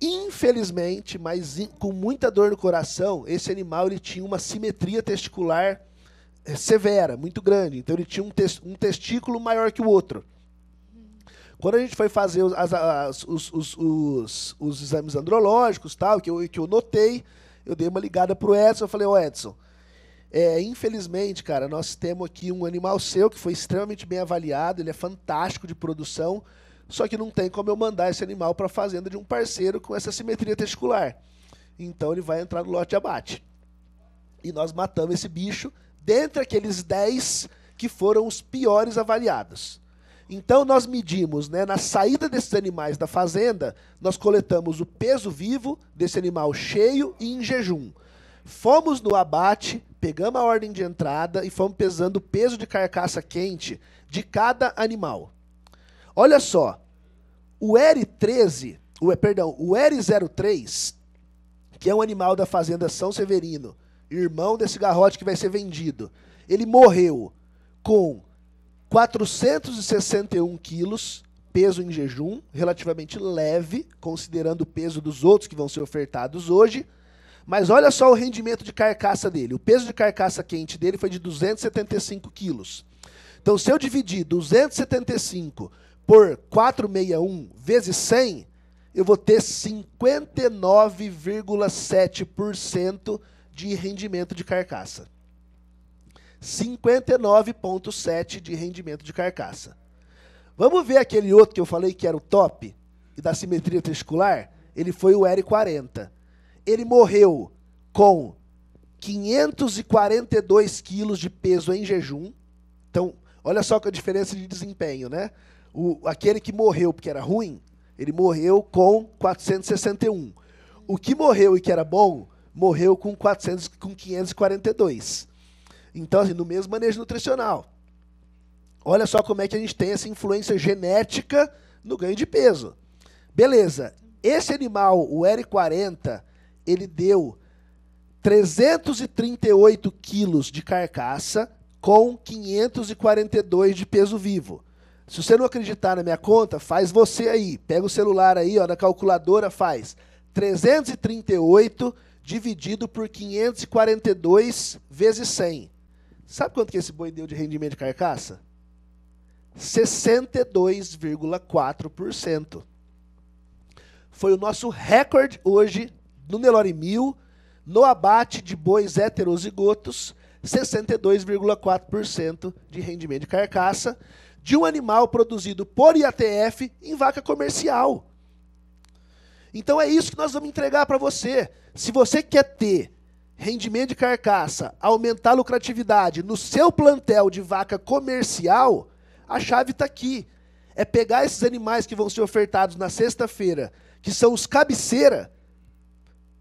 Infelizmente, mas com muita dor no coração, esse animal ele tinha uma simetria testicular eh, severa, muito grande. Então ele tinha um, tes um testículo maior que o outro. Quando a gente foi fazer os, as, as, os, os, os, exames andrológicos, tal, que eu, que eu notei, eu dei uma ligada pro Edson, eu falei, ô oh, Edson, é, infelizmente, cara, nós temos aqui um animal seu que foi extremamente bem avaliado, ele é fantástico de produção, só que não tem como eu mandar esse animal para a fazenda de um parceiro com essa simetria testicular. Então ele vai entrar no lote de abate. E nós matamos esse bicho dentre aqueles 10 que foram os piores avaliados. Então nós medimos, né, na saída desses animais da fazenda, nós coletamos o peso vivo desse animal cheio e em jejum. Fomos no abate, pegamos a ordem de entrada e fomos pesando o peso de carcaça quente de cada animal. Olha só, o R13, o, perdão, o R03, que é um animal da fazenda São Severino, irmão desse garrote que vai ser vendido, ele morreu com 461 quilos, peso em jejum, relativamente leve, considerando o peso dos outros que vão ser ofertados hoje. Mas olha só o rendimento de carcaça dele. O peso de carcaça quente dele foi de 275 quilos. Então, se eu dividir 275 por 461 vezes 100, eu vou ter 59,7% de rendimento de carcaça. 59,7% de rendimento de carcaça. Vamos ver aquele outro que eu falei que era o top, e da simetria testicular? Ele foi o R40. Ele morreu com 542 quilos de peso em jejum. Então, Olha só a diferença de desempenho, né? O, aquele que morreu porque era ruim, ele morreu com 461. O que morreu e que era bom, morreu com, 400, com 542. Então, assim, no mesmo manejo nutricional. Olha só como é que a gente tem essa influência genética no ganho de peso. Beleza. Esse animal, o r 40 ele deu 338 quilos de carcaça com 542 de peso vivo. Se você não acreditar na minha conta, faz você aí. Pega o celular aí, ó, na calculadora faz 338 dividido por 542 vezes 100. Sabe quanto que esse boi deu de rendimento de carcaça? 62,4%. Foi o nosso recorde hoje no Nelore Mil, no abate de bois heterozigotos 62,4% de rendimento de carcaça de um animal produzido por IATF em vaca comercial. Então é isso que nós vamos entregar para você. Se você quer ter rendimento de carcaça, aumentar a lucratividade no seu plantel de vaca comercial, a chave está aqui. É pegar esses animais que vão ser ofertados na sexta-feira, que são os cabeceira,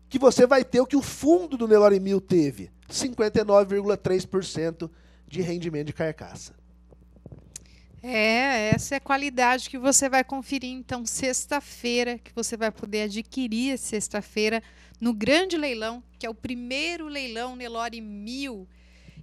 que você vai ter o que o fundo do Nelore Mil teve. 59,3% de rendimento de carcaça. É, essa é a qualidade que você vai conferir então sexta-feira, que você vai poder adquirir sexta-feira no grande leilão, que é o primeiro leilão Nelore 1000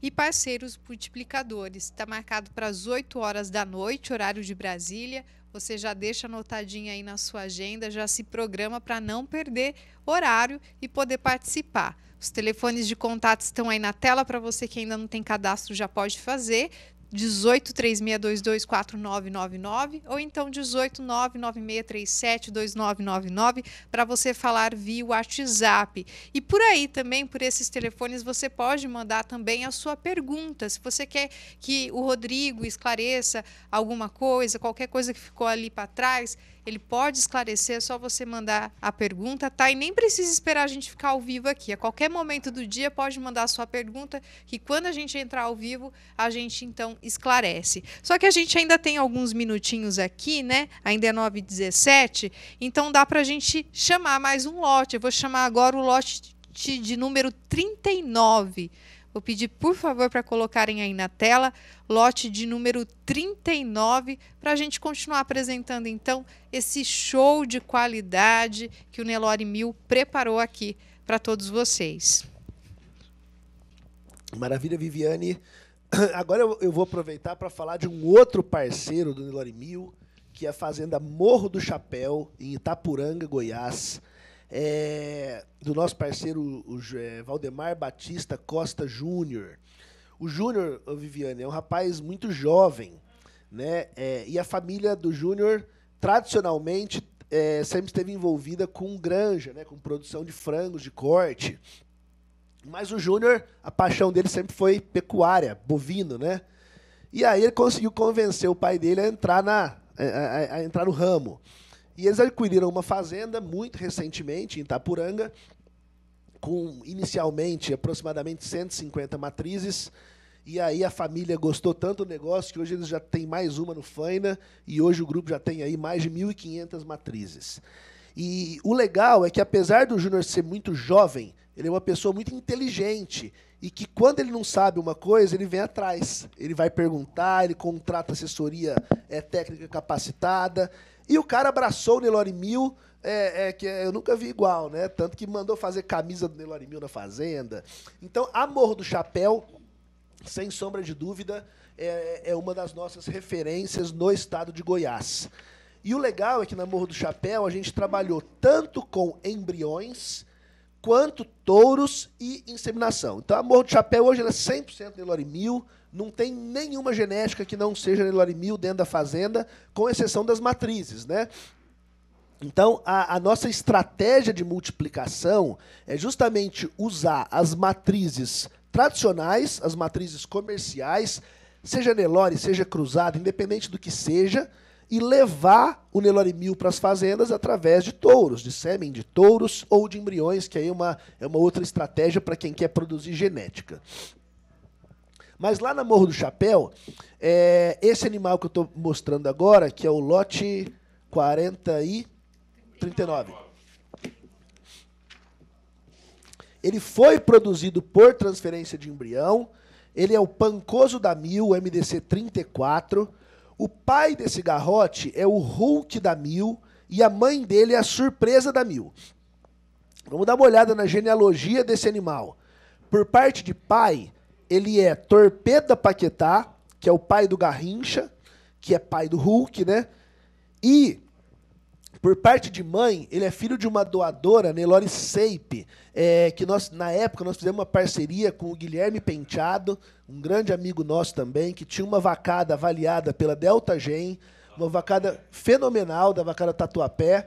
e parceiros multiplicadores. Está marcado para as 8 horas da noite, horário de Brasília. Você já deixa anotadinho aí na sua agenda, já se programa para não perder horário e poder participar. Os telefones de contato estão aí na tela para você que ainda não tem cadastro, já pode fazer. 18 4999 ou então 18 2999 para você falar via WhatsApp. E por aí também, por esses telefones, você pode mandar também a sua pergunta. Se você quer que o Rodrigo esclareça alguma coisa, qualquer coisa que ficou ali para trás, ele pode esclarecer, é só você mandar a pergunta, tá? E nem precisa esperar a gente ficar ao vivo aqui. A qualquer momento do dia pode mandar a sua pergunta, que quando a gente entrar ao vivo, a gente então esclarece. Só que a gente ainda tem alguns minutinhos aqui, né? Ainda é 9 h 17 então dá para a gente chamar mais um lote. Eu vou chamar agora o lote de número 39. Vou pedir, por favor, para colocarem aí na tela, lote de número 39, para a gente continuar apresentando, então, esse show de qualidade que o Nelore Mil preparou aqui para todos vocês. Maravilha, Viviane. Agora eu, vou aproveitar para falar de um outro parceiro do Nelore Mil, que é a Fazenda Morro do Chapéu, em Itapuranga, Goiás é, do nosso parceiro o, o é, Valdemar Batista Costa Júnior. O Júnior, Viviane, é um rapaz muito jovem, né? É, e a família do Júnior, tradicionalmente, é, sempre esteve envolvida com granja, né? Com produção de frangos de corte. Mas o Júnior, a paixão dele sempre foi pecuária, bovino, né? E aí ele conseguiu convencer o pai dele a entrar, na, a, a, a entrar no ramo. E eles adquiriram uma fazenda muito recentemente, em Itapuranga, com inicialmente aproximadamente 150 matrizes. E aí a família gostou tanto do negócio que hoje eles já têm mais uma no Faina e hoje o grupo já tem aí mais de 1.500 matrizes. E o legal é que apesar do Júnior ser muito jovem, ele é uma pessoa muito inteligente e que quando ele não sabe uma coisa, ele vem atrás. Ele vai perguntar, ele contrata assessoria é, técnica capacitada e o cara abraçou o Nelore Mil, é, é, que é, eu nunca vi igual, né? Tanto que mandou fazer camisa do Nelore Mil na Fazenda. Então, Amor do Chapéu, sem sombra de dúvida, é, é uma das nossas referências no estado de Goiás. E o legal é que na Morro do Chapéu a gente trabalhou tanto com embriões quanto touros e inseminação. Então a Morro do Chapéu hoje ela é 100% Nelore Mil, não tem nenhuma genética que não seja Nelorimil dentro da fazenda, com exceção das matrizes, né? Então, a, a, nossa estratégia de multiplicação é justamente usar as matrizes tradicionais, as matrizes comerciais, seja Nelore, seja cruzada, independente do que seja, e levar o Nelore Mil para as fazendas através de touros, de sêmen de touros ou de embriões, que aí é uma, é uma outra estratégia para quem quer produzir genética. Mas lá na Morro do Chapéu, é, esse animal que eu estou mostrando agora, que é o lote 40 e 39. Ele foi produzido por transferência de embrião. Ele é o Pancoso da Mil, MDC 34. O pai desse garrote é o Hulk da Mil e a mãe dele é a surpresa da Mil. Vamos dar uma olhada na genealogia desse animal. Por parte de pai, ele é Torpeda Paquetá, que é o pai do Garrincha, que é pai do Hulk, né? E, por parte de mãe, ele é filho de uma doadora, Nelore Seipe, é, que nós, na época nós fizemos uma parceria com o Guilherme Penteado, um grande amigo nosso também, que tinha uma vacada avaliada pela Delta Gen, uma vacada fenomenal da vacada Tatuapé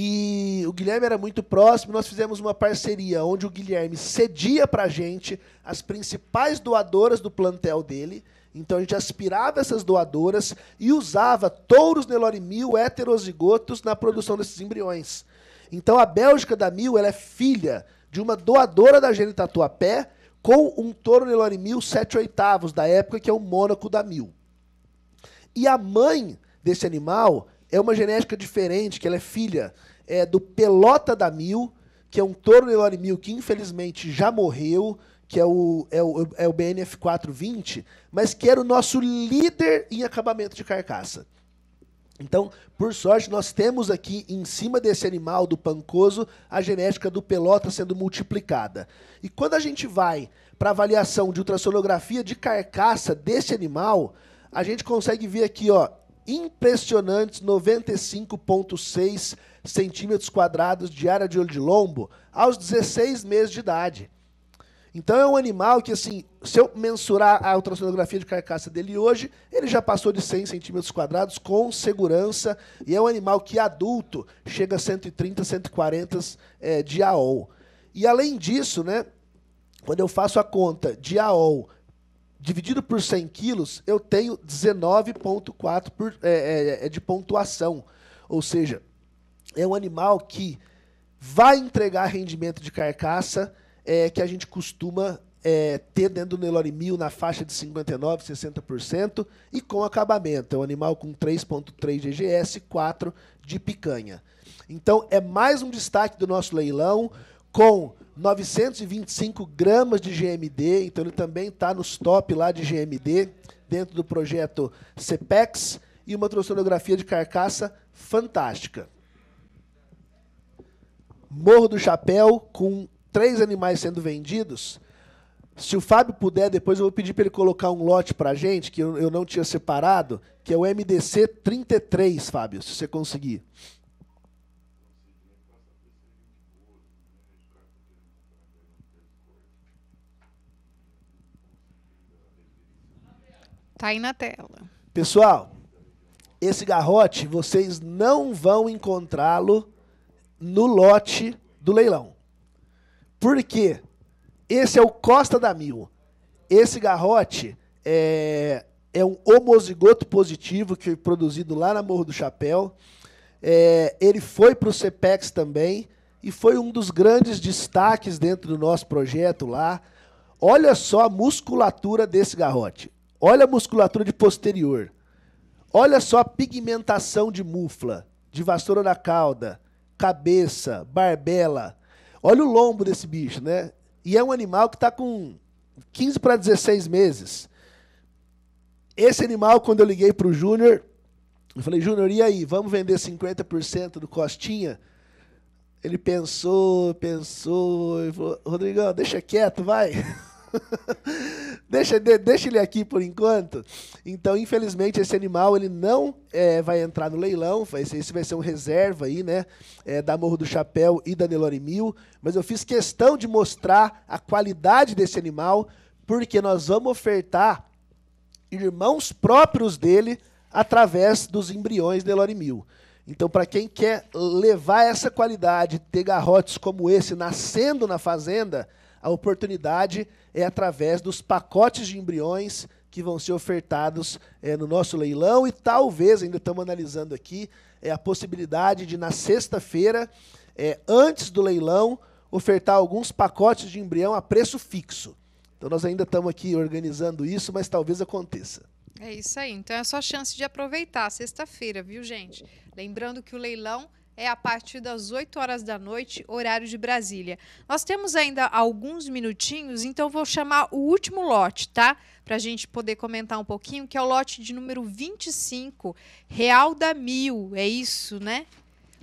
e o Guilherme era muito próximo, nós fizemos uma parceria onde o Guilherme cedia para a gente as principais doadoras do plantel dele. Então a gente aspirava essas doadoras e usava touros nelorimil, heterozigotos na produção desses embriões. Então a Bélgica da Mil ela é filha de uma doadora da gene Tatuapé com um touro nelorimil sete oitavos, da época que é o Mônaco da Mil. E a mãe desse animal é uma genética diferente, que ela é filha é, do Pelota da Mil, que é um touro Nelore Mil que infelizmente já morreu, que é o, é o, é o BNF420, mas que era o nosso líder em acabamento de carcaça. Então, por sorte, nós temos aqui em cima desse animal do pancoso a genética do pelota sendo multiplicada. E quando a gente vai para avaliação de ultrassonografia de carcaça desse animal, a gente consegue ver aqui, ó, impressionantes 95,6 centímetros quadrados de área de olho de lombo aos 16 meses de idade. Então é um animal que, assim, se eu mensurar a ultrassonografia de carcaça dele hoje, ele já passou de 100 centímetros quadrados com segurança, e é um animal que adulto chega a 130, 140 é, de AOL. E além disso, né, quando eu faço a conta de AOL dividido por 100 quilos, eu tenho 19,4 é, é, é, de pontuação. Ou seja, é um animal que vai entregar rendimento de carcaça é, que a gente costuma é, ter dentro do Nelore 1000 na faixa de 59%, 60% e com acabamento. É um animal com 3,3 GGS, 4 de picanha. Então é mais um destaque do nosso leilão com 925 gramas de GMD, então ele também está nos top lá de GMD, dentro do projeto CPEX, e uma ultrassonografia de carcaça fantástica. Morro do Chapéu, com três animais sendo vendidos. Se o Fábio puder, depois eu vou pedir para ele colocar um lote para a gente, que eu não tinha separado, que é o MDC 33, Fábio, se você conseguir. Tá aí na tela. Pessoal, esse garrote vocês não vão encontrá-lo no lote do leilão. Por quê? Esse é o Costa da Mil. Esse garrote é, é um homozigoto positivo que foi produzido lá na Morro do Chapéu. É, ele foi para o CPEX também e foi um dos grandes destaques dentro do nosso projeto lá. Olha só a musculatura desse garrote. Olha a musculatura de posterior. Olha só a pigmentação de mufla, de vassoura na cauda, cabeça, barbela. Olha o lombo desse bicho, né? E é um animal que está com 15 para 16 meses. Esse animal, quando eu liguei para o Júnior, eu falei, Júnior, e aí, vamos vender 50% do Costinha? Ele pensou, pensou, e falou, Rodrigão, deixa quieto, vai. deixa, de, deixa ele aqui por enquanto. Então, infelizmente, esse animal ele não é, vai entrar no leilão. Vai ser, esse vai ser um reserva aí, né? É, da Morro do Chapéu e da Nelore Mil. Mas eu fiz questão de mostrar a qualidade desse animal, porque nós vamos ofertar irmãos próprios dele através dos embriões Nelore Mil. Então, para quem quer levar essa qualidade, ter garrotes como esse nascendo na fazenda, a oportunidade é através dos pacotes de embriões que vão ser ofertados é, no nosso leilão e talvez, ainda estamos analisando aqui, é a possibilidade de na sexta-feira, é, antes do leilão, ofertar alguns pacotes de embrião a preço fixo. Então nós ainda estamos aqui organizando isso, mas talvez aconteça. É isso aí. Então é só chance de aproveitar sexta-feira, viu, gente? Lembrando que o leilão é a partir das 8 horas da noite, horário de Brasília. Nós temos ainda alguns minutinhos, então vou chamar o último lote, tá? Para a gente poder comentar um pouquinho, que é o lote de número 25, Real da Mil, é isso, né?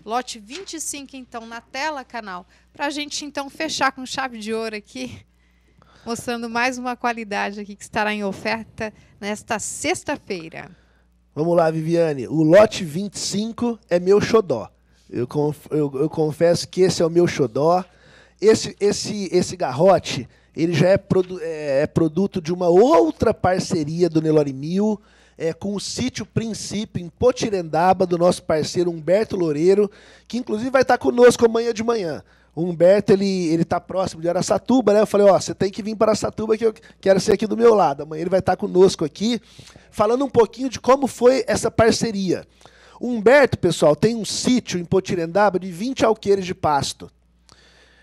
Lote 25, então, na tela, canal, para a gente, então, fechar com chave de ouro aqui mostrando mais uma qualidade aqui que estará em oferta nesta sexta-feira. Vamos lá, Viviane. O lote 25 é meu xodó. Eu, conf, eu, eu confesso que esse é o meu xodó. Esse, esse, esse garrote, ele já é, produ, é, é produto de uma outra parceria do Nelore Mil, é, com o sítio Princípio, em Potirendaba, do nosso parceiro Humberto Loureiro, que inclusive vai estar conosco amanhã de manhã. O Humberto, ele, ele tá próximo de Araçatuba, né? Eu falei, ó, você tem que vir para Araçatuba que eu quero ser aqui do meu lado. Amanhã ele vai estar conosco aqui, falando um pouquinho de como foi essa parceria. O Humberto, pessoal, tem um sítio em Potirendaba de 20 alqueires de pasto.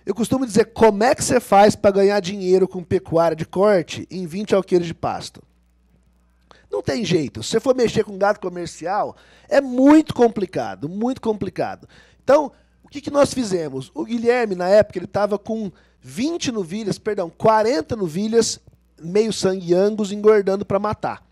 Eu costumo dizer como é que você faz para ganhar dinheiro com pecuária de corte em 20 alqueires de pasto. Não tem jeito. Se você for mexer com gado comercial, é muito complicado, muito complicado. Então, o que, que nós fizemos? O Guilherme, na época, ele estava com 20 novilhas, perdão, 40 novilhas, meio sangue angus, engordando para matar.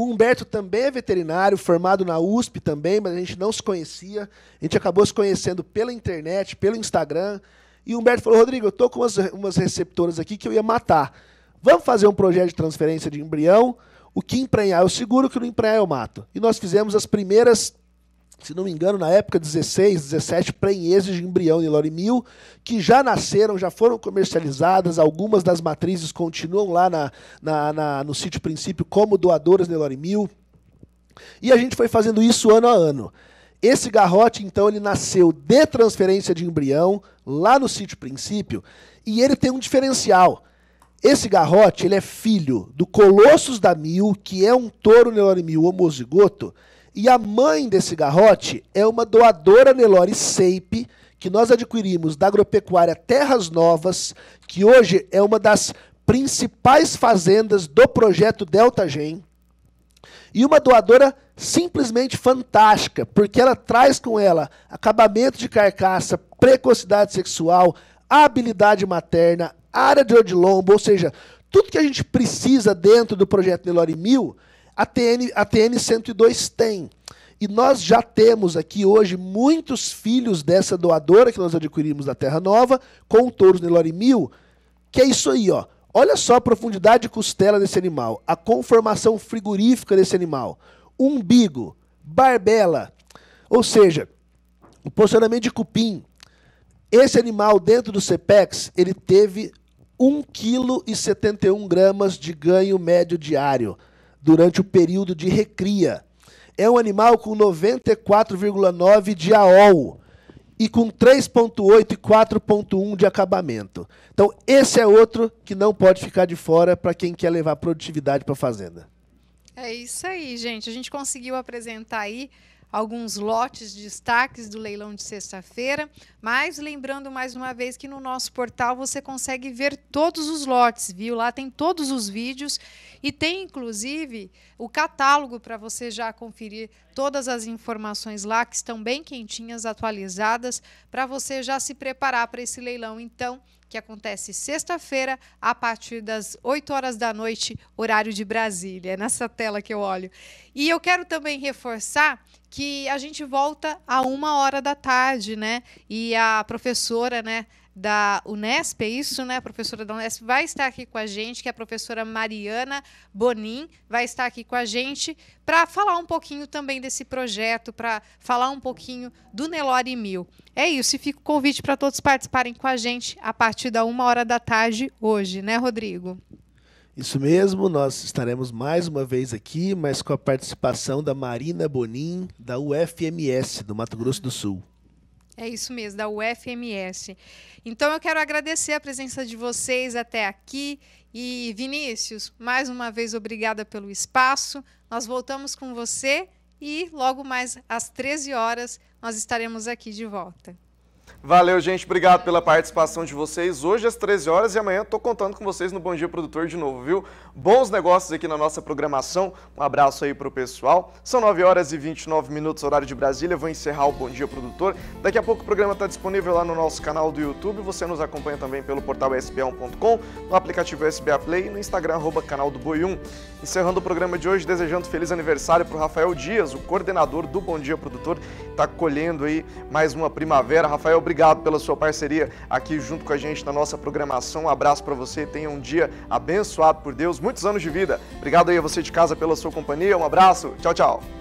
O Humberto também é veterinário, formado na USP também, mas a gente não se conhecia. A gente acabou se conhecendo pela internet, pelo Instagram. E o Humberto falou: Rodrigo, eu estou com umas, umas receptoras aqui que eu ia matar. Vamos fazer um projeto de transferência de embrião. O que emprenhar eu seguro, o que não emprenhar eu mato. E nós fizemos as primeiras se não me engano, na época 16, 17 prenheses de embrião de Lorimil, que já nasceram, já foram comercializadas, algumas das matrizes continuam lá na, na, na no sítio princípio como doadoras de Lorimil. E a gente foi fazendo isso ano a ano. Esse garrote, então, ele nasceu de transferência de embrião lá no sítio princípio, e ele tem um diferencial. Esse garrote, ele é filho do Colossus da Mil, que é um touro neuronimil homozigoto, e a mãe desse garrote é uma doadora Nelore Seipe, que nós adquirimos da agropecuária Terras Novas, que hoje é uma das principais fazendas do projeto Delta Gen. E uma doadora simplesmente fantástica, porque ela traz com ela acabamento de carcaça, precocidade sexual, habilidade materna, área de odilombo, ou seja, tudo que a gente precisa dentro do projeto Nelore 1000 a TN, a TN 102 tem. E nós já temos aqui hoje muitos filhos dessa doadora que nós adquirimos da Terra Nova, com touro Nelore Mil, que é isso aí, ó. Olha só a profundidade de costela desse animal, a conformação frigorífica desse animal, umbigo, barbela, ou seja, o posicionamento de cupim. Esse animal dentro do CPEX, ele teve 1,71 kg de ganho médio diário durante o período de recria. É um animal com 94,9 de AOL e com 3,8 e 4,1 de acabamento. Então, esse é outro que não pode ficar de fora para quem quer levar produtividade para a fazenda. É isso aí, gente. A gente conseguiu apresentar aí alguns lotes de destaques do leilão de sexta-feira. Mas lembrando mais uma vez que no nosso portal você consegue ver todos os lotes, viu? Lá tem todos os vídeos e tem inclusive o catálogo para você já conferir todas as informações lá que estão bem quentinhas, atualizadas, para você já se preparar para esse leilão. Então, que acontece sexta-feira, a partir das 8 horas da noite, horário de Brasília. É nessa tela que eu olho. E eu quero também reforçar que a gente volta a uma hora da tarde, né? E a professora, né? da Unesp, é isso, né? A professora da Unesp vai estar aqui com a gente, que é a professora Mariana Bonin, vai estar aqui com a gente para falar um pouquinho também desse projeto, para falar um pouquinho do Nelore Mil. É isso, e fica o convite para todos participarem com a gente a partir da uma hora da tarde hoje, né, Rodrigo? Isso mesmo, nós estaremos mais uma vez aqui, mas com a participação da Marina Bonin, da UFMS, do Mato Grosso do Sul. É isso mesmo, da UFMS. Então eu quero agradecer a presença de vocês até aqui. E Vinícius, mais uma vez obrigada pelo espaço. Nós voltamos com você e logo mais às 13 horas nós estaremos aqui de volta. Valeu, gente. Obrigado pela participação de vocês. Hoje às 13 horas e amanhã estou contando com vocês no Bom Dia Produtor de novo, viu? Bons negócios aqui na nossa programação. Um abraço aí para o pessoal. São 9 horas e 29 minutos, horário de Brasília. Vou encerrar o Bom Dia Produtor. Daqui a pouco o programa está disponível lá no nosso canal do YouTube. Você nos acompanha também pelo portal sba1.com, no aplicativo SBA Play e no Instagram, arroba canal do Boi1. Encerrando o programa de hoje, desejando feliz aniversário para o Rafael Dias, o coordenador do Bom Dia Produtor. Está colhendo aí mais uma primavera. Rafael, obrigado pela sua parceria aqui junto com a gente na nossa programação. Um abraço para você, tenha um dia abençoado por Deus, muitos anos de vida. Obrigado aí a você de casa pela sua companhia, um abraço, tchau, tchau.